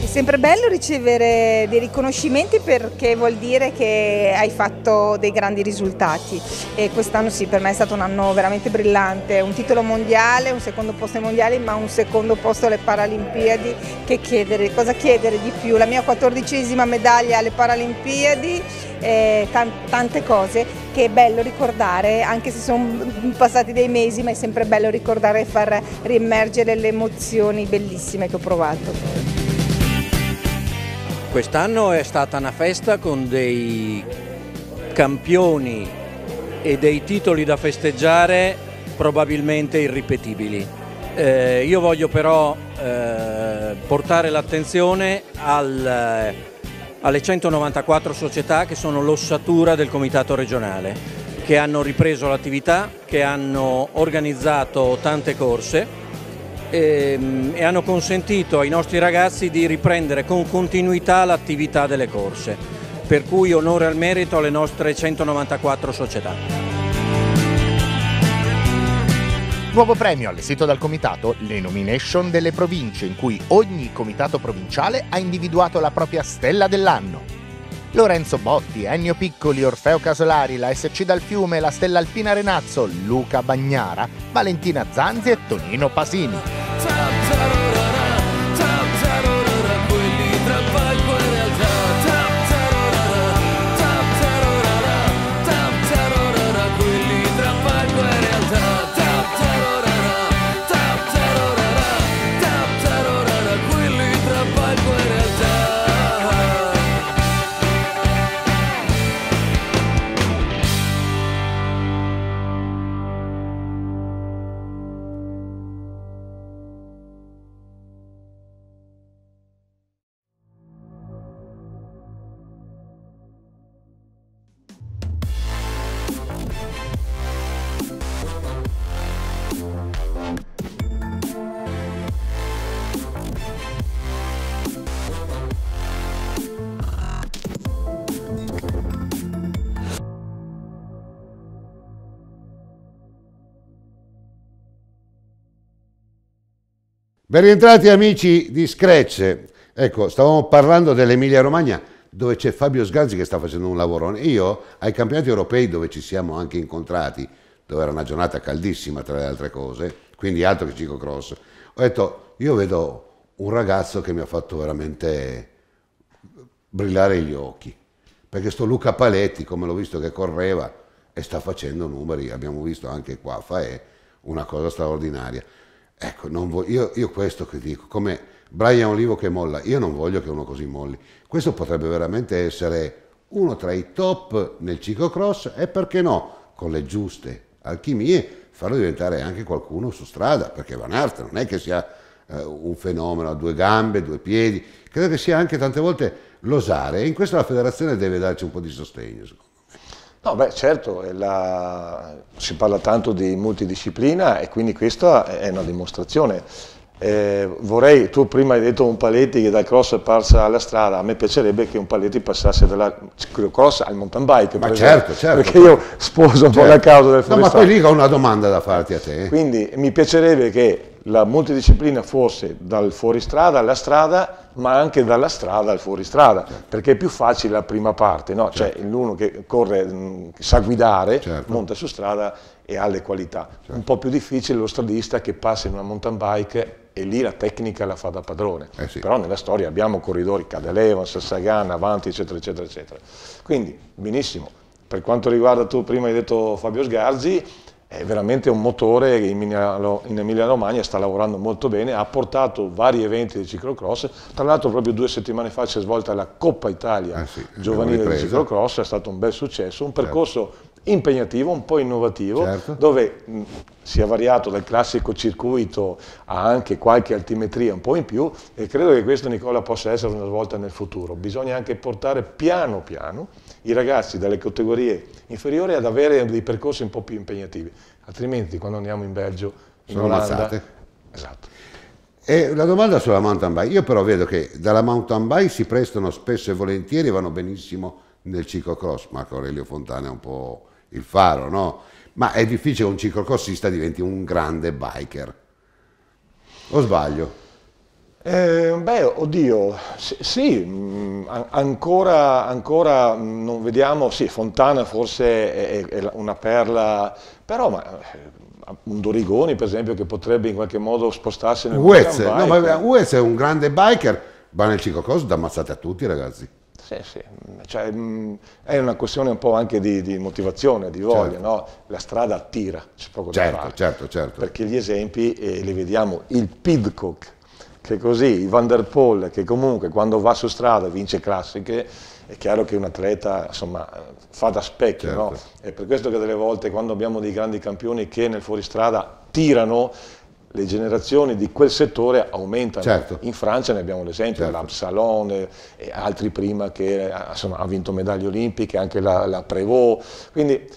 sempre bello ricevere dei riconoscimenti perché vuol dire che hai fatto dei grandi risultati e quest'anno sì, per me è stato un anno veramente brillante, un titolo mondiale, un secondo posto ai mondiali ma un secondo posto alle Paralimpiadi, che chiedere, cosa chiedere di più? La mia quattordicesima medaglia alle Paralimpiadi, eh, tante cose che è bello ricordare, anche se sono passati dei mesi, ma è sempre bello ricordare e far riemergere le emozioni bellissime che ho provato. Quest'anno è stata una festa con dei campioni e dei titoli da festeggiare probabilmente irripetibili. Eh, io voglio però eh, portare l'attenzione al, eh, alle 194 società che sono l'ossatura del Comitato regionale, che hanno ripreso l'attività, che hanno organizzato tante corse e, ehm, e hanno consentito ai nostri ragazzi di riprendere con continuità l'attività delle corse, per cui onore al merito alle nostre 194 società. Nuovo premio allestito dal comitato, le nomination delle province in cui ogni comitato provinciale ha individuato la propria stella dell'anno. Lorenzo Botti, Ennio Piccoli, Orfeo Casolari, la SC Dal Fiume, la Stella Alpina Renazzo, Luca Bagnara, Valentina Zanzi e Tonino Pasini. Ben rientrati amici di Scratch. Ecco, stavamo parlando dell'Emilia Romagna dove c'è Fabio Sganzi che sta facendo un lavoro. Io ai campionati europei dove ci siamo anche incontrati, dove era una giornata caldissima tra le altre cose, quindi altro che Cico Cross, ho detto io vedo un ragazzo che mi ha fatto veramente brillare gli occhi. Perché sto Luca Paletti, come l'ho visto che correva e sta facendo numeri, abbiamo visto anche qua, fa è una cosa straordinaria. Ecco, vo- io, io, questo che dico, come Brian Olivo che molla, io non voglio che uno così molli. Questo potrebbe veramente essere uno tra i top nel ciclocross e perché no, con le giuste alchimie, farlo diventare anche qualcuno su strada, perché Van Aert non è che sia eh, un fenomeno a due gambe, due piedi, credo che sia anche tante volte l'osare e in questo la federazione deve darci un po' di sostegno. No, beh, certo, la... si parla tanto di multidisciplina e quindi questa è una dimostrazione. Eh, vorrei, tu prima hai detto un paletti che dal cross passa alla strada, a me piacerebbe che un paletti passasse dalla cross al mountain bike, ma certo, esempio, certo, perché io sposo certo. un po' certo. la causa del forestale. No, ma poi lì ho una domanda da farti a te. Quindi mi piacerebbe che la multidisciplina fosse dal fuoristrada alla strada, ma anche dalla strada al fuoristrada, certo. perché è più facile la prima parte, no? Cioè, certo. cioè l'uno che corre, mh, mm, sa guidare, certo. monta su strada e ha le qualità. Certo. Un po' più difficile lo stradista che passa in una mountain bike e lì la tecnica la fa da padrone. Eh sì. Però nella storia abbiamo corridori Cadeleva, Sassagana, Avanti, eccetera, eccetera, eccetera. Quindi, benissimo. Per quanto riguarda tu, prima hai detto Fabio Sgarzi, è veramente un motore che in Emilia Romagna sta lavorando molto bene, ha portato vari eventi di ciclocross, tra l'altro proprio due settimane fa si è svolta la Coppa Italia ah, sì, giovanile di ciclocross, è stato un bel successo, un certo. percorso certo. impegnativo, un po' innovativo, certo. dove si è variato dal classico circuito a anche qualche altimetria un po' in più e credo che questo Nicola possa essere una svolta nel futuro, bisogna anche portare piano piano i ragazzi dalle categorie inferiori ad avere dei percorsi un po' più impegnativi, altrimenti quando andiamo in Belgio, in Sono Olanda... Ammazzate. Esatto. E la domanda sulla mountain bike, io però vedo che dalla mountain bike si prestano spesso e volentieri, vanno benissimo nel ciclocross, Marco Aurelio Fontana è un po' il faro, no? Ma è difficile che un ciclocrossista diventi un grande biker. O sbaglio? Eh, beh, oddio, sì, sì mm, ancora, ancora mm, non vediamo, sì, Fontana forse è, è una perla, però ma, eh, un Dorigoni per esempio che potrebbe in qualche modo spostarsi nel Uez, no, ma Uez è un grande biker, va nel ciclocross da ammazzate a tutti ragazzi. Sì, sì, mm, cioè, è una questione un po' anche di, di motivazione, di voglia, certo. no? la strada attira, c'è poco certo, da fare. Certo, certo, certo. Perché gli esempi eh, li vediamo, il Pidcock che così, Van der Poel che comunque quando va su strada vince classiche, è chiaro che un atleta insomma, fa da specchio, certo. no? è per questo che delle volte quando abbiamo dei grandi campioni che nel fuoristrada tirano, le generazioni di quel settore aumentano. Certo. In Francia ne abbiamo l'esempio, certo. l'Absalon e altri prima che insomma, ha vinto medaglie olimpiche, anche la, la Prevot. Quindi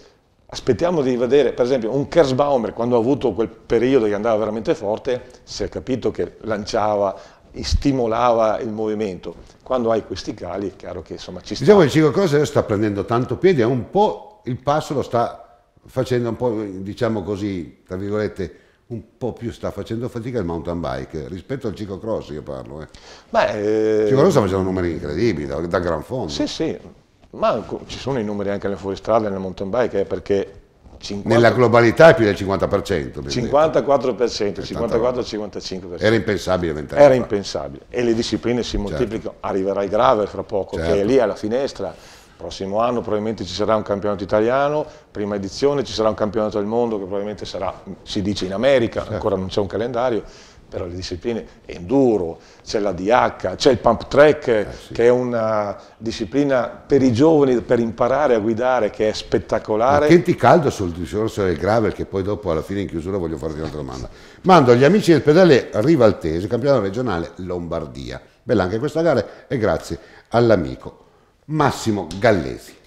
aspettiamo di vedere, per esempio, un Kersbaumer quando ha avuto quel periodo che andava veramente forte, si è capito che lanciava, stimolava il movimento. Quando hai questi cali è chiaro che insomma ci diciamo sta. Diciamo che il Cico Cosa sta prendendo tanto piede, è un po' il passo lo sta facendo un po', diciamo così, tra virgolette, un po' più sta facendo fatica il mountain bike rispetto al ciclocross io parlo eh. Beh, il eh, ciclocross sta facendo numeri incredibili da, da gran fondo sì sì ma ci sono i numeri anche nelle fuoristrada e nel mountain bike, eh, perché 50... Nella globalità è più del 50%. 54%, 54-55%. Era impensabile vent'anni Era impensabile. E le discipline si moltiplicano. Certo. Arriverà il Gravel fra poco, certo. che è certo. lì alla finestra. Prossimo anno probabilmente ci sarà un campionato italiano, prima edizione ci sarà un campionato del mondo che probabilmente sarà, si dice, in America, certo. ancora non c'è un calendario però le discipline enduro, c'è la DH, c'è il pump track eh, sì. che è una disciplina per i giovani per imparare a guidare che è spettacolare. Mettiti caldo sul discorso del gravel che poi dopo alla fine in chiusura voglio farti un'altra domanda. Mando agli amici del pedale Rivaltese, campionato regionale Lombardia. Bella anche questa gara e grazie all'amico Massimo Gallesi.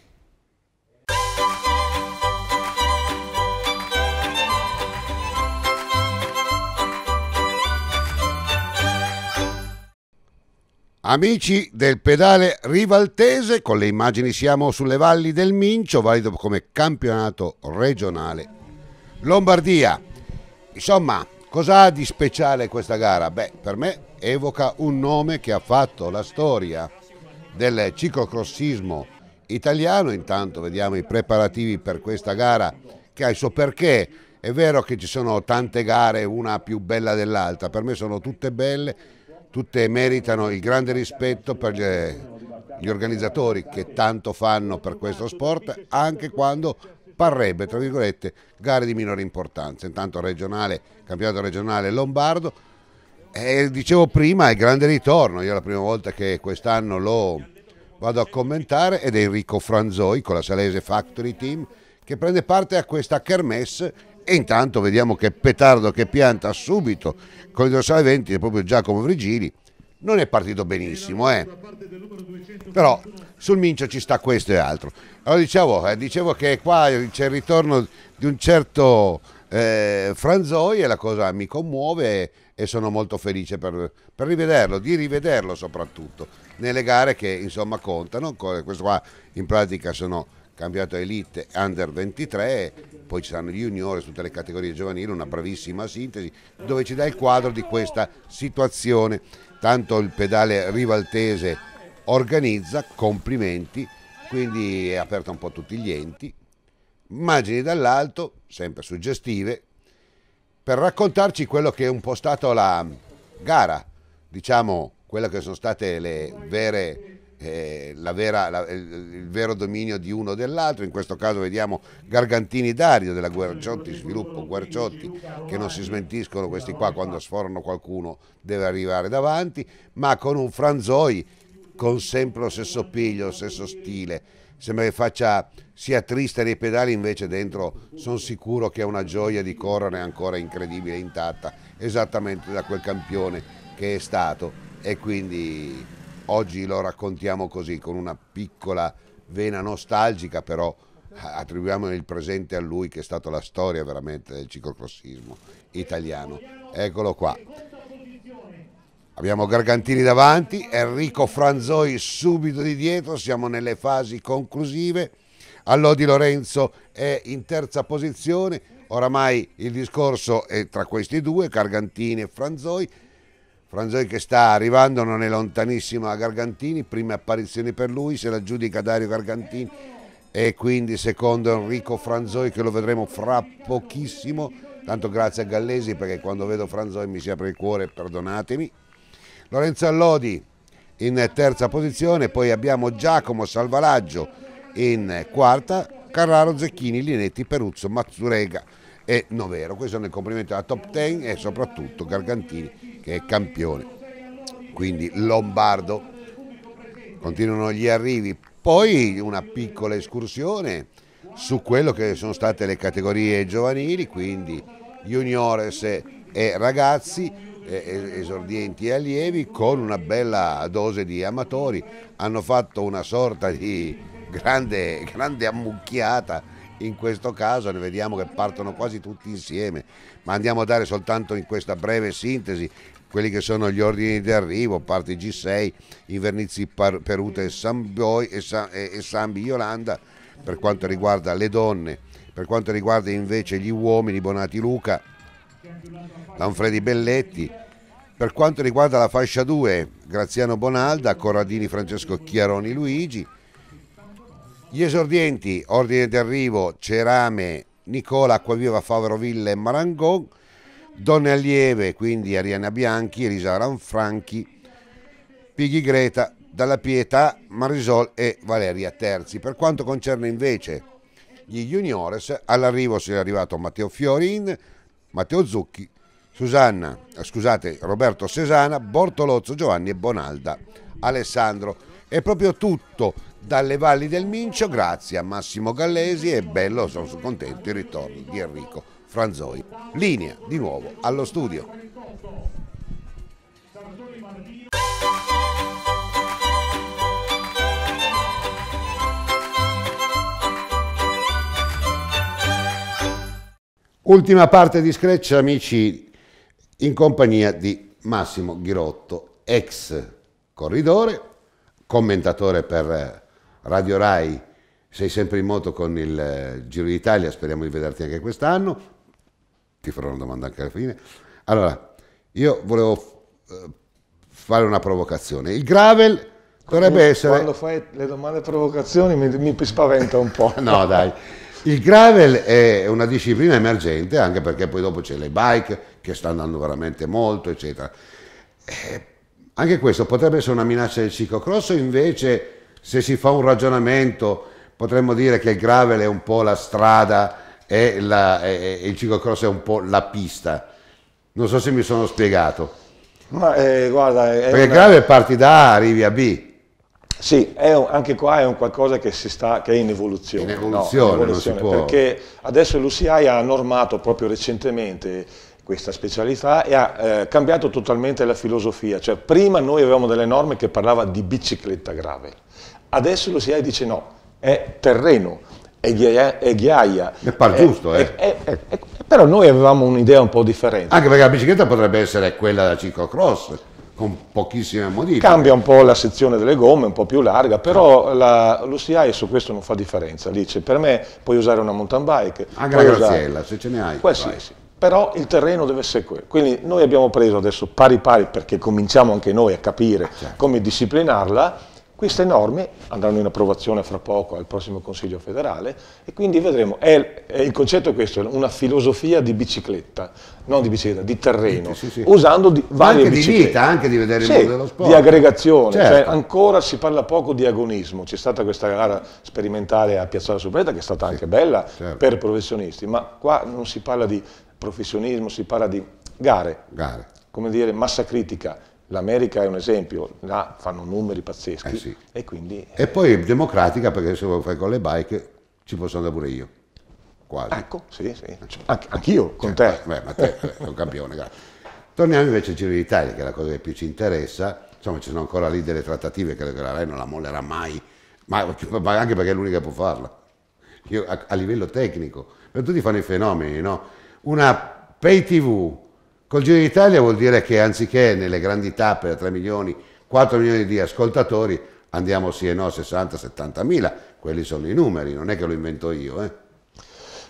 Amici del pedale rivaltese, con le immagini siamo sulle valli del Mincio, valido come campionato regionale Lombardia. Insomma, cosa ha di speciale questa gara? Beh, per me evoca un nome che ha fatto la storia del ciclocrossismo italiano. Intanto vediamo i preparativi per questa gara che ha il suo perché. È vero che ci sono tante gare, una più bella dell'altra, per me sono tutte belle tutte meritano il grande rispetto per gli organizzatori che tanto fanno per questo sport, anche quando parrebbe, tra virgolette, gare di minore importanza. Intanto regionale, campionato regionale lombardo. E dicevo prima, è grande ritorno. Io è la prima volta che quest'anno lo vado a commentare ed è Enrico Franzoi con la Salese Factory Team che prende parte a questa kermesse e intanto vediamo che petardo che pianta subito con il dorsale 20 proprio Giacomo Vrigili non è partito benissimo eh. però sul Mincio ci sta questo e altro allora dicevo, eh, dicevo che qua c'è il ritorno di un certo eh, Franzoi e la cosa mi commuove e sono molto felice per, per, rivederlo, di rivederlo soprattutto nelle gare che insomma contano questo qua in pratica sono campionato Elite Under 23, poi ci saranno gli su tutte le categorie giovanili, una bravissima sintesi dove ci dà il quadro di questa situazione. Tanto il pedale rivaltese organizza, complimenti, quindi è aperta un po' a tutti gli enti. Immagini dall'alto, sempre suggestive, per raccontarci quello che è un po' stata la gara, diciamo quelle che sono state le vere eh, vera, la, il, eh, il, vero dominio di uno o dell'altro, in questo caso vediamo Gargantini Dario della Guerciotti Sviluppo, Guerciotti che non si smentiscono questi qua quando sforano qualcuno deve arrivare davanti, ma con un Franzoi con sempre lo stesso piglio, lo stesso stile, sembra che faccia sia triste nei pedali invece dentro sono sicuro che è una gioia di correre ancora incredibile intatta esattamente da quel campione che è stato e quindi Oggi lo raccontiamo così, con una piccola vena nostalgica, però attribuiamo il presente a lui che è stata la storia veramente del ciclocrossismo italiano. Eccolo qua. Abbiamo Gargantini davanti, Enrico Franzoi subito di dietro, siamo nelle fasi conclusive. Allodi Lorenzo è in terza posizione, oramai il discorso è tra questi due, Gargantini e Franzoi, Franzoi che sta arrivando non è lontanissimo a Gargantini, prime apparizioni per lui, se la giudica Dario Gargantini e quindi secondo Enrico Franzoi che lo vedremo fra pochissimo, tanto grazie a Gallesi perché quando vedo Franzoi mi si apre il cuore, perdonatemi. Lorenzo Allodi in terza posizione, poi abbiamo Giacomo Salvalaggio in quarta, Carraro, Zecchini, Linetti, Peruzzo, Mazzurega e Novero. Questi sono i complimenti alla top 10 e soprattutto Gargantini che è campione. Quindi Lombardo. Continuano gli arrivi. Poi una piccola escursione su quello che sono state le categorie giovanili, quindi juniores e ragazzi, esordienti e allievi, con una bella dose di amatori. Hanno fatto una sorta di grande, grande ammucchiata in questo caso ne vediamo che partono quasi tutti insieme, ma andiamo a dare soltanto in questa breve sintesi quelli che sono gli ordini di arrivo, parte G6, Invernizi Peruta e Samboi e Sambi Yolanda per quanto riguarda le donne, per quanto riguarda invece gli uomini Bonati Luca, Lanfredi Belletti, per quanto riguarda la fascia 2 Graziano Bonalda, Corradini Francesco Chiaroni Luigi, gli esordienti, ordine d'arrivo, Cerame, Nicola, Acquaviva, Favroville e Marangon, Donne Allieve, quindi Arianna Bianchi, Elisa Ranfranchi, Pighi Greta, Dalla Pietà, Marisol e Valeria Terzi. Per quanto concerne invece gli juniores, all'arrivo si è arrivato Matteo Fiorin, Matteo Zucchi, Susanna, eh, scusate, Roberto Sesana, Bortolozzo, Giovanni e Bonalda, Alessandro. È proprio tutto dalle valli del Mincio grazie a Massimo Gallesi e bello, sono contento, il ritorno di Enrico Franzoi. Linea di nuovo allo studio. Ultima parte di Scratch, amici, in compagnia di Massimo Ghirotto, ex corridore, commentatore per eh, Radio Rai, sei sempre in moto con il eh, Giro d'Italia, speriamo di vederti anche quest'anno, ti farò una domanda anche alla fine. Allora, io volevo eh, fare una provocazione. Il gravel dovrebbe essere... Quando fai le domande provocazioni mi, mi spaventa un po'. no, dai. Il gravel è una disciplina emergente, anche perché poi dopo c'è le bike che sta andando veramente molto, eccetera. Eh, anche questo potrebbe essere una minaccia del ciclocross o invece se si fa un ragionamento potremmo dire che il gravel è un po' la strada e, la, e, e il ciclocross è un po' la pista. Non so se mi sono spiegato. Ma, eh, guarda, Perché il una... gravel parti da A, arrivi a B. Sì, un, anche qua è un qualcosa che, sta, che è in evoluzione. In evoluzione, no, in evoluzione perché adesso l'UCI ha normato proprio recentemente questa specialità e ha eh, cambiato totalmente la filosofia. Cioè, prima noi avevamo delle norme che parlavano di bicicletta gravel. Adesso lo SIAE dice no, è terreno, è ghiaia. È ghiaia e par è, giusto, eh. È, è, però noi avevamo un'idea un po' differente. Anche perché la bicicletta potrebbe essere quella da ciclocross, con pochissime modifiche. Cambia un po' la sezione delle gomme, un po' più larga, però ah. la, lo CI su questo non fa differenza. Dice, per me puoi usare una mountain bike. Anche la Graziella, usare... se ce ne hai. Qualsiasi. Però il terreno deve essere quello. Quindi noi abbiamo preso adesso pari pari, perché cominciamo anche noi a capire certo. come disciplinarla, queste norme andranno in approvazione fra poco al prossimo Consiglio federale e quindi vedremo, è, è il concetto è questo, una filosofia di bicicletta, non di bicicletta, di terreno, sì, sì, sì. usando di, varie anche biciclette. Anche di vita, anche di vedere il mondo dello sport. di aggregazione, cioè certo. cioè ancora si parla poco di agonismo, c'è stata questa gara sperimentale a Piazzale Subretta che è stata anche bella certo. per professionisti, ma qua non si parla di professionismo, si parla di gare, gare. come dire, massa critica L'America è un esempio, là fanno numeri pazzeschi eh sì. e quindi... Eh, e poi democratica perché se lo fai con le bike ci posso andare pure io, quasi. Ecco, sì, sì. Anch- anch'io con cioè, te. Beh, ma te sei eh, un campione, Torniamo invece al Giro d'Italia, che è la cosa che più ci interessa. Insomma, ci sono ancora lì delle trattative, credo che la Rai non la mollerà mai, ma, ma anche perché è l'unica che può farla. Io, a, a livello tecnico, tutti fanno i fenomeni, no? Una pay TV Col Giro d'Italia vuol dire che anziché nelle grandi tappe da 3 milioni, 4 milioni di ascoltatori, andiamo sì e no 60-70 mila, quelli sono i numeri, non è che lo invento io. Eh.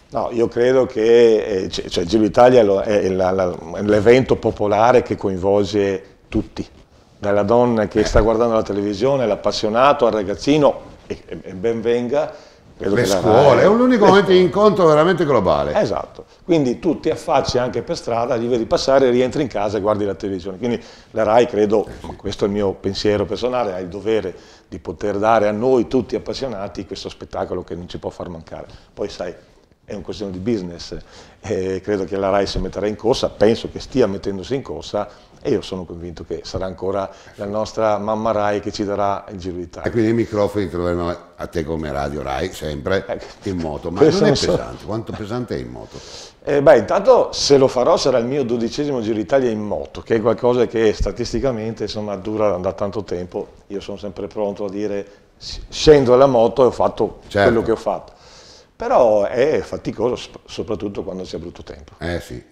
No, io credo che eh, cioè, il Giro d'Italia è l'evento popolare che coinvolge tutti, dalla donna che eh. sta guardando la televisione, l'appassionato, al ragazzino, e, e ben venga, le scuole, è un momento di incontro veramente globale. Esatto, quindi tu ti affacci anche per strada, li vedi passare, rientri in casa e guardi la televisione. Quindi la RAI credo, questo è il mio pensiero personale, ha il dovere di poter dare a noi tutti appassionati questo spettacolo che non ci può far mancare. Poi sai, è una questione di business, eh, credo che la RAI si metterà in corsa, penso che stia mettendosi in corsa e io sono convinto che sarà ancora la nostra mamma Rai che ci darà il Giro d'Italia. E quindi i microfoni troveremo a te come Radio Rai sempre ecco. in moto, ma non è pesante, quanto pesante è in moto? Eh beh, intanto se lo farò sarà il mio dodicesimo Giro d'Italia in moto, che è qualcosa che statisticamente insomma, dura da tanto tempo, io sono sempre pronto a dire scendo dalla moto e ho fatto certo. quello che ho fatto. Però è faticoso soprattutto quando c'è brutto tempo. Eh sì,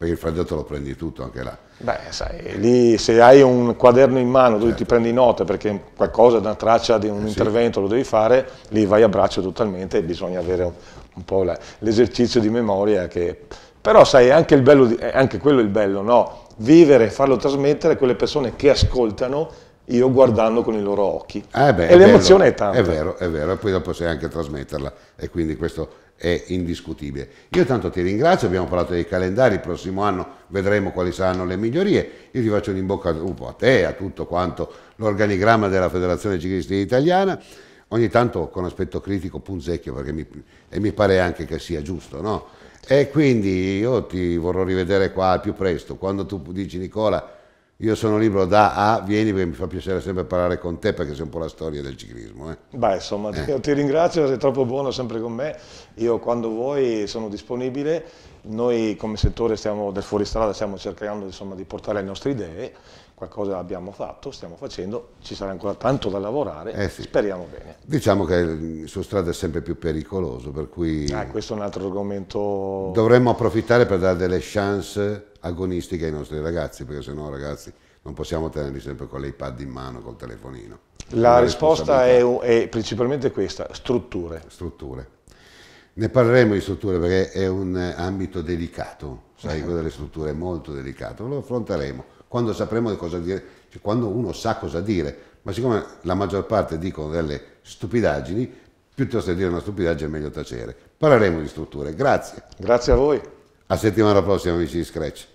perché il faggetto lo prendi tutto anche là. Beh, sai, lì se hai un quaderno in mano dove certo. ti prendi note perché qualcosa, una traccia di un eh, intervento sì. lo devi fare, lì vai a braccio totalmente e bisogna avere un, un po' l'esercizio di memoria che... Però sai, anche, di, anche quello è il bello, no? Vivere e farlo trasmettere a quelle persone che ascoltano io guardando con i loro occhi. Eh beh, e l'emozione è tanta. È vero, è vero, e poi dopo sai anche trasmetterla e quindi questo è indiscutibile. Io tanto ti ringrazio, abbiamo parlato dei calendari, il prossimo anno vedremo quali saranno le migliorie, io ti faccio un in bocca al lupo a te, a tutto quanto l'organigramma della Federazione Ciclistica Italiana, ogni tanto con aspetto critico punzecchio perché mi, e mi pare anche che sia giusto, no? E quindi io ti vorrò rivedere qua al più presto, quando tu dici Nicola io sono libero da A, vieni perché mi fa piacere sempre parlare con te perché sei un po' la storia del ciclismo. Eh. Beh, insomma, eh. ti ringrazio, sei troppo buono sempre con me. Io quando vuoi sono disponibile. Noi come settore stiamo, del fuoristrada stiamo cercando insomma, di portare le nostre idee qualcosa abbiamo fatto, stiamo facendo, ci sarà ancora tanto da lavorare, eh sì. speriamo bene. Diciamo che su strada è sempre più pericoloso, per cui... Ah, questo è un altro argomento... Dovremmo approfittare per dare delle chance agonistiche ai nostri ragazzi, perché sennò ragazzi non possiamo tenerli sempre con l'iPad in mano, col telefonino. La risposta è, è, principalmente questa, strutture. Strutture. Ne parleremo di strutture perché è un ambito delicato, sai, eh. quello delle strutture è molto delicato, lo affronteremo quando sapremo cosa dire, cioè quando uno sa cosa dire, ma siccome la maggior parte dicono delle stupidaggini, piuttosto che dire una stupidaggine è meglio tacere. Parleremo di strutture. Grazie. Grazie a voi. A settimana prossima amici di Scratch.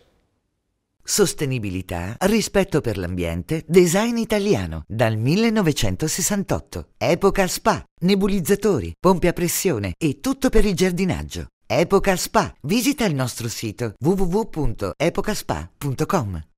Sostenibilità, rispetto per l'ambiente, design italiano dal 1968. Epoca Spa, nebulizzatori, pompe a pressione e tutto per il giardinaggio. Epoca Spa. Visita il nostro sito www.epocaspa.com.